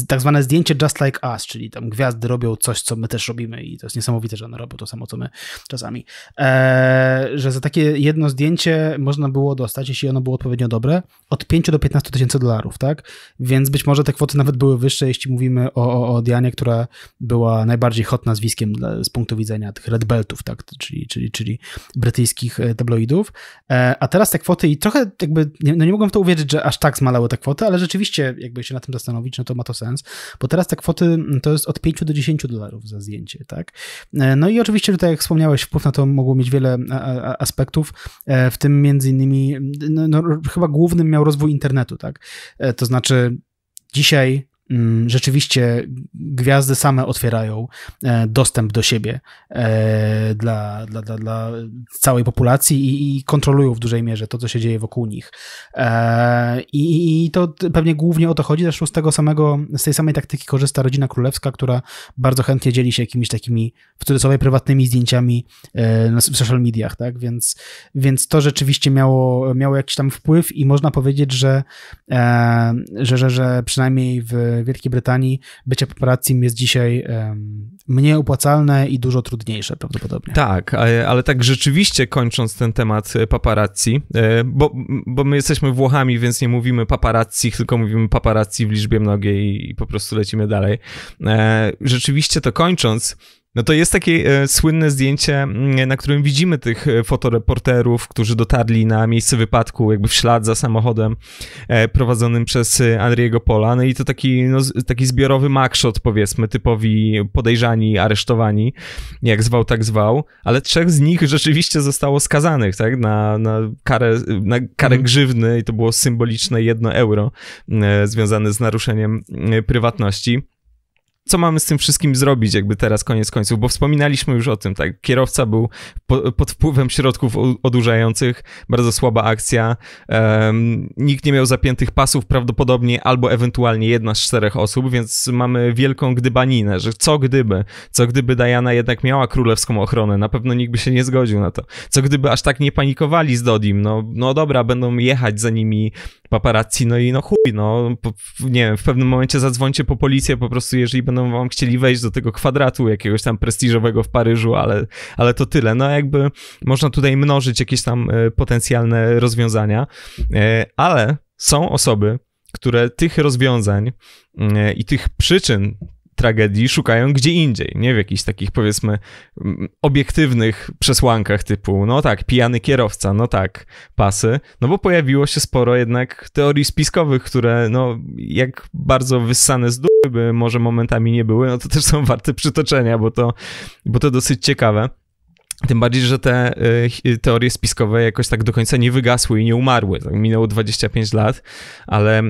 tak zwane zdjęcie just like us, czyli tam gwiazdy robią coś, co my też robimy i to jest niesamowite, że one robią to samo, co my czasami. E, że za takie jedno zdjęcie można było dostać, jeśli ono było odpowiednio dobre, od 5 do 15 tysięcy dolarów, tak? Więc być może te kwoty nawet były wyższe, jeśli mówimy o, o, o Dianie, która była najbardziej hot nazwiskiem dla, z punktu widzenia tych Red Beltów, tak, czyli, czyli, czyli brytyjskich e, tabloidów. E, a teraz te kwoty i trochę jakby, no nie mogłem w to uwierzyć, że aż tak zmalały te kwoty, ale rzeczywiście jakby się na tym zastanowić, no to ma to sens, bo teraz te kwoty mm, to jest od 5 do 10 dolarów za zdjęcie, tak. E, no i oczywiście tutaj, jak wspomniałeś, wpływ na to mogło mieć wiele aspektów, w tym między innymi, no, no chyba głównym miał rozwój internetu, tak. To znaczy dzisiaj Mm, rzeczywiście gwiazdy same otwierają e, dostęp do siebie e, dla, dla, dla, dla całej populacji i, i, kontrolują w dużej mierze to, co się dzieje wokół nich. E, I, I, to pewnie głównie o to chodzi, zresztą z tego samego, z tej samej taktyki korzysta rodzina królewska, która bardzo chętnie dzieli się jakimiś takimi, w cudzysłowie, prywatnymi zdjęciami w social mediach, tak, więc, więc to rzeczywiście miało, miało jakiś tam wpływ i można powiedzieć, że, że, że, że przynajmniej w Wielkiej Brytanii bycie paparazzim jest dzisiaj mniej opłacalne i dużo trudniejsze prawdopodobnie. Tak, ale tak rzeczywiście kończąc ten temat e, paparazzi, e, bo, bo my jesteśmy Włochami, więc nie mówimy paparazzi, tylko mówimy paparazzi w liczbie mnogiej i po prostu lecimy dalej. E, rzeczywiście to kończąc, no to jest takie e, słynne zdjęcie, na którym widzimy tych e, fotoreporterów, którzy dotarli na miejsce wypadku, jakby w ślad za samochodem e, prowadzonym przez e, Andriego Pola. No i to taki, no, taki zbiorowy makszot, powiedzmy, typowi podejrzani, aresztowani, jak zwał, tak zwał, ale trzech z nich rzeczywiście zostało skazanych, tak, na, na karę, na karę mhm. grzywny i to było symboliczne jedno euro e, związane z naruszeniem prywatności co mamy z tym wszystkim zrobić, jakby teraz koniec końców, bo wspominaliśmy już o tym, tak, kierowca był po, pod wpływem środków odurzających, bardzo słaba akcja, um, nikt nie miał zapiętych pasów prawdopodobnie, albo ewentualnie jedna z czterech osób, więc mamy wielką gdybaninę, że co gdyby, co gdyby Diana jednak miała królewską ochronę, na pewno nikt by się nie zgodził na to, co gdyby aż tak nie panikowali z Dodim, no, no dobra, będą jechać za nimi paparazzi, no i no chuj, no po, nie wiem, w pewnym momencie zadzwońcie po policję po prostu, jeżeli będą wam chcieli wejść do tego kwadratu jakiegoś tam prestiżowego w Paryżu, ale, ale to tyle. No jakby można tutaj mnożyć jakieś tam e, potencjalne rozwiązania, e, ale są osoby, które tych rozwiązań e, i tych przyczyn tragedii szukają gdzie indziej, nie w jakichś takich powiedzmy obiektywnych przesłankach typu, no tak, pijany kierowca, no tak, pasy, no bo pojawiło się sporo jednak teorii spiskowych, które no jak bardzo wyssane z dupy by może momentami nie były, no to też są warte przytoczenia, bo to, bo to dosyć ciekawe. Tym bardziej, że te y, teorie spiskowe jakoś tak do końca nie wygasły i nie umarły. Tak, minęło 25 lat, ale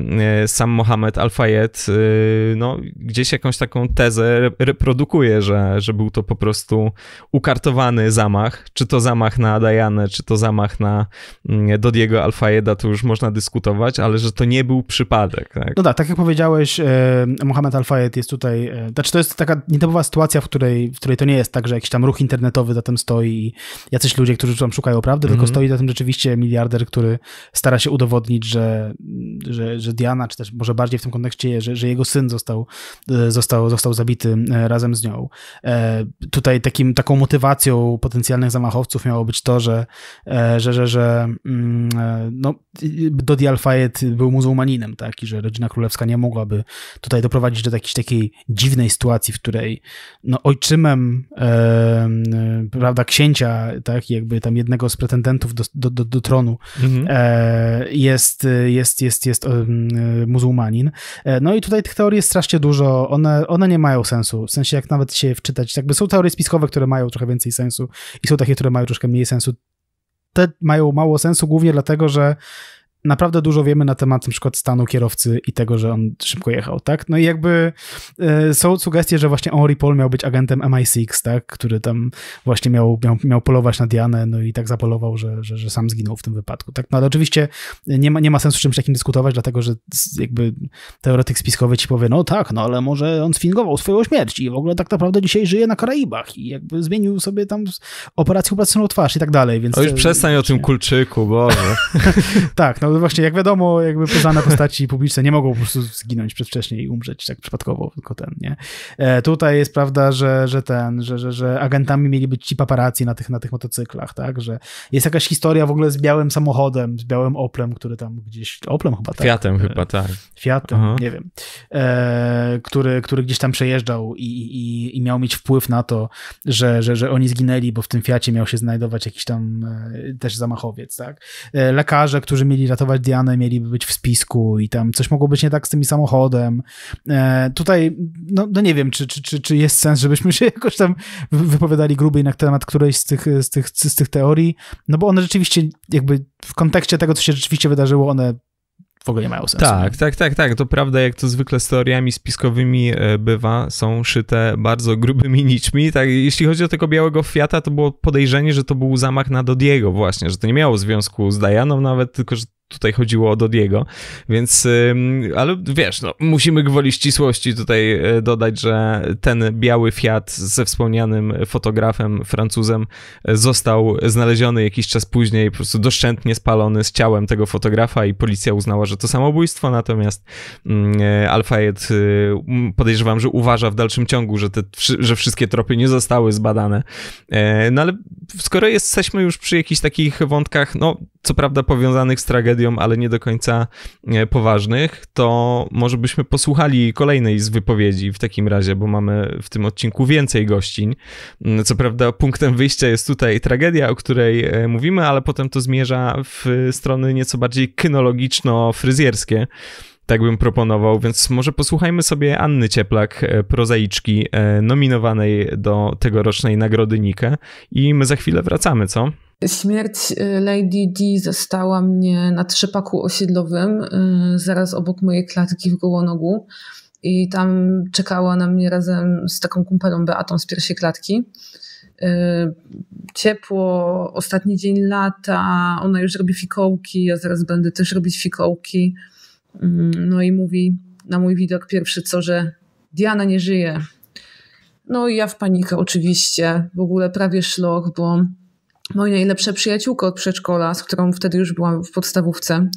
y, sam Mohamed Al-Fayed y, no, gdzieś jakąś taką tezę reprodukuje, że, że był to po prostu ukartowany zamach. Czy to zamach na Dajanę, czy to zamach na mm, Dodiego Al-Fayeda, to już można dyskutować, ale że to nie był przypadek. Tak? No tak, tak jak powiedziałeś, Mohamed Al-Fayed jest tutaj, znaczy to jest taka nietypowa sytuacja, w której, w której to nie jest tak, że jakiś tam ruch internetowy za tym stoi, stoi jacyś ludzie, którzy tam szukają prawdy, mm -hmm. tylko mhm. stoi za tym rzeczywiście miliarder, który stara się udowodnić, że, że, że Diana, czy też może bardziej w tym kontekście, że, że jego syn został, e, został, został zabity e, razem z nią. E, tutaj takim, taką motywacją potencjalnych zamachowców miało być to, że, że, że, że mm, no, Dodi Al-Fayed był muzułmaninem, tak, i że rodzina królewska nie mogłaby tutaj doprowadzić do jakiejś takiej dziwnej sytuacji, w której no, ojczymem, prawda, księcia, tak, jakby tam jednego z pretendentów do, do, do, do tronu mhm. e, jest, jest, jest, jest e, e, muzułmanin. E, no i tutaj tych teorii jest strasznie dużo, one, one nie mają sensu, w sensie jak nawet się wczytać, jakby są teorie spiskowe, które mają trochę więcej sensu i są takie, które mają troszkę mniej sensu. Te mają mało sensu głównie dlatego, że naprawdę dużo wiemy na temat np. stanu kierowcy i tego, że on szybko jechał, tak? No i jakby e, są sugestie, że właśnie Henry Paul miał być agentem MI6, tak? Który tam właśnie miał, miał, miał polować na Dianę, no i tak zapolował, że, że, że sam zginął w tym wypadku, tak? No ale oczywiście nie ma, nie ma sensu czymś takim dyskutować, dlatego że jakby teoretyk spiskowy ci powie, no tak, no ale może on sfingował swoją śmierć i w ogóle tak naprawdę dzisiaj żyje na Karaibach i jakby zmienił sobie tam operację operacyjną twarz i tak dalej, więc... O już e, przestań o tym kulczyku, Boże. [LAUGHS] tak, no no właśnie, jak wiadomo, jakby poznane postaci publiczne nie mogą po prostu zginąć przedwcześnie i umrzeć tak przypadkowo, tylko ten, nie? E, tutaj jest prawda, że, że ten, że, że, że agentami mieli być ci paparazzi na tych, na tych motocyklach, tak? Że jest jakaś historia w ogóle z białym samochodem, z białym Oplem, który tam gdzieś, Oplem chyba, tak? Fiatem e, chyba, tak. Fiatem, Aha. nie wiem. E, który, który gdzieś tam przejeżdżał i, i, i miał mieć wpływ na to, że, że, że oni zginęli, bo w tym Fiacie miał się znajdować jakiś tam e, też zamachowiec, tak? E, lekarze, którzy mieli ratować ratować Dianę, mieliby być w spisku i tam coś mogło być nie tak z tym samochodem. E, tutaj, no, no, nie wiem, czy, czy, czy, czy jest sens, żebyśmy się [LAUGHS] jakoś tam wypowiadali grubiej na temat którejś z tych, z tych, z tych teorii, no bo one rzeczywiście jakby w kontekście tego, co się rzeczywiście wydarzyło, one w ogóle nie mają sensu. Tak, tak, tak, tak. To prawda, jak to zwykle z teoriami spiskowymi e, bywa, są szyte bardzo grubymi niczmi. Tak, jeśli chodzi o tego białego Fiata, to było podejrzenie, że to był zamach na Dodiego właśnie, że to nie miało związku z Dianą nawet, tylko że tutaj chodziło o Dodiego, więc, ale wiesz, no, musimy gwoli ścisłości tutaj e, dodać, że ten biały Fiat ze wspomnianym fotografem, Francuzem, e, został znaleziony jakiś czas później, po prostu doszczętnie spalony z ciałem tego fotografa i policja uznała, że to samobójstwo, natomiast mm, e, Alfajet um, podejrzewam, że uważa w dalszym ciągu, że, te, że wszystkie tropy nie zostały zbadane. No ale skoro jesteśmy już przy jakichś takich wątkach, no co prawda powiązanych z tragedią, ale nie do końca e, poważnych, to może byśmy posłuchali kolejnej z wypowiedzi w takim razie, bo mamy w tym odcinku więcej gościń. Mm, co prawda punktem wyjścia jest tutaj tragedia, o której e, mówimy, ale potem to zmierza w strony nieco bardziej kynologiczno-fryzjerskie tak bym proponował, więc może posłuchajmy sobie Anny Cieplak, e, prozaiczki nominowanej do tegorocznej nagrody Nike i my za chwilę wracamy, co? Śmierć y, Lady D zastała mnie na trzepaku osiedlowym, y, zaraz obok mojej klatki w Gołonogu. I tam czekała na mnie razem z taką kumpelą Beatą z pierwszej klatki. Y, ciepło, ostatni dzień lata, ona już robi fikołki, ja zaraz będę też robić fikołki. Mm, no i mówi na mój widok pierwszy co, że Diana nie żyje. No i ja w panikę oczywiście, w ogóle prawie szloch, bo moja najlepsza przyjaciółka od przedszkola, z którą wtedy już byłam w podstawówce.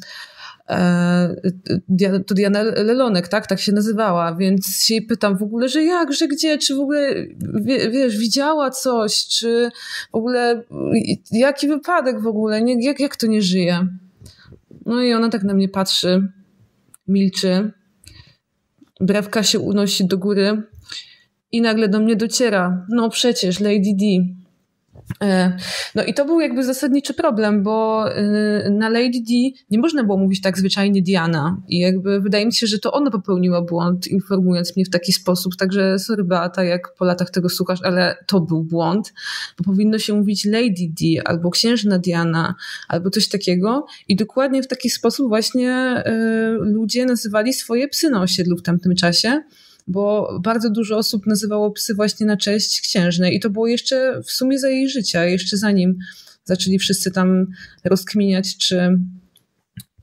E, to Diana Lelonek, tak? Tak się nazywała, więc się jej pytam w ogóle, że jak, że gdzie, czy w ogóle, wiesz, widziała coś, czy w ogóle, jaki wypadek w ogóle, nie, jak, jak to nie żyje? No i ona tak na mnie patrzy, milczy, brewka się unosi do góry i nagle do mnie dociera, no przecież Lady D, E, no i to był jakby zasadniczy problem, bo e, na Lady D nie można było mówić tak zwyczajnie Diana i jakby wydaje mi się, że to ona popełniła błąd informując mnie w taki sposób, także sorry Beata, jak po latach tego słuchasz, ale to był błąd, bo powinno się mówić Lady D albo Księżna Diana albo coś takiego i dokładnie w taki sposób właśnie e, ludzie nazywali swoje psy na osiedlu w tamtym czasie bo bardzo dużo osób nazywało psy właśnie na cześć księżnej i to było jeszcze w sumie za jej życia, jeszcze zanim zaczęli wszyscy tam rozkminiać, czy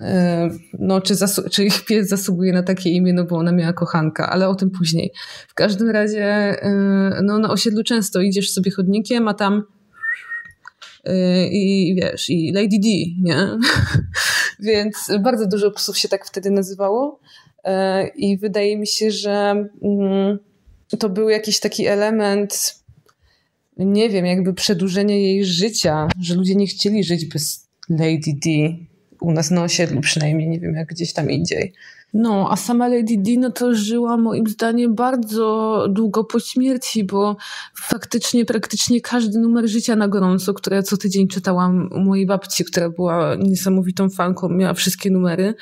e, no, czy, czy, ich pies zasługuje na takie imię, no bo ona miała kochanka, ale o tym później. W każdym razie, e, no na osiedlu często idziesz sobie chodnikiem, a tam i, e, i wiesz, i Lady D, nie? [LAUGHS] Więc bardzo dużo psów się tak wtedy nazywało. E, I wydaje mi się, że mm, to był jakiś taki element, nie wiem, jakby przedłużenie jej życia, że ludzie nie chcieli żyć bez Lady D. U nas na osiedlu przynajmniej, nie wiem jak gdzieś tam indziej. No, a sama Lady Di, no to żyła moim zdaniem bardzo długo po śmierci, bo faktycznie praktycznie każdy numer życia na gorąco, które co tydzień czytałam u mojej babci, która była niesamowitą fanką, miała wszystkie numery,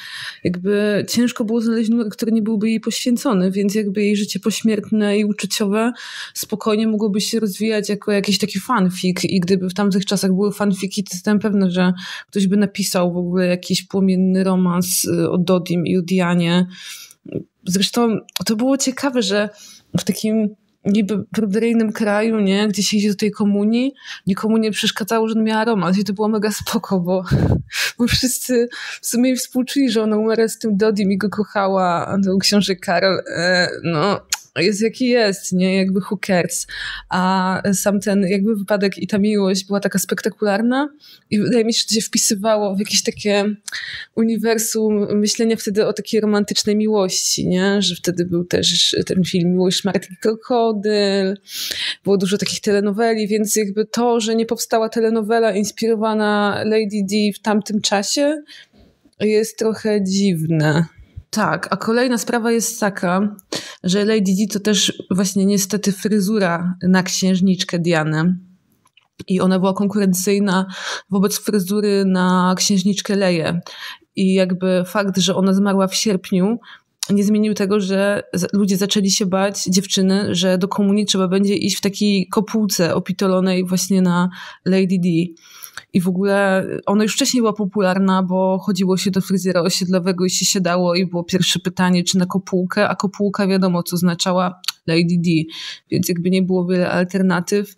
jakby ciężko było znaleźć numer, który nie byłby jej poświęcony, więc jakby jej życie pośmiertne i uczuciowe spokojnie mogłoby się rozwijać jako jakiś taki fanfic i gdyby w tamtych czasach były fanfiki, to jestem pewna, że ktoś by napisał w ogóle jakiś płomienny romans y, o Dodim i o Dianie, stronie. Zresztą to było ciekawe, że w takim niby pryderyjnym kraju, nie, gdzie się idzie do tej komunii, nikomu nie przeszkadzało, że on miała romans i to było mega spoko, bo, [LAUGHS] bo wszyscy w sumie współczuli, że ona umarła z tym Dodim i go kochała, a to był książę Karol, e, no jest jaki jest, nie? Jakby who cares. A sam ten jakby wypadek i ta miłość była taka spektakularna i wydaje mi się, że to się wpisywało w jakieś takie uniwersum myślenia wtedy o takiej romantycznej miłości, nie? Że wtedy był też ten film Miłość, Szmarek i Krokodyl. Było dużo takich telenoweli, więc jakby to, że nie powstała telenowela inspirowana Lady D w tamtym czasie, jest trochę dziwne. Tak, a kolejna sprawa jest taka, że Lady Di to też właśnie niestety fryzura na księżniczkę Dianę. I ona była konkurencyjna wobec fryzury na księżniczkę Leję. I jakby fakt, że ona zmarła w sierpniu, nie zmienił tego, że ludzie zaczęli się bać, dziewczyny, że do komunii trzeba będzie iść w takiej kopułce opitolonej właśnie na Lady Di i w ogóle ona już wcześniej była popularna, bo chodziło się do fryzjera osiedlowego i się siadało i było pierwsze pytanie, czy na kopułkę, a kopułka wiadomo, co znaczała Lady D, więc jakby nie było wiele alternatyw.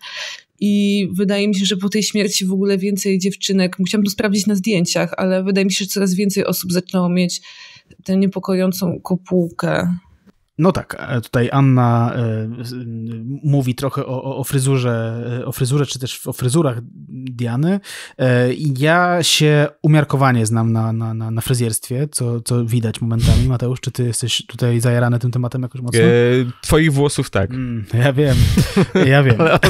I wydaje mi się, że po tej śmierci w ogóle więcej dziewczynek, musiałam to sprawdzić na zdjęciach, ale wydaje mi się, że coraz więcej osób zaczęło mieć tę niepokojącą kopułkę. No tak, e, tutaj Anna e, mówi trochę o, o, fryzurze, e, o fryzurze, czy też o fryzurach Diany. Ja się umiarkowanie znam na, na, na, na fryzjerstwie, co, co widać momentami. [LAUGHS] Mateusz, czy ty jesteś tutaj zajarany tym tematem jakoś mocno? E, twoich włosów tak. Mm, ja wiem, ja wiem. [LAUGHS] ale, od,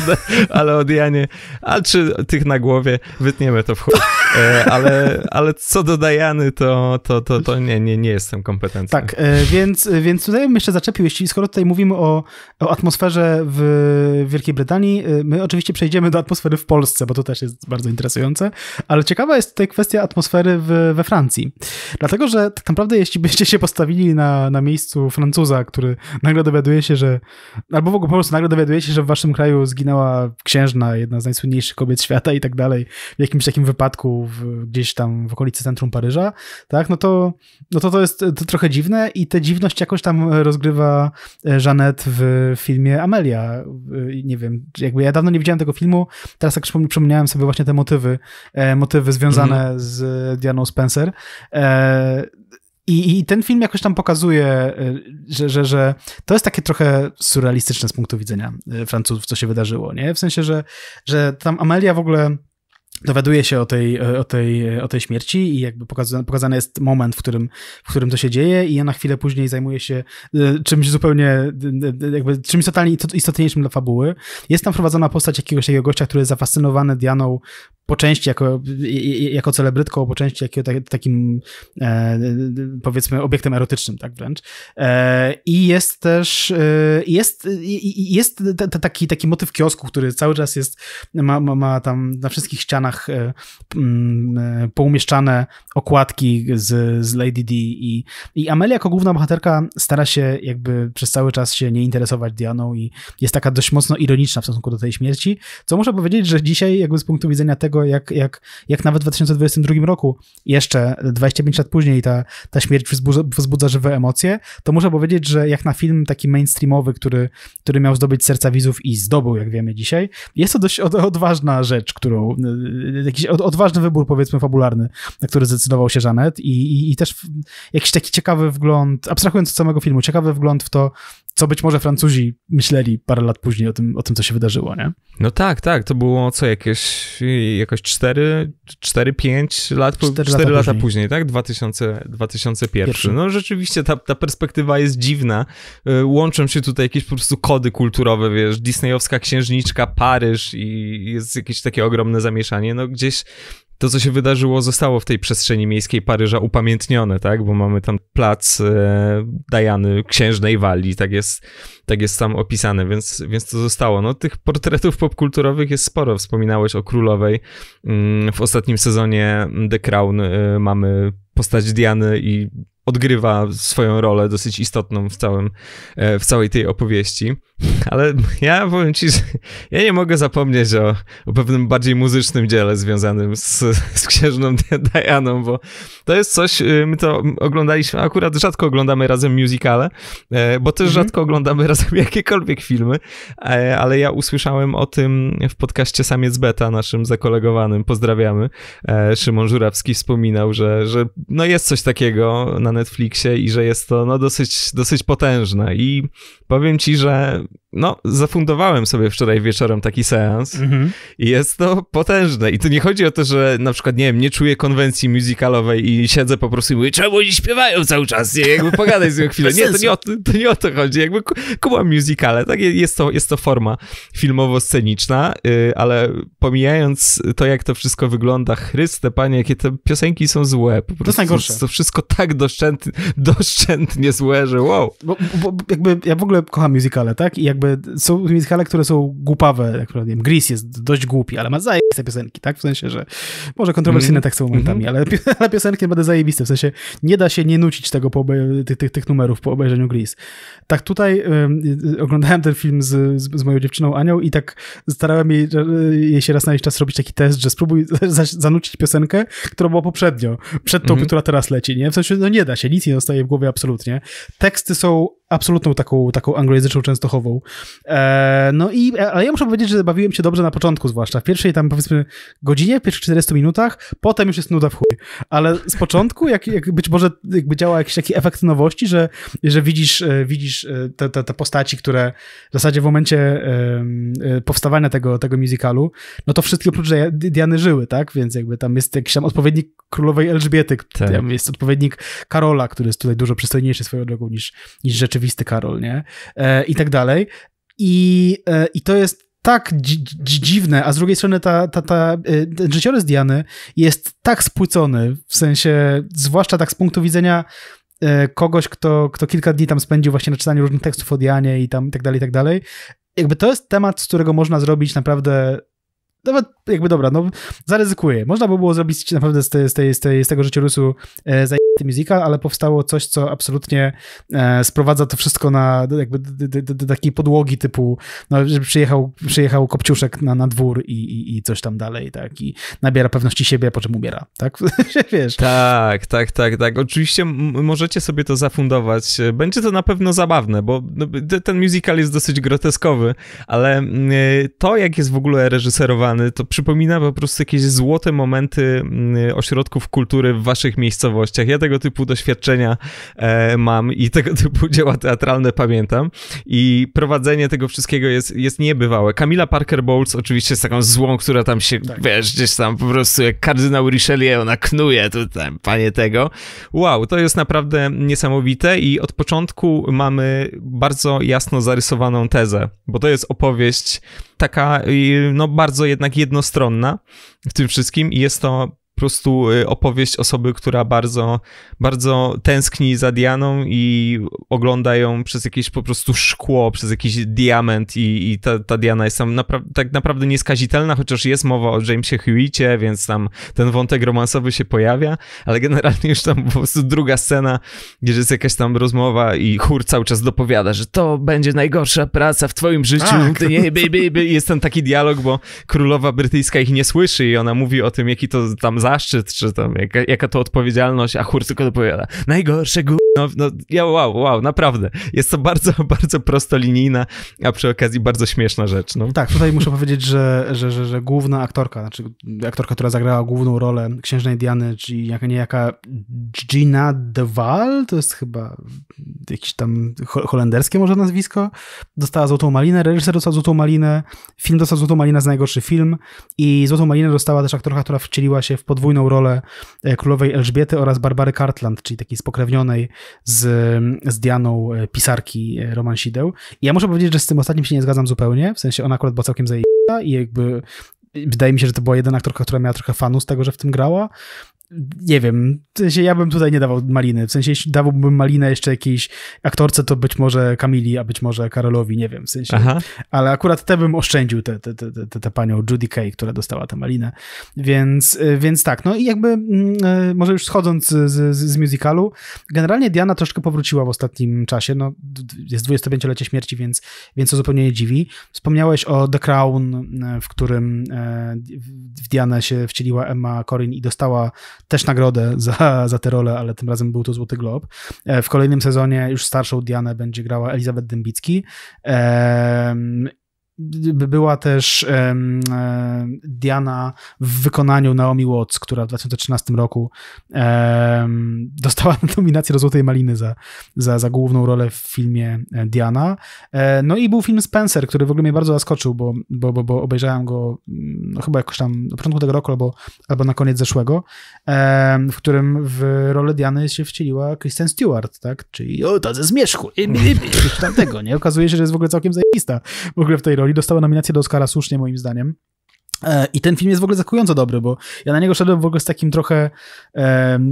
ale o Dianie, a czy tych na głowie, wytniemy to w chłopie. [LAUGHS] E, ale, ale co do Dajany, to, to, to, to nie, nie, nie jestem kompetentny. Tak, e, więc, więc tutaj bym jeszcze zaczepił, jeśli skoro tutaj mówimy o, o atmosferze w Wielkiej Brytanii, e, my oczywiście przejdziemy do atmosfery w Polsce, bo to też jest bardzo interesujące, ale ciekawa jest tutaj kwestia atmosfery w, we Francji. Dlatego, że tak naprawdę jeśli byście się postawili na, na miejscu Francuza, który nagle dowiaduje się, że albo w ogóle po prostu nagle dowiaduje się, że w waszym kraju zginęła księżna, jedna z najsłynniejszych kobiet świata i tak dalej, w jakimś takim wypadku w, gdzieś tam w okolicy centrum Paryża, tak, no to no to, to jest to trochę dziwne i tę dziwność jakoś tam rozgrywa e, Janet w filmie Amelia. E, nie wiem, jakby ja dawno nie widziałem tego filmu, teraz tak przypomniałem sobie właśnie te motywy, e, motywy związane mm -hmm. z Dianą Spencer. I, I, ten film jakoś tam pokazuje, że, że, że to jest takie trochę surrealistyczne z punktu widzenia Francuzów, co się wydarzyło, nie? W sensie, że, że tam Amelia w ogóle dowiaduje się o tej, e, o tej, e, o tej śmierci i jakby pokazany, pokazany jest moment, w którym, w którym to się dzieje i ona chwilę później zajmuje się e, czymś zupełnie, jakby czymś totalnie istotniejszym dla fabuły. Jest tam wprowadzona postać jakiegoś takiego gościa, który jest zafascynowany Dianą po części jako, jako celebrytką, po części jako takim powiedzmy obiektem erotycznym, tak wręcz. I jest też jest, jest taki, taki motyw kiosku, który cały czas jest ma, ma, ma tam na wszystkich ścianach ścianach e, e, poumieszczane okładki z, z Lady D i, i Amelia jako główna bohaterka stara się jakby przez cały czas się nie interesować Dianą i jest taka dość mocno ironiczna w stosunku do tej śmierci, co muszę powiedzieć, że dzisiaj jakby z punktu widzenia tego, jak, jak, jak nawet w 2022 roku, jeszcze 25 lat później ta, ta śmierć wzbudza, wzbudza żywe emocje, to muszę powiedzieć, że jak na film taki mainstreamowy, który, który miał zdobyć serca widzów i zdobył, jak wiemy dzisiaj, jest to dość odważna rzecz, którą jakiś odważny wybór, powiedzmy, fabularny, na który zdecydował się Janet i, i, i też jakiś taki ciekawy wgląd, abstrahując od samego filmu, ciekawy wgląd w to, co być może Francuzi myśleli parę lat później o tym, o tym co się wydarzyło, nie? No tak, tak, to było co, jakieś jakoś 4, 4 5 lat, 4, 4 lata, lata później. później. tak? 2000, 2001. Pierwszy. No rzeczywiście ta, ta perspektywa jest dziwna. Y, łączą się tutaj jakieś po prostu kody kulturowe, wiesz, disneyowska księżniczka, Paryż i jest jakieś takie ogromne zamieszanie. No gdzieś to, co się wydarzyło, zostało w tej przestrzeni miejskiej Paryża upamiętnione, tak? Bo mamy tam plac e, Dajany, księżnej Walii, tak jest, tak jest tam opisane, więc, więc to zostało. No, tych portretów popkulturowych jest sporo. Wspominałeś o królowej. Mm, w ostatnim sezonie The Crown e, mamy postać Diany i odgrywa swoją rolę dosyć istotną w, całym, e, w całej tej opowieści. [LAUGHS] Ale ja powiem ci, że ja nie mogę zapomnieć o, o pewnym bardziej muzycznym dziele związanym z, z księżną [LAUGHS] Dianą, bo to jest coś, y, my to oglądaliśmy, akurat rzadko oglądamy razem musicale, e, bo też mhm. rzadko oglądamy [LAUGHS] razem jakiekolwiek filmy, e, ale ja usłyszałem o tym w podcaście Samiec Beta, naszym zakolegowanym, pozdrawiamy, Szymon Żurawski wspominał, że, że no jest coś takiego na Netflixie i że jest to no, dosyć, dosyć potężne. I powiem ci, że no, zafundowałem sobie wczoraj wieczorem taki seans mhm. i jest to potężne. I to nie chodzi o to, że na przykład, nie wiem, nie czuję konwencji muzykalowej i siedzę po prostu i mówię, czemu oni śpiewają cały czas, nie? Jakby pogadaj z nią chwilę. Nie, to nie, o, to nie o to chodzi. Jakby kumam musicale, tak? Jest to, jest to forma filmowo-sceniczna, yy, ale pomijając to, jak to wszystko wygląda, chryste, panie, jakie te piosenki są złe. Po prostu, to jest najgorsze. To wszystko tak doszczętnie, doszczętnie złe, że wow. Bo, bo jakby ja w ogóle kocham musicale, tak? I jakby jakby są musicale, które są głupawe, jak nie wiem, Gris jest dość głupi, ale ma zajebiste piosenki, tak? W sensie, że może kontrowersyjne mhm. tak są mhm. momentami, mm -hmm. ale, na [LAUGHS] piosenki będą zajebiste, w sensie nie da się nie nucić tego po tych, tych, tych numerów po obejrzeniu Gris. Tak tutaj y, y, oglądałem ten film z, z, z, moją dziewczyną Anią i tak starałem jej, jej się raz na jakiś czas robić taki test, że spróbuj [LAUGHS] zanucić piosenkę, która była poprzednio, przed tą, mm -hmm. która teraz leci, nie? W sensie, no nie da się, nic nie zostaje w głowie absolutnie. Teksty są absolutną taką, taką anglojęzyczną częstochową. E, no i, e, ale ja muszę powiedzieć, że bawiłem się dobrze na początku zwłaszcza, w pierwszej tam powiedzmy godzinie, w pierwszych 40 minutach, potem już jest nuda w chuj. Ale z początku, jak, jak być może jakby działa jakiś taki efekt nowości, że, że widzisz, e, widzisz e, te, te, te postaci, które w zasadzie w momencie powstawania tego, tego musicalu, no to wszystkie oprócz Diany żyły, tak? Więc jakby tam jest jakiś tam odpowiednik królowej Elżbiety, tak. tam jest odpowiednik Karola, który jest tutaj dużo przystojniejszy swoją drogą niż, niż rzeczy rzeczywisty Karol, nie? E, I tak dalej. I, e, i to jest tak dzi dziwne, a z drugiej strony ta, ta, ta, e, ten życiorys Diany jest tak spłycony, w sensie, zwłaszcza tak z punktu widzenia e, kogoś, kto, kto kilka dni tam spędził właśnie na czytaniu różnych tekstów o Dianie i tam i tak dalej, i tak dalej. Jakby to jest temat, z którego można zrobić naprawdę nawet jakby dobra, no zaryzykuję. Można by było zrobić naprawdę z, tej z, tej, z, tej, z tego życiorysu e, zajęty musical, ale powstało coś, co absolutnie e, sprowadza to wszystko na jakby do, takiej podłogi typu, no, żeby przyjechał, przyjechał Kopciuszek na, na dwór i, i, i coś tam dalej, tak, i nabiera pewności siebie, po czym umiera, tak? [LAUGHS] Wiesz. Tak, tak, tak, tak. Oczywiście możecie sobie to zafundować. Będzie to na pewno zabawne, bo no, ten musical jest dosyć groteskowy, ale mm, e, to, jak jest w ogóle reżyserowany, to przypomina po prostu jakieś złote momenty mm, ośrodków kultury w waszych miejscowościach. Ja tego typu doświadczenia e, mam i tego [LAUGHS] typu dzieła teatralne pamiętam i prowadzenie tego wszystkiego jest, jest niebywałe. Kamila Parker Bowles oczywiście jest taką złą, która tam się, tak. wiesz, gdzieś tam po prostu jak kardynał Richelieu, ona knuje tutaj, panie tego. Wow, to jest naprawdę niesamowite i od początku mamy bardzo jasno zarysowaną tezę, bo to jest opowieść taka, no bardzo jednak jednak jednostronna w tym wszystkim i jest to prostu y, opowieść osoby, która bardzo, bardzo tęskni za Dianą i ogląda ją przez jakieś po prostu szkło, przez jakiś diament i, i ta, ta Diana jest tam napra tak naprawdę nieskazitelna, chociaż jest mowa o Jamesie Hewittie, więc tam ten wątek romansowy się pojawia, ale generalnie już tam po prostu druga scena, gdzie jest jakaś tam rozmowa i chór cały czas dopowiada, że to będzie najgorsza praca w twoim życiu, tak. ty nie, baby, baby. Jest tam taki dialog, bo królowa brytyjska ich nie słyszy i ona mówi o tym, jaki to tam zaszczyt, czy tam jaka, jaka to odpowiedzialność, a chór tylko dopowiada najgorsze góry no, no, ja, wow, wow, naprawdę. Jest to bardzo, [LAUGHS] bardzo prostolinijna, a przy okazji bardzo śmieszna rzecz. No. Tak, tutaj muszę powiedzieć, że, że, że, że główna aktorka, znaczy aktorka, która zagrała główną rolę księżnej Diany, czyli jaka niejaka Gina Deval, to jest chyba jakieś tam holenderskie może nazwisko, dostała Złotą Malinę, reżyser dostał Złotą Malinę, film dostał Złotą Malinę za najgorszy film i Złotą Malinę dostała też aktorka, która wcieliła się w podwójną rolę e, królowej Elżbiety oraz Barbary Cartland, czyli takiej spokrewnionej z, z Dianą e, pisarki e, Roman Sideł. I ja muszę powiedzieć, że z tym ostatnim się nie zgadzam zupełnie, w sensie ona akurat była całkiem zajęta i jakby wydaje mi się, że to była jedyna aktorka, która miała trochę fanu z tego, że w tym grała nie wiem, w sensie ja bym tutaj nie dawał maliny, w sensie jeśli dawałbym malinę jeszcze jakiejś aktorce, to być może Kamili, a być może Karolowi, nie wiem, w sensie, Aha. ale akurat te bym oszczędził tę te, te, te, te, te panią Judy Kay, która dostała tę malinę, więc, y, więc tak, no i jakby mm, y, może już schodząc z, z, z musicalu, generalnie Diana troszkę powróciła w ostatnim czasie, no jest 25-lecie śmierci, więc, więc to zupełnie nie dziwi. Wspomniałeś o The Crown, y, w którym w Dianę się wcieliła Emma Corrin i dostała też nagrodę za, za tę rolę, ale tym razem był to Złoty Glob. E, w kolejnym sezonie już starszą Dianę będzie grała Elizabeth Dębicki była też e, Diana w wykonaniu Naomi Watts, która w 2013 roku dostała [LAUGHS] nominację do Złotej Maliny za, za, za główną rolę w filmie e, Diana. E, no i był film Spencer, który w ogóle mnie bardzo zaskoczył, bo, bo, bo, bo obejrzałem go mm, no, chyba jakoś tam na początku tego roku albo, albo na koniec zeszłego, w którym w rolę Diany się wcieliła Kristen Stewart, tak? Czyli o, to ze zmierzchu, i, i, i, tamtego, nie? Okazuje się, że jest w ogóle całkiem zajebista w ogóle w tej roli roli. Dostała nominację do Oscara słusznie, moim zdaniem. E, I ten film jest w ogóle zakująco dobry, bo ja na niego szedłem w ogóle z takim trochę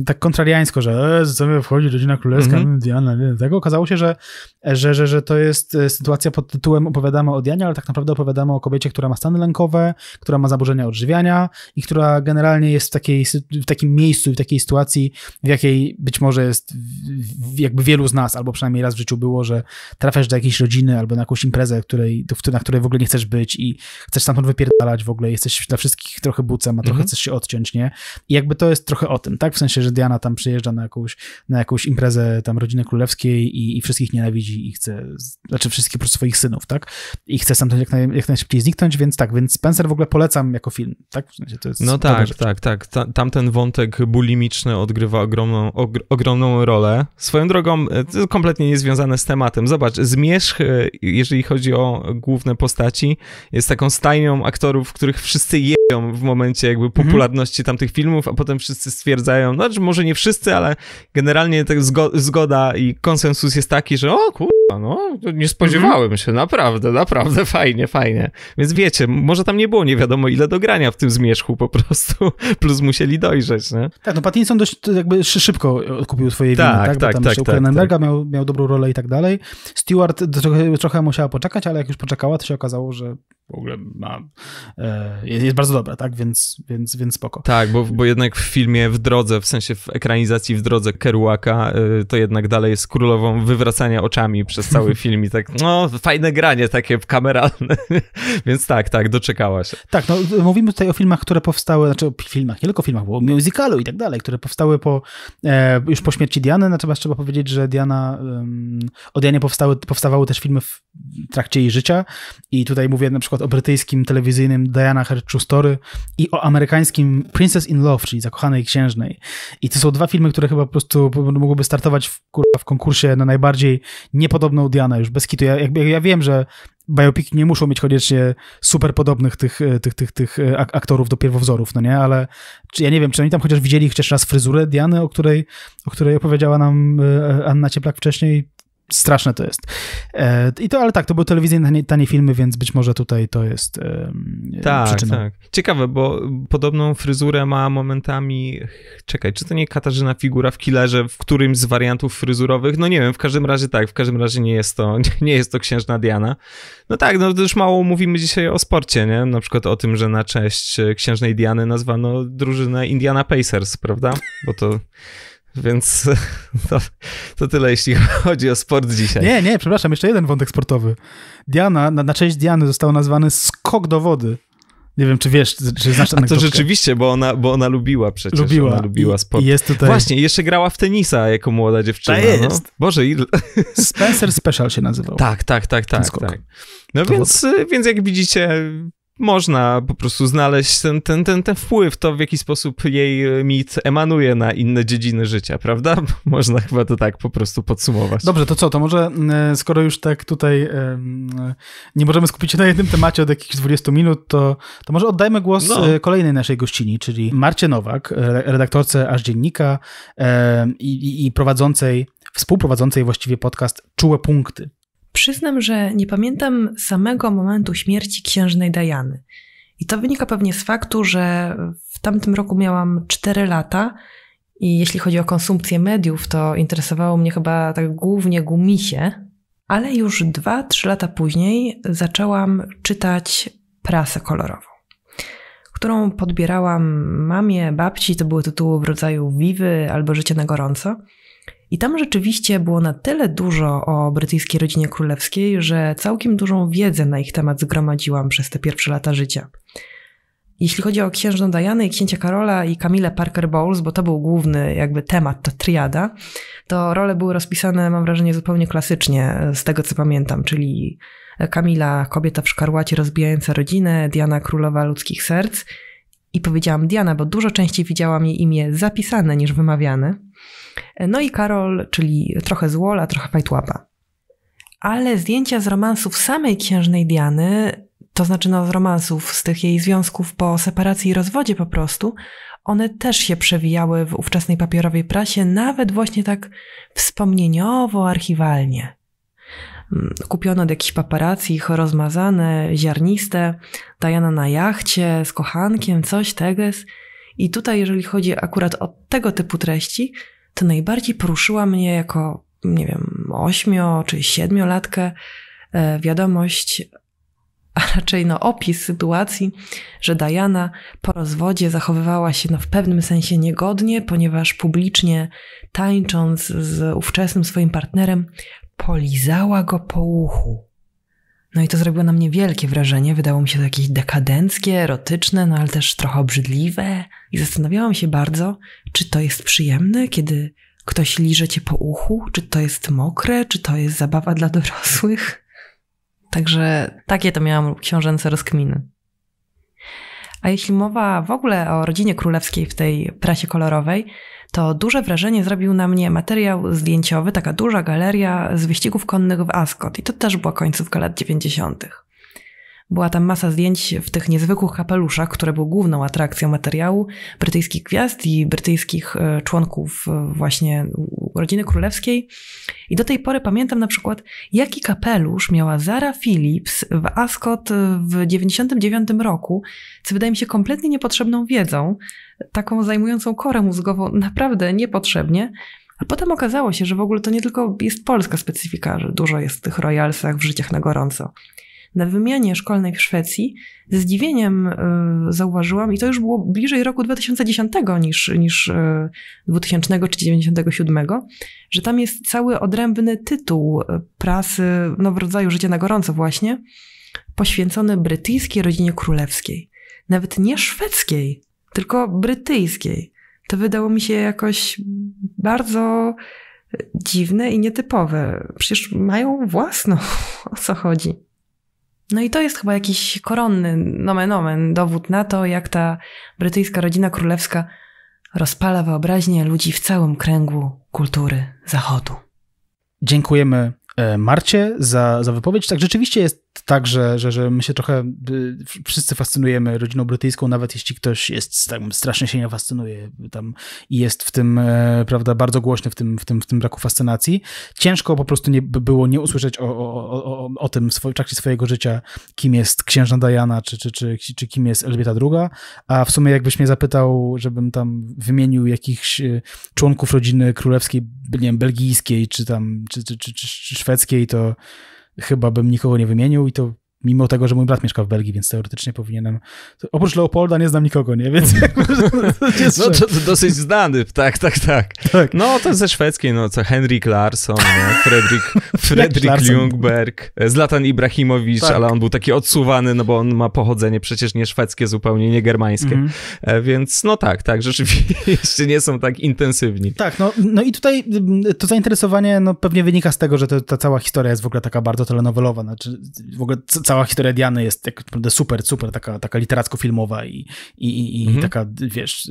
tak kontrariańsko, że e, co mi wchodzi rodzina królewska, mm -hmm. Diana, nie, tego. Tak okazało się, że, że, że, że to jest e, sytuacja pod tytułem opowiadamy o Dianie, ale tak naprawdę opowiadamy o kobiecie, która ma stany lękowe, która ma zaburzenia odżywiania i która generalnie jest w, takiej, w takim miejscu i w takiej sytuacji, w jakiej być może jest jakby wielu z nas, albo przynajmniej raz w życiu było, że trafiasz do jakiejś rodziny albo na jakąś imprezę, której, na której w ogóle nie chcesz być i chcesz stamtąd wypierdalać w ogóle jesteś dla wszystkich trochę bucem, a trochę mhm. chcesz się odciąć, nie? I jakby to jest trochę o tym, tak? W sensie, że Diana tam przyjeżdża na jakąś, na jakąś imprezę tam rodziny królewskiej i, i wszystkich nienawidzi i chce, znaczy wszystkich po prostu swoich synów, tak? I chce stamtąd jak, naj, jak najszybciej zniknąć, więc tak, więc Spencer w ogóle polecam jako film, tak? W sensie to jest no tak, rzecz. tak, tak. Ta, tamten wątek bulimiczny odgrywa ogromną, ogromną rolę. Swoją drogą, e, kompletnie niezwiązane z tematem. Zobacz, Zmierzch, e, jeżeli chodzi o główne postaci, jest taką stajnią aktorów, których wszyscy jeją w momencie jakby mhm. popularności mhm. tamtych filmów, a potem wszyscy stwierdzają, znaczy może nie wszyscy, ale generalnie tak zgo zgoda i konsensus jest taki, że o kurwa, no nie spodziewałem mhm. się, naprawdę, naprawdę [LAUGHS] fajnie, fajnie. Więc wiecie, może tam nie było nie wiadomo ile do grania w tym zmierzchu po prostu, [LAUGHS] plus musieli dojrzeć, nie? Tak, no Pattinson dość jakby szybko kupił swoje tak, winy, tak? tak, Bo tak, tam tak, jeszcze tak, tak. Miał, miał dobrą rolę i tak dalej. Stewart trochę, trochę musiała poczekać, ale jak już poczekała, to się okazało, że w ogóle ma, e, jest bardzo dobra, tak? Więc, więc, więc spoko. Tak, bo, bo jednak w filmie w drodze, w sensie w ekranizacji w drodze Kerouaka, e, to jednak dalej jest królową wywracania oczami przez cały [LAUGHS] film i tak, no, fajne granie takie kameralne, [LAUGHS] więc tak, tak, doczekała się. Tak, no mówimy tutaj o filmach, które powstały, znaczy o filmach, nie tylko filmach, bo o musicalu i tak dalej, które powstały po, e, już po śmierci Diany, natomiast no, trzeba powiedzieć, że Diana, um, o Dianie powstały, powstawały też filmy w trakcie jej życia i tutaj mówię na przykład przykład o brytyjskim telewizyjnym Diana Her Story i o amerykańskim Princess in Love, czyli Zakochanej Księżnej. I to są dwa filmy, które chyba po prostu mogłyby startować w, w konkursie na najbardziej niepodobną Dianę, już bez kitu. Ja, jakby, ja wiem, że biopiki nie muszą mieć koniecznie super podobnych tych, e, tych, tych, tych e, aktorów do pierwowzorów, no nie? Ale ja nie wiem, czy oni tam chociaż widzieli chociaż raz fryzurę Diany, o której, o której opowiedziała nam e, Anna Cieplak wcześniej? straszne to jest. E, I to, ale tak, to były telewizyjne tanie, tanie filmy, więc być może tutaj to jest tak, przyczyna. Tak. Ciekawe, bo podobną fryzurę ma momentami, czekaj, czy to nie Katarzyna Figura w Killerze, w którymś z wariantów fryzurowych? No nie wiem, w każdym razie tak, w każdym razie nie jest to, [LAUGHS] nie jest to księżna Diana. No tak, no już mało mówimy dzisiaj o sporcie, nie? Na przykład o tym, że na cześć księżnej Diany nazwano drużynę Indiana Pacers, prawda? Bo to... Więc [LAUGHS] to, to, tyle, jeśli chodzi o sport dzisiaj. Nie, nie, przepraszam, jeszcze jeden wątek sportowy. Diana, na, na cześć Diany został nazwany skok do wody. Nie wiem, czy wiesz, czy znasz ten A to rzeczywiście, bo ona, bo ona lubiła przecież. Lubiła. Ona lubiła sport. I jest tutaj... Właśnie, jeszcze grała w tenisa jako młoda dziewczyna. Ta no. jest. No. Boże, ile... [LAUGHS] Spencer Special się nazywał. Tak, tak, tak, tak. tak. No więc, y, więc jak widzicie, można po prostu znaleźć ten, ten, ten, ten wpływ, to w jaki sposób jej mit emanuje na inne dziedziny życia, prawda? [LAUGHS] Można chyba to tak po prostu podsumować. Dobrze, to co, to może e, skoro już tak tutaj e, e, nie możemy skupić się na jednym temacie od jakichś 20 minut, to, to może oddajmy głos no. kolejnej naszej gościni, czyli Marcie Nowak, redaktorce aż dziennika i, i, i prowadzącej, współprowadzącej właściwie podcast Czułe Punkty Przyznam, że nie pamiętam samego momentu śmierci księżnej Dajany. I to wynika pewnie z faktu, że w tamtym roku miałam 4 lata i jeśli chodzi o konsumpcję mediów, to interesowało mnie chyba tak głównie gumisie, ale już 2-3 lata później zaczęłam czytać prasę kolorową, którą podbierałam mamie, babci. To były tytuły w rodzaju Wiwy albo Życie na gorąco. I tam rzeczywiście było na tyle dużo o brytyjskiej rodzinie królewskiej, że całkiem dużą wiedzę na ich temat zgromadziłam przez te pierwsze lata życia. Jeśli chodzi o księżną Dianę i księcia Karola i Kamilę Parker Bowles, bo to był główny jakby temat, ta triada, to role były rozpisane, mam wrażenie, zupełnie klasycznie, z tego co pamiętam, czyli Kamila, kobieta w szkarłacie rozbijająca rodzinę, Diana, królowa ludzkich serc. I powiedziałam Diana, bo dużo częściej widziałam jej imię zapisane niż wymawiane. No i Karol, czyli trochę złola, trochę Fajtłapa. Ale zdjęcia z romansów samej księżnej Diany, to znaczy no z romansów, z tych jej związków po separacji i rozwodzie po prostu, one też się przewijały w ówczesnej papierowej prasie, nawet właśnie tak wspomnieniowo, archiwalnie. Mm, Kupiono od jakichś paparazzi rozmazane, ziarniste, Diana na jachcie, z kochankiem, coś teges. I tutaj, jeżeli chodzi akurat o tego typu treści, to najbardziej poruszyła mnie jako, nie wiem, ośmio czy siedmiolatkę e, wiadomość, a raczej no opis sytuacji, że Diana po rozwodzie zachowywała się no w pewnym sensie niegodnie, ponieważ publicznie tańcząc z ówczesnym swoim partnerem, polizała go po uchu. No i to zrobiło na mnie wielkie wrażenie. Wydało mi się to jakieś dekadenckie, erotyczne, no ale też trochę obrzydliwe. I zastanawiałam się bardzo, czy to jest przyjemne, kiedy ktoś liże cię po uchu, czy to jest mokre, czy to jest zabawa dla dorosłych. Także takie to miałam książęce rozkminy. A jeśli mowa w ogóle o rodzinie królewskiej w tej prasie kolorowej, to duże wrażenie zrobił na mnie materiał zdjęciowy, taka duża galeria z wyścigów konnych w Ascot i to też była końcówka lat 90. Była tam masa zdjęć w tych niezwykłych kapeluszach, które były główną atrakcją materiału brytyjskich gwiazd i brytyjskich e, członków e, właśnie rodziny królewskiej. I do tej pory pamiętam na przykład, jaki kapelusz miała Zara Phillips w Ascot e, w 99 roku, co wydaje mi się kompletnie niepotrzebną wiedzą, taką zajmującą korę mózgową naprawdę niepotrzebnie. A potem okazało się, że w ogóle to nie tylko jest polska specyfika, że dużo jest w tych royalsach w życiach na gorąco na wymianie szkolnej w Szwecji ze zdziwieniem e, zauważyłam, i to już było bliżej roku 2010 niż, niż 2000 e, czy 97, że tam jest cały odrębny tytuł e, prasy, no w rodzaju Życie na gorąco właśnie, poświęcony brytyjskiej rodzinie królewskiej. Nawet nie szwedzkiej, tylko brytyjskiej. To wydało mi się jakoś bardzo dziwne i nietypowe. Przecież mają własną. [LAUGHS] O co chodzi? No i to jest chyba jakiś koronny, nomen omen, dowód na to, jak ta brytyjska rodzina królewska rozpala wyobraźnię ludzi w całym kręgu kultury Zachodu. Dziękujemy e, Marcie za, za wypowiedź. Tak, rzeczywiście jest tak, że, że, że my się trochę y, wszyscy fascynujemy rodziną brytyjską, nawet jeśli ktoś jest tam, strasznie się nie fascynuje tam i jest w tym, e, prawda, bardzo głośny w tym, w tym, w tym braku fascynacji. Ciężko po prostu nie, było nie usłyszeć o, o, o, o tym w trakcie swojego życia, kim jest księżna Diana, czy, czy, czy, czy kim jest Elżbieta II, a w sumie jakbyś mnie zapytał, żebym tam wymienił jakichś e, członków rodziny królewskiej, nie wiem, belgijskiej, czy tam, czy, czy, czy, czy szwedzkiej, to chyba bym nikogo nie wymienił i to Mimo tego, że mój brat mieszka w Belgii, więc teoretycznie powinienem. Oprócz Leopolda nie znam nikogo, nie? Więc. [LAUGHS] no to, to, dosyć znany, tak, tak, tak, tak. No to ze szwedzkiej, no co Henrik Larsson, Fredrik, [LAUGHS] Fredrik Ljungberg, e, Zlatan Ibrahimowicz, tak. ale on był taki odsuwany, no bo on ma pochodzenie przecież nie szwedzkie zupełnie, nie germańskie. Mm -hmm. Więc no tak, tak, rzeczywiście [LAUGHS] nie są tak intensywni. Tak, no, no i tutaj y, to zainteresowanie no, pewnie wynika z tego, że to, ta cała historia jest w ogóle taka bardzo telenowelowa. Znaczy, w ogóle ca cała historia Diany jest tak naprawdę super, super, taka, taka literacko-filmowa i, i, i mhm. taka, wiesz,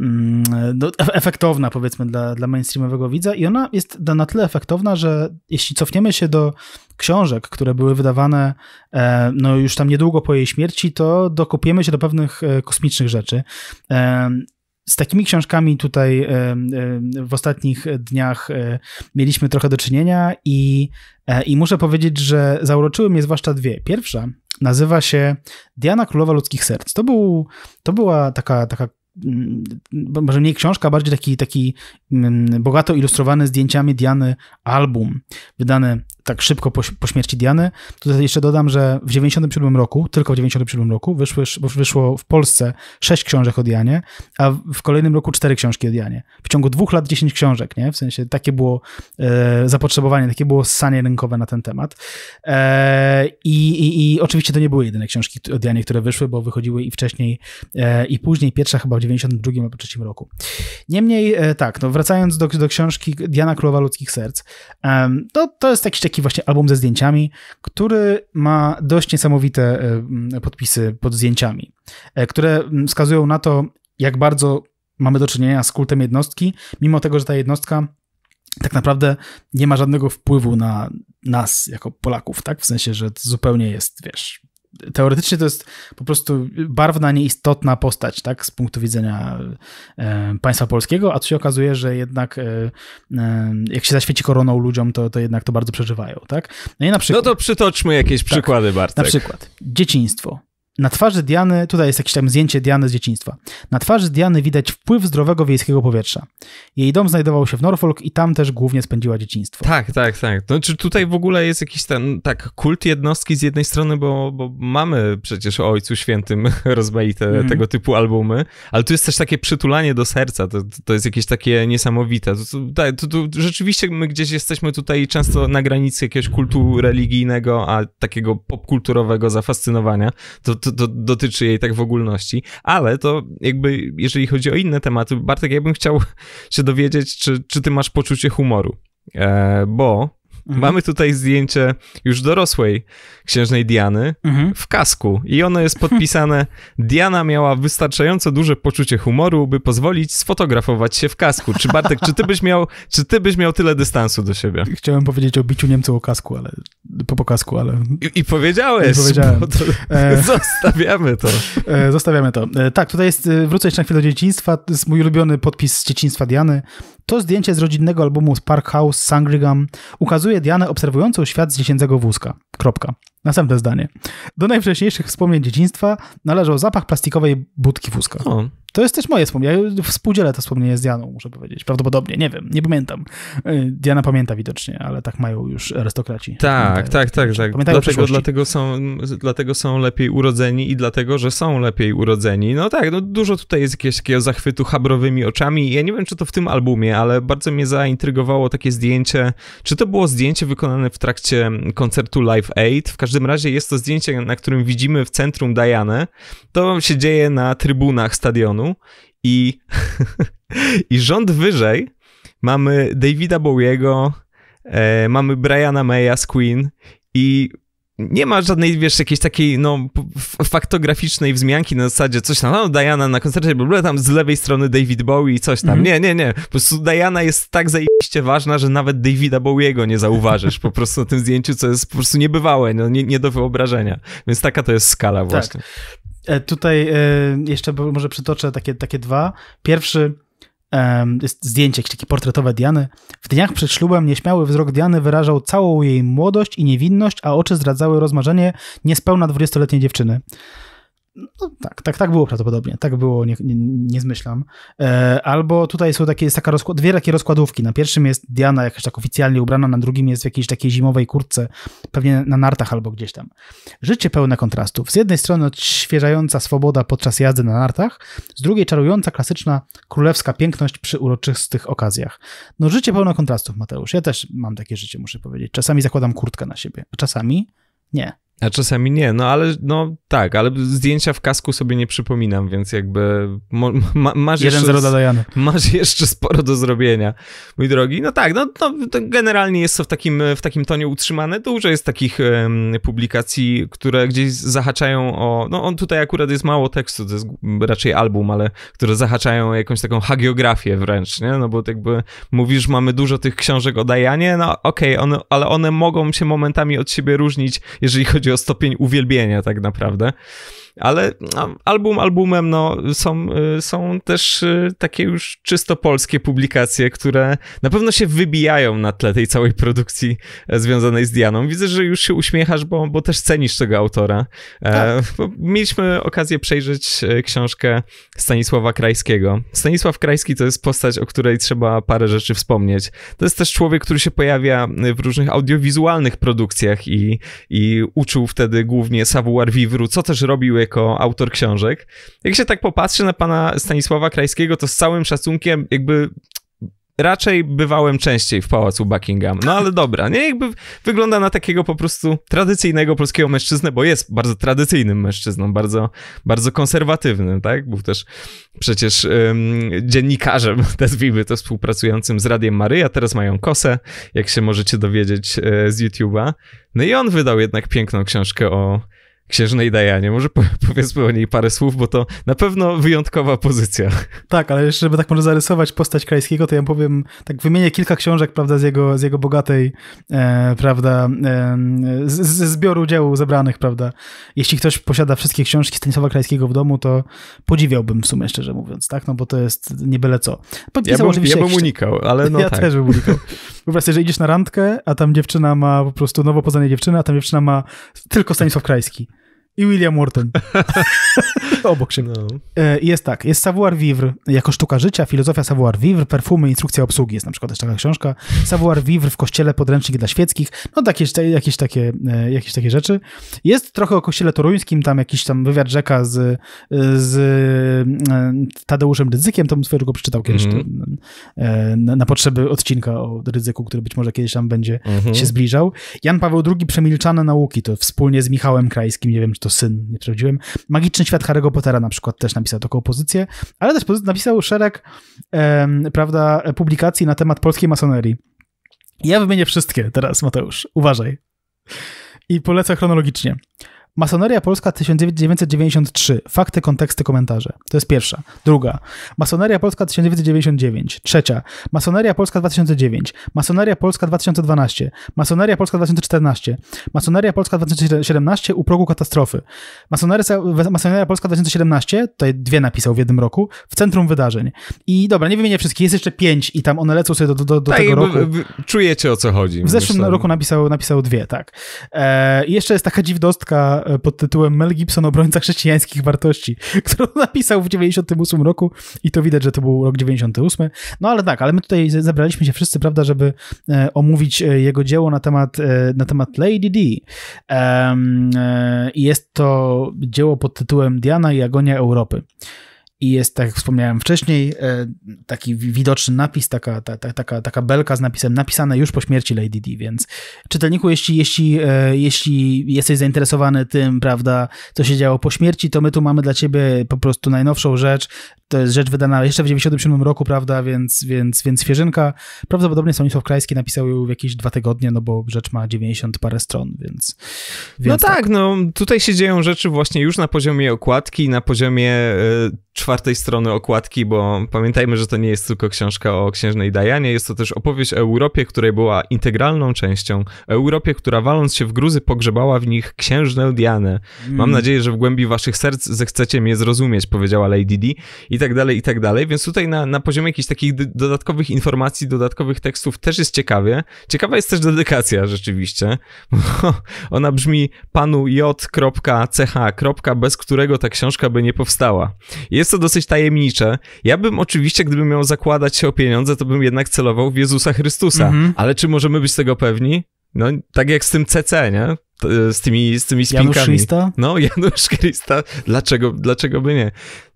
mm, no, e-, efektowna powiedzmy dla, dla mainstreamowego widza i ona jest na tyle efektowna, że jeśli cofniemy się do książek, które były wydawane e, no już tam niedługo po jej śmierci, to dokupiemy się do pewnych e, kosmicznych rzeczy z takimi książkami tutaj w ostatnich dniach e, mieliśmy trochę do czynienia i, e, i muszę powiedzieć, że zauroczyły mnie zwłaszcza dwie. Pierwsza nazywa się Diana Królowa Ludzkich Serc. To, był, to była taka, taka mm, może mniej książka, bardziej taki, taki mm, bogato ilustrowany zdjęciami Diany album, wydany tak szybko po, po, śmierci Diany. Tutaj jeszcze dodam, że w 97 roku, tylko w 97 roku, wyszły, wyszło w Polsce sześć książek o Dianie, a w kolejnym roku cztery książki o Dianie. W ciągu dwóch lat 10 książek, nie? W sensie takie było e, zapotrzebowanie, takie było sanie rynkowe na ten temat. E, i, i, oczywiście to nie były jedyne książki o Dianie, które wyszły, bo wychodziły i wcześniej, e, i później. Pierwsza chyba w 92 albo 3 roku. Niemniej, e, tak, no wracając do, do książki Diana Królowa Ludzkich Serc, to, to jest jakiś taki taki właśnie album ze zdjęciami, który ma dość niesamowite e, podpisy pod zdjęciami, e, które wskazują na to, jak bardzo mamy do czynienia z kultem jednostki, mimo tego, że ta jednostka tak naprawdę nie ma żadnego wpływu na nas jako Polaków, tak? W sensie, że zupełnie jest, wiesz, teoretycznie to jest po prostu barwna, nieistotna postać, tak, z punktu widzenia e, państwa polskiego, a tu się okazuje, że jednak e, e, jak się zaświeci koroną ludziom, to, to jednak to bardzo przeżywają, tak? No, i na no przykład, no to przytoczmy jakieś tak. przykłady, Bartek. Na przykład dzieciństwo, na twarzy Diany, tutaj jest jakieś tam zdjęcie Diany z dzieciństwa. Na twarzy Diany widać wpływ zdrowego wiejskiego powietrza. Jej dom znajdował się w Norfolk i tam też głównie spędziła dzieciństwo. Tak, tak, tak. No czy tutaj w ogóle jest jakiś ten, no, tak, kult jednostki z jednej strony, bo, bo mamy przecież o Ojcu Świętym [LAUGHS] rozmaite mm. tego typu albumy, ale tu jest też takie przytulanie do serca, to, to jest jakieś takie niesamowite. To, to, tak, to, rzeczywiście my gdzieś jesteśmy tutaj często na granicy jakiegoś kultu religijnego, a takiego popkulturowego zafascynowania. to to, to dotyczy jej tak w ogólności, ale to jakby, jeżeli chodzi o inne tematy, Bartek, ja bym chciał [LAUGHS] się dowiedzieć, czy, czy ty masz poczucie humoru, e, bo Mhm. Mamy tutaj zdjęcie już dorosłej księżnej Diany mhm. w kasku i ono jest podpisane [LAUGHS] Diana miała wystarczająco duże poczucie humoru, by pozwolić sfotografować się w kasku. Czy Bartek, czy ty byś miał, czy ty byś miał tyle dystansu do siebie? Chciałem powiedzieć o biciu Niemców o kasku, ale po, po kasku, ale... I, i powiedziałeś! I powiedziałem. To... E... [LAUGHS] Zostawiamy to. E, zostawiamy to. E, tak, tutaj jest, e, wrócę jeszcze na chwilę do dzieciństwa, to jest mój ulubiony podpis z dzieciństwa Diany. To zdjęcie z rodzinnego albumu Spark House Sangrygam ukazuje Dianę obserwującą świat z dziecięcego wózka. Kropka. Następne zdanie. Do najwcześniejszych wspomnień dzieciństwa należał zapach plastikowej budki wózka. O. To jest też moje wspomnienie. Ja współdzielę to wspomnienie z Dianą, muszę powiedzieć. Prawdopodobnie, nie wiem, nie pamiętam. E, Diana pamięta widocznie, ale tak mają już arystokraci. Tak, tak, tak, tak. tak. dlatego, dlatego, są, dlatego są lepiej urodzeni i dlatego, że są lepiej urodzeni. No tak, no dużo tutaj jest jakiegoś takiego zachwytu habrowymi oczami. Ja nie wiem, czy to w tym albumie, ale bardzo mnie zaintrygowało takie zdjęcie. Czy to było zdjęcie wykonane w trakcie koncertu Live Aid? W każdym razie jest to zdjęcie, na którym widzimy w centrum Dianę. To się dzieje na trybunach stadionu i, [LAUGHS] i rząd wyżej mamy Davida Bowiego, e, mamy Briana Maya z Queen i nie ma żadnej, wiesz, jakiejś takiej, no, faktograficznej wzmianki na zasadzie coś tam, no, Diana na koncercie, bo tam z lewej strony David Bowie i coś tam. Mm -hmm. Nie, nie, nie. Po prostu Diana jest tak zajebiście ważna, że nawet Davida Bowiego nie zauważysz po prostu na tym zdjęciu, co jest po prostu niebywałe, no, nie, nie do wyobrażenia. Więc taka to jest skala tak. właśnie. E, tutaj e, jeszcze może przytoczę takie, takie dwa. Pierwszy jest zdjęcie, jakieś takie portretowe Diany. W dniach przed ślubem nieśmiały wzrok Diany wyrażał całą jej młodość i niewinność, a oczy zdradzały rozmarzenie niespełna 20-letniej dziewczyny. No, tak, tak, tak było prawdopodobnie. Tak było, nie, nie, nie zmyślam. E, albo tutaj są takie, jest taka dwie takie rozkładówki. Na pierwszym jest Diana jakaś tak oficjalnie ubrana, na drugim jest w jakiejś takiej zimowej kurtce, pewnie na nartach albo gdzieś tam. Życie pełne kontrastów. Z jednej strony odświeżająca swoboda podczas jazdy na nartach, z drugiej czarująca, klasyczna, królewska piękność przy uroczystych okazjach. No życie pełne kontrastów, Mateusz. Ja też mam takie życie, muszę powiedzieć. Czasami zakładam kurtkę na siebie, a czasami nie. A czasami nie, no ale no tak, ale zdjęcia w kasku sobie nie przypominam, więc jakby mo, ma, masz, Jeden jeszcze, masz jeszcze sporo do zrobienia, mój drogi. No tak, no, no generalnie jest to w takim, w takim tonie utrzymane. Dużo jest takich um, publikacji, które gdzieś zahaczają o, no on tutaj akurat jest mało tekstu, to jest raczej album, ale które zahaczają o jakąś taką hagiografię wręcz, nie? No bo jakby mówisz, mamy dużo tych książek o Dajanie, no okej, okay, one, ale one mogą się momentami od siebie różnić, jeżeli chodzi chodzi o stopień uwielbienia tak naprawdę ale no, album albumem, no, są, y, są też y, takie już czysto polskie publikacje, które na pewno się wybijają na tle tej całej produkcji e, związanej z Dianą. Widzę, że już się uśmiechasz, bo, bo też cenisz tego autora. E, tak. Mieliśmy okazję przejrzeć e, książkę Stanisława Krajskiego. Stanisław Krajski to jest postać, o której trzeba parę rzeczy wspomnieć. To jest też człowiek, który się pojawia w różnych audiowizualnych produkcjach i, i uczył wtedy głównie savoir vivre, co też robił jako autor książek. Jak się tak popatrzy na pana Stanisława Krajskiego, to z całym szacunkiem jakby raczej bywałem częściej w pałacu Buckingham. No ale dobra, nie jakby wygląda na takiego po prostu tradycyjnego polskiego mężczyznę, bo jest bardzo tradycyjnym mężczyzną, bardzo, bardzo konserwatywnym, tak? Był też przecież um, dziennikarzem, [LAUGHS] nazwijmy to, współpracującym z Radiem Maryja. Teraz mają kosę, jak się możecie dowiedzieć e, z YouTube'a. No i on wydał jednak piękną książkę o księżnej Dajanie. Może po, [LAUGHS] powiedzmy o niej parę słów, bo to na pewno wyjątkowa pozycja. Tak, ale jeszcze, żeby tak może zarysować postać Krajskiego, to ja powiem, tak wymienię kilka książek, prawda, z jego, z jego bogatej, e, prawda, e, ze zbioru dzieł zebranych, prawda. Jeśli ktoś posiada wszystkie książki Stanisława Krajskiego w domu, to podziwiałbym w sumie, szczerze mówiąc, tak, no bo to jest nie byle co. Podpisał ja bym, oczywiście ja bym unikał, ale [LAUGHS] no Ja tak. też bym unikał. Wyobraź że idziesz na randkę, a tam dziewczyna ma po prostu nowo poznanie dziewczyny, a tam dziewczyna ma tylko Stanisław Krajski. I William Wharton. [LAUGHS] Obok siebie. No. Jest tak, jest savoir vivre jako sztuka życia, filozofia savoir vivre, perfumy, instrukcja obsługi, jest na przykład też taka książka. Savoir vivre w kościele, podręcznik dla świeckich, no tak, jakieś, jakieś, takie, e, jakieś takie rzeczy. Jest trochę o kościele toruńskim, tam jakiś tam wywiad rzeka z, z e, Tadeuszem Rydzykiem, to bym swojego przeczytał kiedyś mm -hmm. na, na, potrzeby odcinka o Rydzyku, który być może kiedyś tam będzie mm -hmm. się zbliżał. Jan Paweł II, Przemilczane nauki, to wspólnie z Michałem Krajskim, nie wiem, czy to to syn, nie sprawdziłem. Magiczny świat Harry'ego Pottera na przykład też napisał taką pozycję, ale też napisał szereg prawda, publikacji na temat polskiej masonerii. Ja wymienię wszystkie teraz, Mateusz. Uważaj. I polecę chronologicznie. Masoneria Polska 1993. Fakty, konteksty, komentarze. To jest pierwsza. Druga. Masoneria Polska 1999. Trzecia. Masoneria Polska 2009. Masoneria Polska 2012. Masoneria Polska 2014. Masoneria Polska 2017. U progu katastrofy. Masoneria, Masoneria Polska 2017. Tutaj dwie napisał w jednym roku. W centrum wydarzeń. I dobra, nie wymienię wszystkich. Jest jeszcze pięć i tam one lecą sobie do, do, do tak, tego roku. Czujecie o co chodzi. W zeszłym roku napisał, napisał dwie, tak. E, jeszcze jest taka dziwdostka E, pod tytułem Mel Gibson obrońca chrześcijańskich wartości, [LAUGHS] którą napisał w 98 roku i to widać, że to był rok 98. No ale tak, ale my tutaj zebraliśmy się wszyscy, prawda, żeby e, omówić e, jego dzieło na temat, na temat Lady D. Jest to dzieło pod tytułem Diana i Agonia Europy i jest, tak jak wspomniałem wcześniej, e, taki widoczny napis, taka, ta, ta, taka, taka belka z napisem napisane już po śmierci Lady D, więc czytelniku, jeśli, jeśli, e, jeśli jesteś zainteresowany tym, prawda, co się działo po śmierci, to my tu mamy dla ciebie po prostu najnowszą rzecz, to jest rzecz wydana jeszcze w 97 roku, prawda, więc, więc, więc świeżynka. Prawdopodobnie Stanisław Krajski napisał ją w jakieś dwa tygodnie, no bo rzecz ma 90 parę stron, więc... więc no tak, tak, no tutaj się dzieją rzeczy właśnie już na poziomie okładki, na poziomie e, czwartej strony okładki, bo pamiętajmy, że to nie jest tylko książka o księżnej Dajanie, jest to też opowieść o Europie, której była integralną częścią. Europie, która waląc się w gruzy pogrzebała w nich księżnę Dianę. Mm. Mam nadzieję, że w głębi waszych serc zechcecie mnie zrozumieć, powiedziała Lady D i tak dalej, i tak dalej. Więc tutaj na, na poziomie jakichś takich dodatkowych informacji, dodatkowych tekstów też jest ciekawie. Ciekawa jest też dedykacja rzeczywiście, bo [LAUGHS] ona brzmi panu j.ch, bez którego ta książka by nie powstała. Jest jest to dosyć tajemnicze. Ja bym oczywiście, gdybym miał zakładać się o pieniądze, to bym jednak celował w Jezusa Chrystusa. Mhm. Ale czy możemy być tego pewni? No, tak jak z tym CC, nie? Z tymi, z tymi spinkami. No, [LAUGHS] Janusz Krista? No, Janusz Krista. Dlaczego, dlaczego by nie?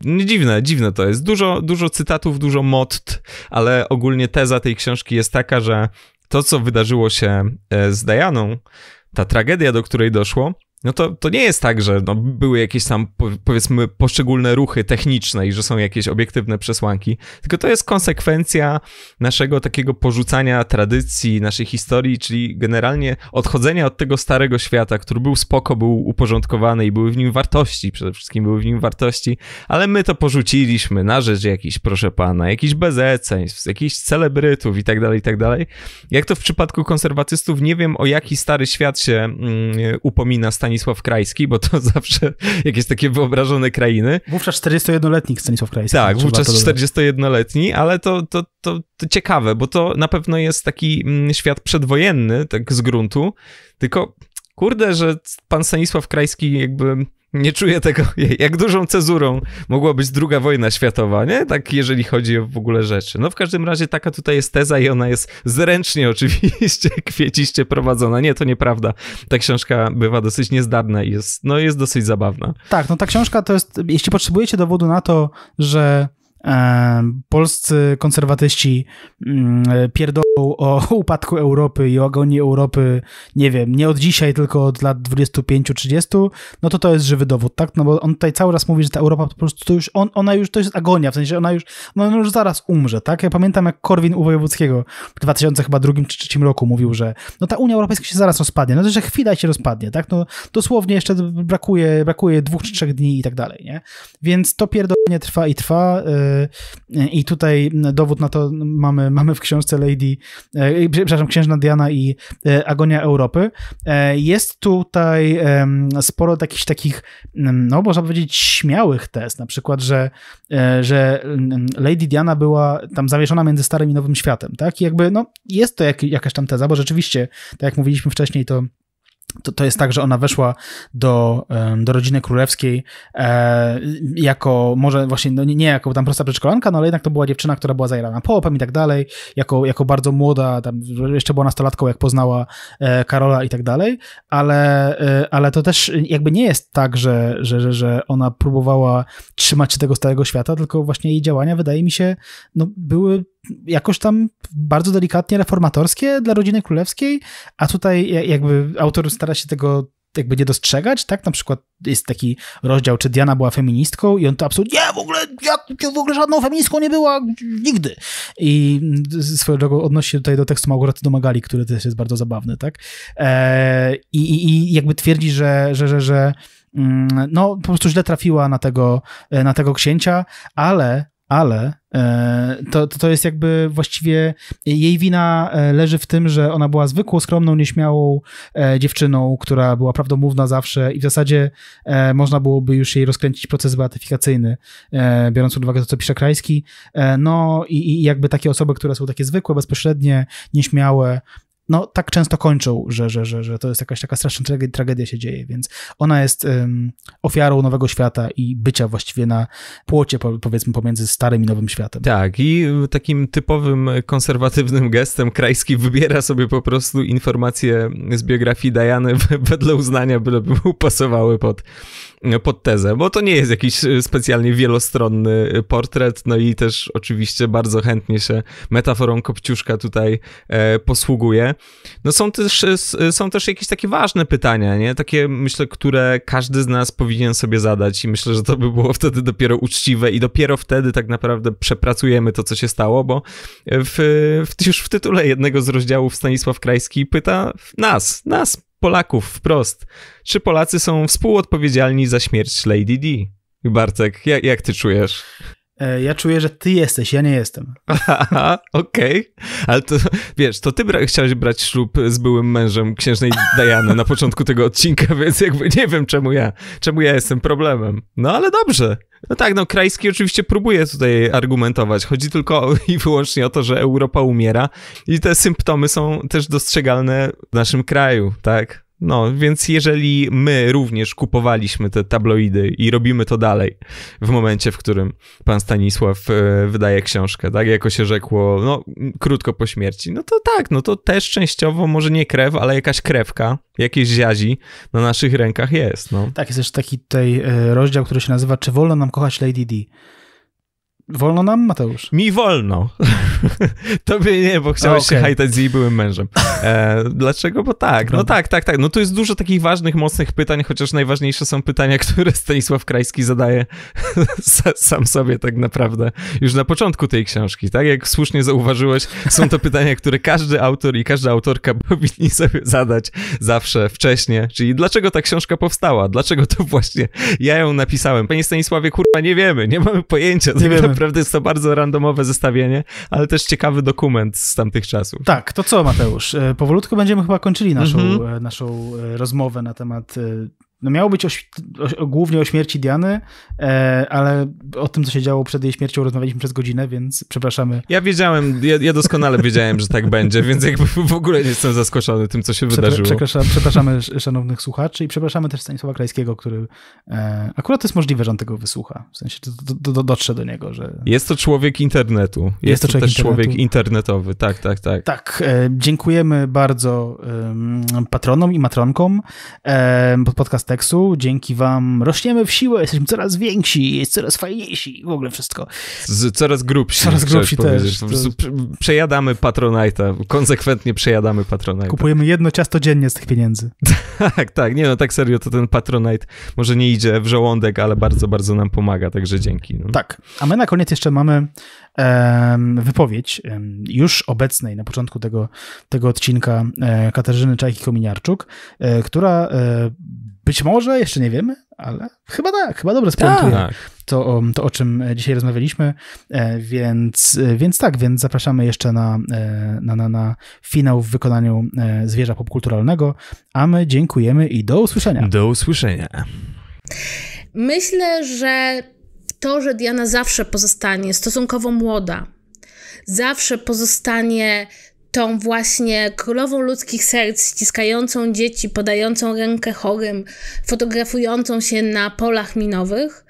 No, dziwne, dziwne to jest. Dużo, dużo cytatów, dużo motт, ale ogólnie teza tej książki jest taka, że to, co wydarzyło się e, z Dianą, ta tragedia, do której doszło, no to, to nie jest tak, że no, były jakieś tam, powiedzmy, poszczególne ruchy techniczne i że są jakieś obiektywne przesłanki, tylko to jest konsekwencja naszego takiego porzucania tradycji, naszej historii, czyli generalnie odchodzenia od tego starego świata, który był spoko, był uporządkowany i były w nim wartości, przede wszystkim były w nim wartości, ale my to porzuciliśmy na rzecz jakichś, proszę pana, jakichś bezeceństw, jakichś celebrytów i tak dalej, i tak dalej. Jak to w przypadku konserwatystów, nie wiem o jaki stary świat się mm, upomina stanie Stanisław Krajski, bo to [LAUGHS] zawsze jakieś takie wyobrażone krainy. Wówczas 41-letni Stanisław Krajski. Tak, wówczas 41-letni, ale to, to, to, to ciekawe, bo to na pewno jest taki mm, świat przedwojenny, tak z gruntu, tylko kurde, że pan Stanisław Krajski jakby nie czuję tego, [LAUGHS] jak dużą cezurą mogła być druga wojna światowa, nie? Tak, jeżeli chodzi o w ogóle rzeczy. No w każdym razie taka tutaj jest teza i ona jest zręcznie [LAUGHS] oczywiście kwieciście prowadzona. Nie, to nieprawda. Ta książka bywa dosyć niezdarna i jest, no, jest dosyć zabawna. Tak, no ta książka to jest, jeśli potrzebujecie dowodu na to, że E, polscy konserwatyści mm, pierdolą o [LAUGHS] upadku Europy i o agonii Europy, nie wiem, nie od dzisiaj, tylko od lat 25-30, no to to jest żywy dowód, tak? No bo on tutaj cały czas mówi, że ta Europa po prostu to już, on, ona już, to jest agonia, w sensie ona już, no ona już zaraz umrze, tak? Ja pamiętam jak Korwin u Wojewódzkiego w 2002 czy 2003 roku mówił, że no ta Unia Europejska się zaraz rozpadnie, no to że chwila się rozpadnie, tak? No dosłownie jeszcze brakuje, brakuje dwóch czy trzech dni i tak dalej, nie? Więc to pierdolenie trwa i trwa, yy, i tutaj dowód na to mamy, mamy w książce Lady, e, przepraszam, Księżna Diana i e, Agonia Europy. E, jest tutaj sporo takich, takich mm, no można powiedzieć, śmiałych test, na przykład, że, że mm, Lady Diana była tam zawieszona między Starym i Nowym Światem, tak? I jakby, no, jest to jak, jakaś tam teza, bo rzeczywiście, tak jak mówiliśmy wcześniej, to to, to jest tak, że ona weszła do, do rodziny królewskiej e, jako, może właśnie, no nie, nie jako tam prosta przedszkolanka, no ale jednak to była dziewczyna, która była zajrana popem i tak dalej, jako, jako bardzo młoda, tam jeszcze była nastolatką, jak poznała e, Karola i tak dalej, ale, e, ale to też jakby nie jest tak, że, że, że, że ona próbowała trzymać się tego starego świata, tylko właśnie jej działania, wydaje mi się, no były jakoś tam bardzo delikatnie reformatorskie dla rodziny królewskiej, a tutaj jakby autor stara się tego jakby nie dostrzegać, tak? Na przykład jest taki rozdział, czy Diana była feministką i on to absolutnie, nie, w ogóle, ja w ogóle żadną feministką nie była, nigdy. I swoją drogą odnosi się tutaj do tekstu Małgorzaty Domagali, który też jest bardzo zabawny, tak? Eee, i, I jakby twierdzi, że, że, że, że mm, no, po prostu źle trafiła na tego, na tego księcia, ale ale e, to, to jest jakby właściwie jej wina e, leży w tym, że ona była zwykłą, skromną, nieśmiałą e, dziewczyną, która była prawdomówna zawsze i w zasadzie można byłoby już jej rozkręcić proces beatyfikacyjny, biorąc pod uwagę to, co pisze Krajski. No i, i jakby takie osoby, które są takie zwykłe, bezpośrednie, nieśmiałe, no, tak często kończą, że, że, że, że to jest jakaś taka straszna tragedia, tragedia się dzieje, więc ona jest um, ofiarą nowego świata i bycia właściwie na płocie, powiedzmy, pomiędzy starym i nowym światem. Tak, i takim typowym konserwatywnym gestem Krajski wybiera sobie po prostu informacje z biografii Diany [LAUGHS] wedle uznania, byleby mu [LAUGHS] pasowały pod, pod tezę, bo to nie jest jakiś specjalnie wielostronny portret, no i też oczywiście bardzo chętnie się metaforą Kopciuszka tutaj e, posługuje. No są też, są też jakieś takie ważne pytania, nie? Takie, myślę, które każdy z nas powinien sobie zadać i myślę, że to by było wtedy dopiero uczciwe i dopiero wtedy tak naprawdę przepracujemy to, co się stało, bo w, w, już w tytule jednego z rozdziałów Stanisław Krajski pyta nas, nas, Polaków, wprost, czy Polacy są współodpowiedzialni za śmierć Lady D? Bartek, jak, jak ty czujesz? E, ja czuję, że ty jesteś, ja nie jestem. [LAUGHS] Okej, okay. ale to wiesz, to ty bra chciałeś brać ślub z byłym mężem księżnej Diany na początku tego odcinka, [LAUGHS] więc jakby nie wiem czemu ja, czemu ja jestem problemem. No ale dobrze. No tak, no Krajski oczywiście próbuje tutaj argumentować. Chodzi tylko [LAUGHS] i wyłącznie o to, że Europa umiera i te symptomy są też dostrzegalne w naszym kraju, tak? No, więc jeżeli my również kupowaliśmy te tabloidy i robimy to dalej w momencie, w którym pan Stanisław e, wydaje książkę, tak, jako się rzekło, no, krótko po śmierci, no to tak, no to też częściowo może nie krew, ale jakaś krewka, jakieś ziazi na naszych rękach jest, no. Tak, jest też taki tutaj e, rozdział, który się nazywa Czy wolno nam kochać Lady Di". Wolno nam, Mateusz? Mi wolno. [LAUGHS] Tobie nie, bo chciałeś okay. się hajtać z jej byłym mężem. E, dlaczego? Bo tak. No tak, tak, tak. No tu jest dużo takich ważnych, mocnych pytań, chociaż najważniejsze są pytania, [LAUGHS] które Stanisław Krajski zadaje [LAUGHS] sam sobie tak naprawdę już na początku tej książki, tak? Jak słusznie zauważyłeś, są to pytania, które każdy autor i każda autorka powinni sobie zadać zawsze wcześniej. Czyli dlaczego ta książka powstała? Dlaczego to właśnie ja ją napisałem? Panie Stanisławie, kurwa, nie wiemy, nie mamy pojęcia. Nie tak wiemy naprawdę jest to bardzo randomowe zestawienie, ale też ciekawy dokument z tamtych czasów. Tak, to co Mateusz? E, powolutku będziemy chyba kończyli naszą, mm -hmm. naszą e, rozmowę na temat no miało być o, o, głównie o śmierci Diany, e, ale o tym, co się działo przed jej śmiercią, rozmawialiśmy przez godzinę, więc przepraszamy. Ja wiedziałem, ja, ja doskonale [LAUGHS] wiedziałem, że tak będzie, więc jakby w ogóle nie jestem zaskoczony tym, co się Przepra wydarzyło. Przepraszam, przepraszamy szanownych słuchaczy i przepraszamy też Stanisława Krajskiego, który e, akurat jest możliwe, że on tego wysłucha, w sensie do, do, do, dotrze do niego, że... Jest to człowiek internetu. Jest, jest to, człowiek też internetu. człowiek internetowy, tak, tak, tak. Tak, e, dziękujemy bardzo patronom i matronkom pod podcast Dzięki wam rośniemy w siłę, jesteśmy coraz więksi, jest coraz fajniejsi w ogóle wszystko. Z, coraz grubsi. Coraz grubsi też. To... Przejadamy Patronite'a, konsekwentnie przejadamy Patronite'a. Kupujemy jedno ciasto dziennie z tych pieniędzy. [LAUGHS] tak, tak. Nie no, tak serio, to ten Patronite może nie idzie w żołądek, ale bardzo, bardzo nam pomaga, także dzięki. No. Tak. A my na koniec jeszcze mamy wypowiedź już obecnej na początku tego, tego odcinka e, Katarzyny Czajki-Kominiarczuk, e, która e, być być może, jeszcze nie wiemy, ale chyba tak, chyba dobrze spuentuje tak. to, um, to, o czym e, dzisiaj rozmawialiśmy. E, więc, e, więc tak, więc zapraszamy jeszcze na, na, na, na finał w wykonaniu zwierza popkulturalnego, a my dziękujemy i do usłyszenia. Do usłyszenia. Myślę, że to, że Diana zawsze pozostanie stosunkowo młoda, zawsze pozostanie tą właśnie królową ludzkich serc, ściskającą dzieci, podającą rękę chorym, fotografującą się na polach minowych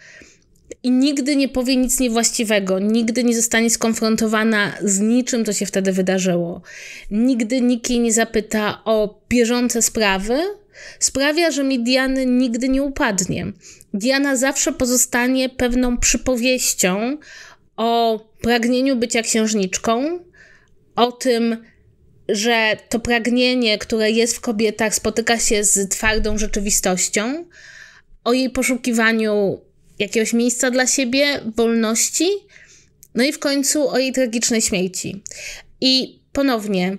i nigdy nie powie nic niewłaściwego, nigdy nie zostanie skonfrontowana z niczym, co się wtedy wydarzyło. Nigdy nikt jej nie zapyta o bieżące sprawy, sprawia, że mi Diany nigdy nie upadnie. Diana zawsze pozostanie pewną przypowieścią o pragnieniu bycia księżniczką, o tym, że to pragnienie, które jest w kobietach, spotyka się z twardą rzeczywistością, o jej poszukiwaniu jakiegoś miejsca dla siebie, wolności, no i w końcu o jej tragicznej śmierci. I ponownie,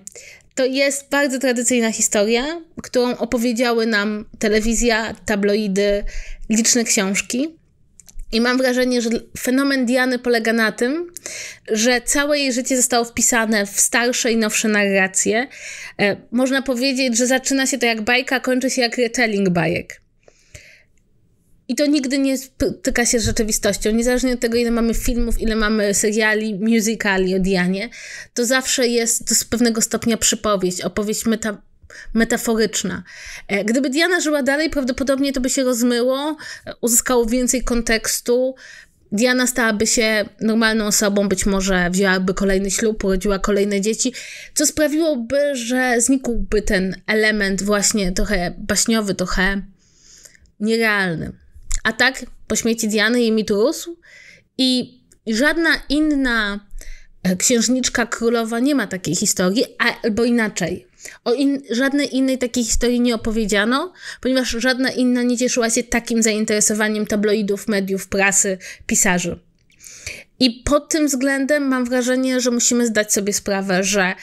to jest bardzo tradycyjna historia, którą opowiedziały nam telewizja, tabloidy, liczne książki. I mam wrażenie, że fenomen Diany polega na tym, że całe jej życie zostało wpisane w starsze i nowsze narracje. E, można powiedzieć, że zaczyna się to jak bajka, kończy się jak retelling bajek. I to nigdy nie spotyka się z rzeczywistością. Niezależnie od tego, ile mamy filmów, ile mamy seriali, musicali o Dianie, to zawsze jest to z pewnego stopnia przypowieść, opowieść meta metaforyczna. E, gdyby Diana żyła dalej, prawdopodobnie to by się rozmyło, e, uzyskało więcej kontekstu. Diana stałaby się normalną osobą, być może wzięłaby kolejny ślub, urodziła kolejne dzieci, co sprawiłoby, że znikłby ten element właśnie trochę baśniowy, trochę nierealny. A tak po śmierci Diany jej mit rósł i żadna inna e, księżniczka królowa nie ma takiej historii, albo inaczej. O in, żadnej innej takiej historii nie opowiedziano, ponieważ żadna inna nie cieszyła się takim zainteresowaniem tabloidów, mediów, prasy, pisarzy. I pod tym względem mam wrażenie, że musimy zdać sobie sprawę, że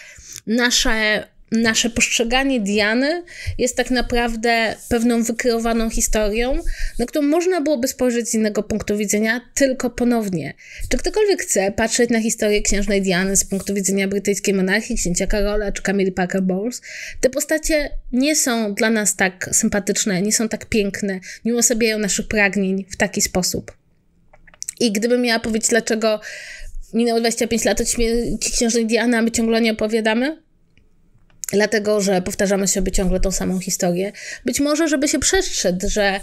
nasze nasze postrzeganie Diany jest tak naprawdę pewną wykreowaną historią, na którą można byłoby spojrzeć z innego punktu widzenia, tylko ponownie. Czy ktokolwiek chce patrzeć na historię księżnej Diany z punktu widzenia brytyjskiej monarchii, księcia Karola czy Camille Parker Bowles, te postacie nie są dla nas tak sympatyczne, nie są tak piękne, nie uosabiają naszych pragnień w taki sposób. I gdybym miała powiedzieć, dlaczego minęło 25 lat od śmierci księżnej Diany, a my ciągle nie opowiadamy, dlatego że powtarzamy sobie ciągle tą samą historię. Być może, żeby się przestrzec, że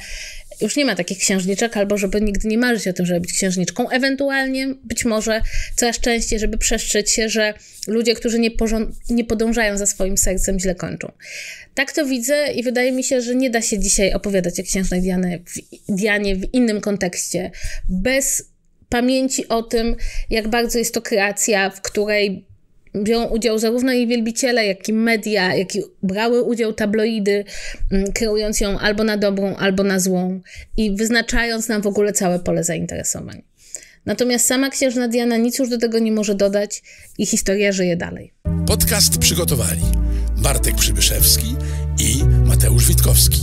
już nie ma takich księżniczek, albo żeby nigdy nie marzyć o tym, żeby być księżniczką. Ewentualnie, być może coraz częściej, żeby przestrzec się, że ludzie, którzy nie, nie podążają za swoim sercem, źle kończą. Tak to widzę i wydaje mi się, że nie da się dzisiaj opowiadać o księżnej Dianie w, Dianie w innym kontekście, bez pamięci o tym, jak bardzo jest to kreacja, w której biorą udział zarówno jej wielbiciele, jak i media, jak i brały udział tabloidy, mm, kreując ją albo na dobrą, albo na złą i wyznaczając nam w ogóle całe pole zainteresowań. Natomiast sama księżna Diana nic już do tego nie może dodać i historia żyje dalej. Podcast przygotowali Bartek Przybyszewski i Mateusz Witkowski.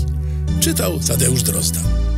Czytał Tadeusz Drozda.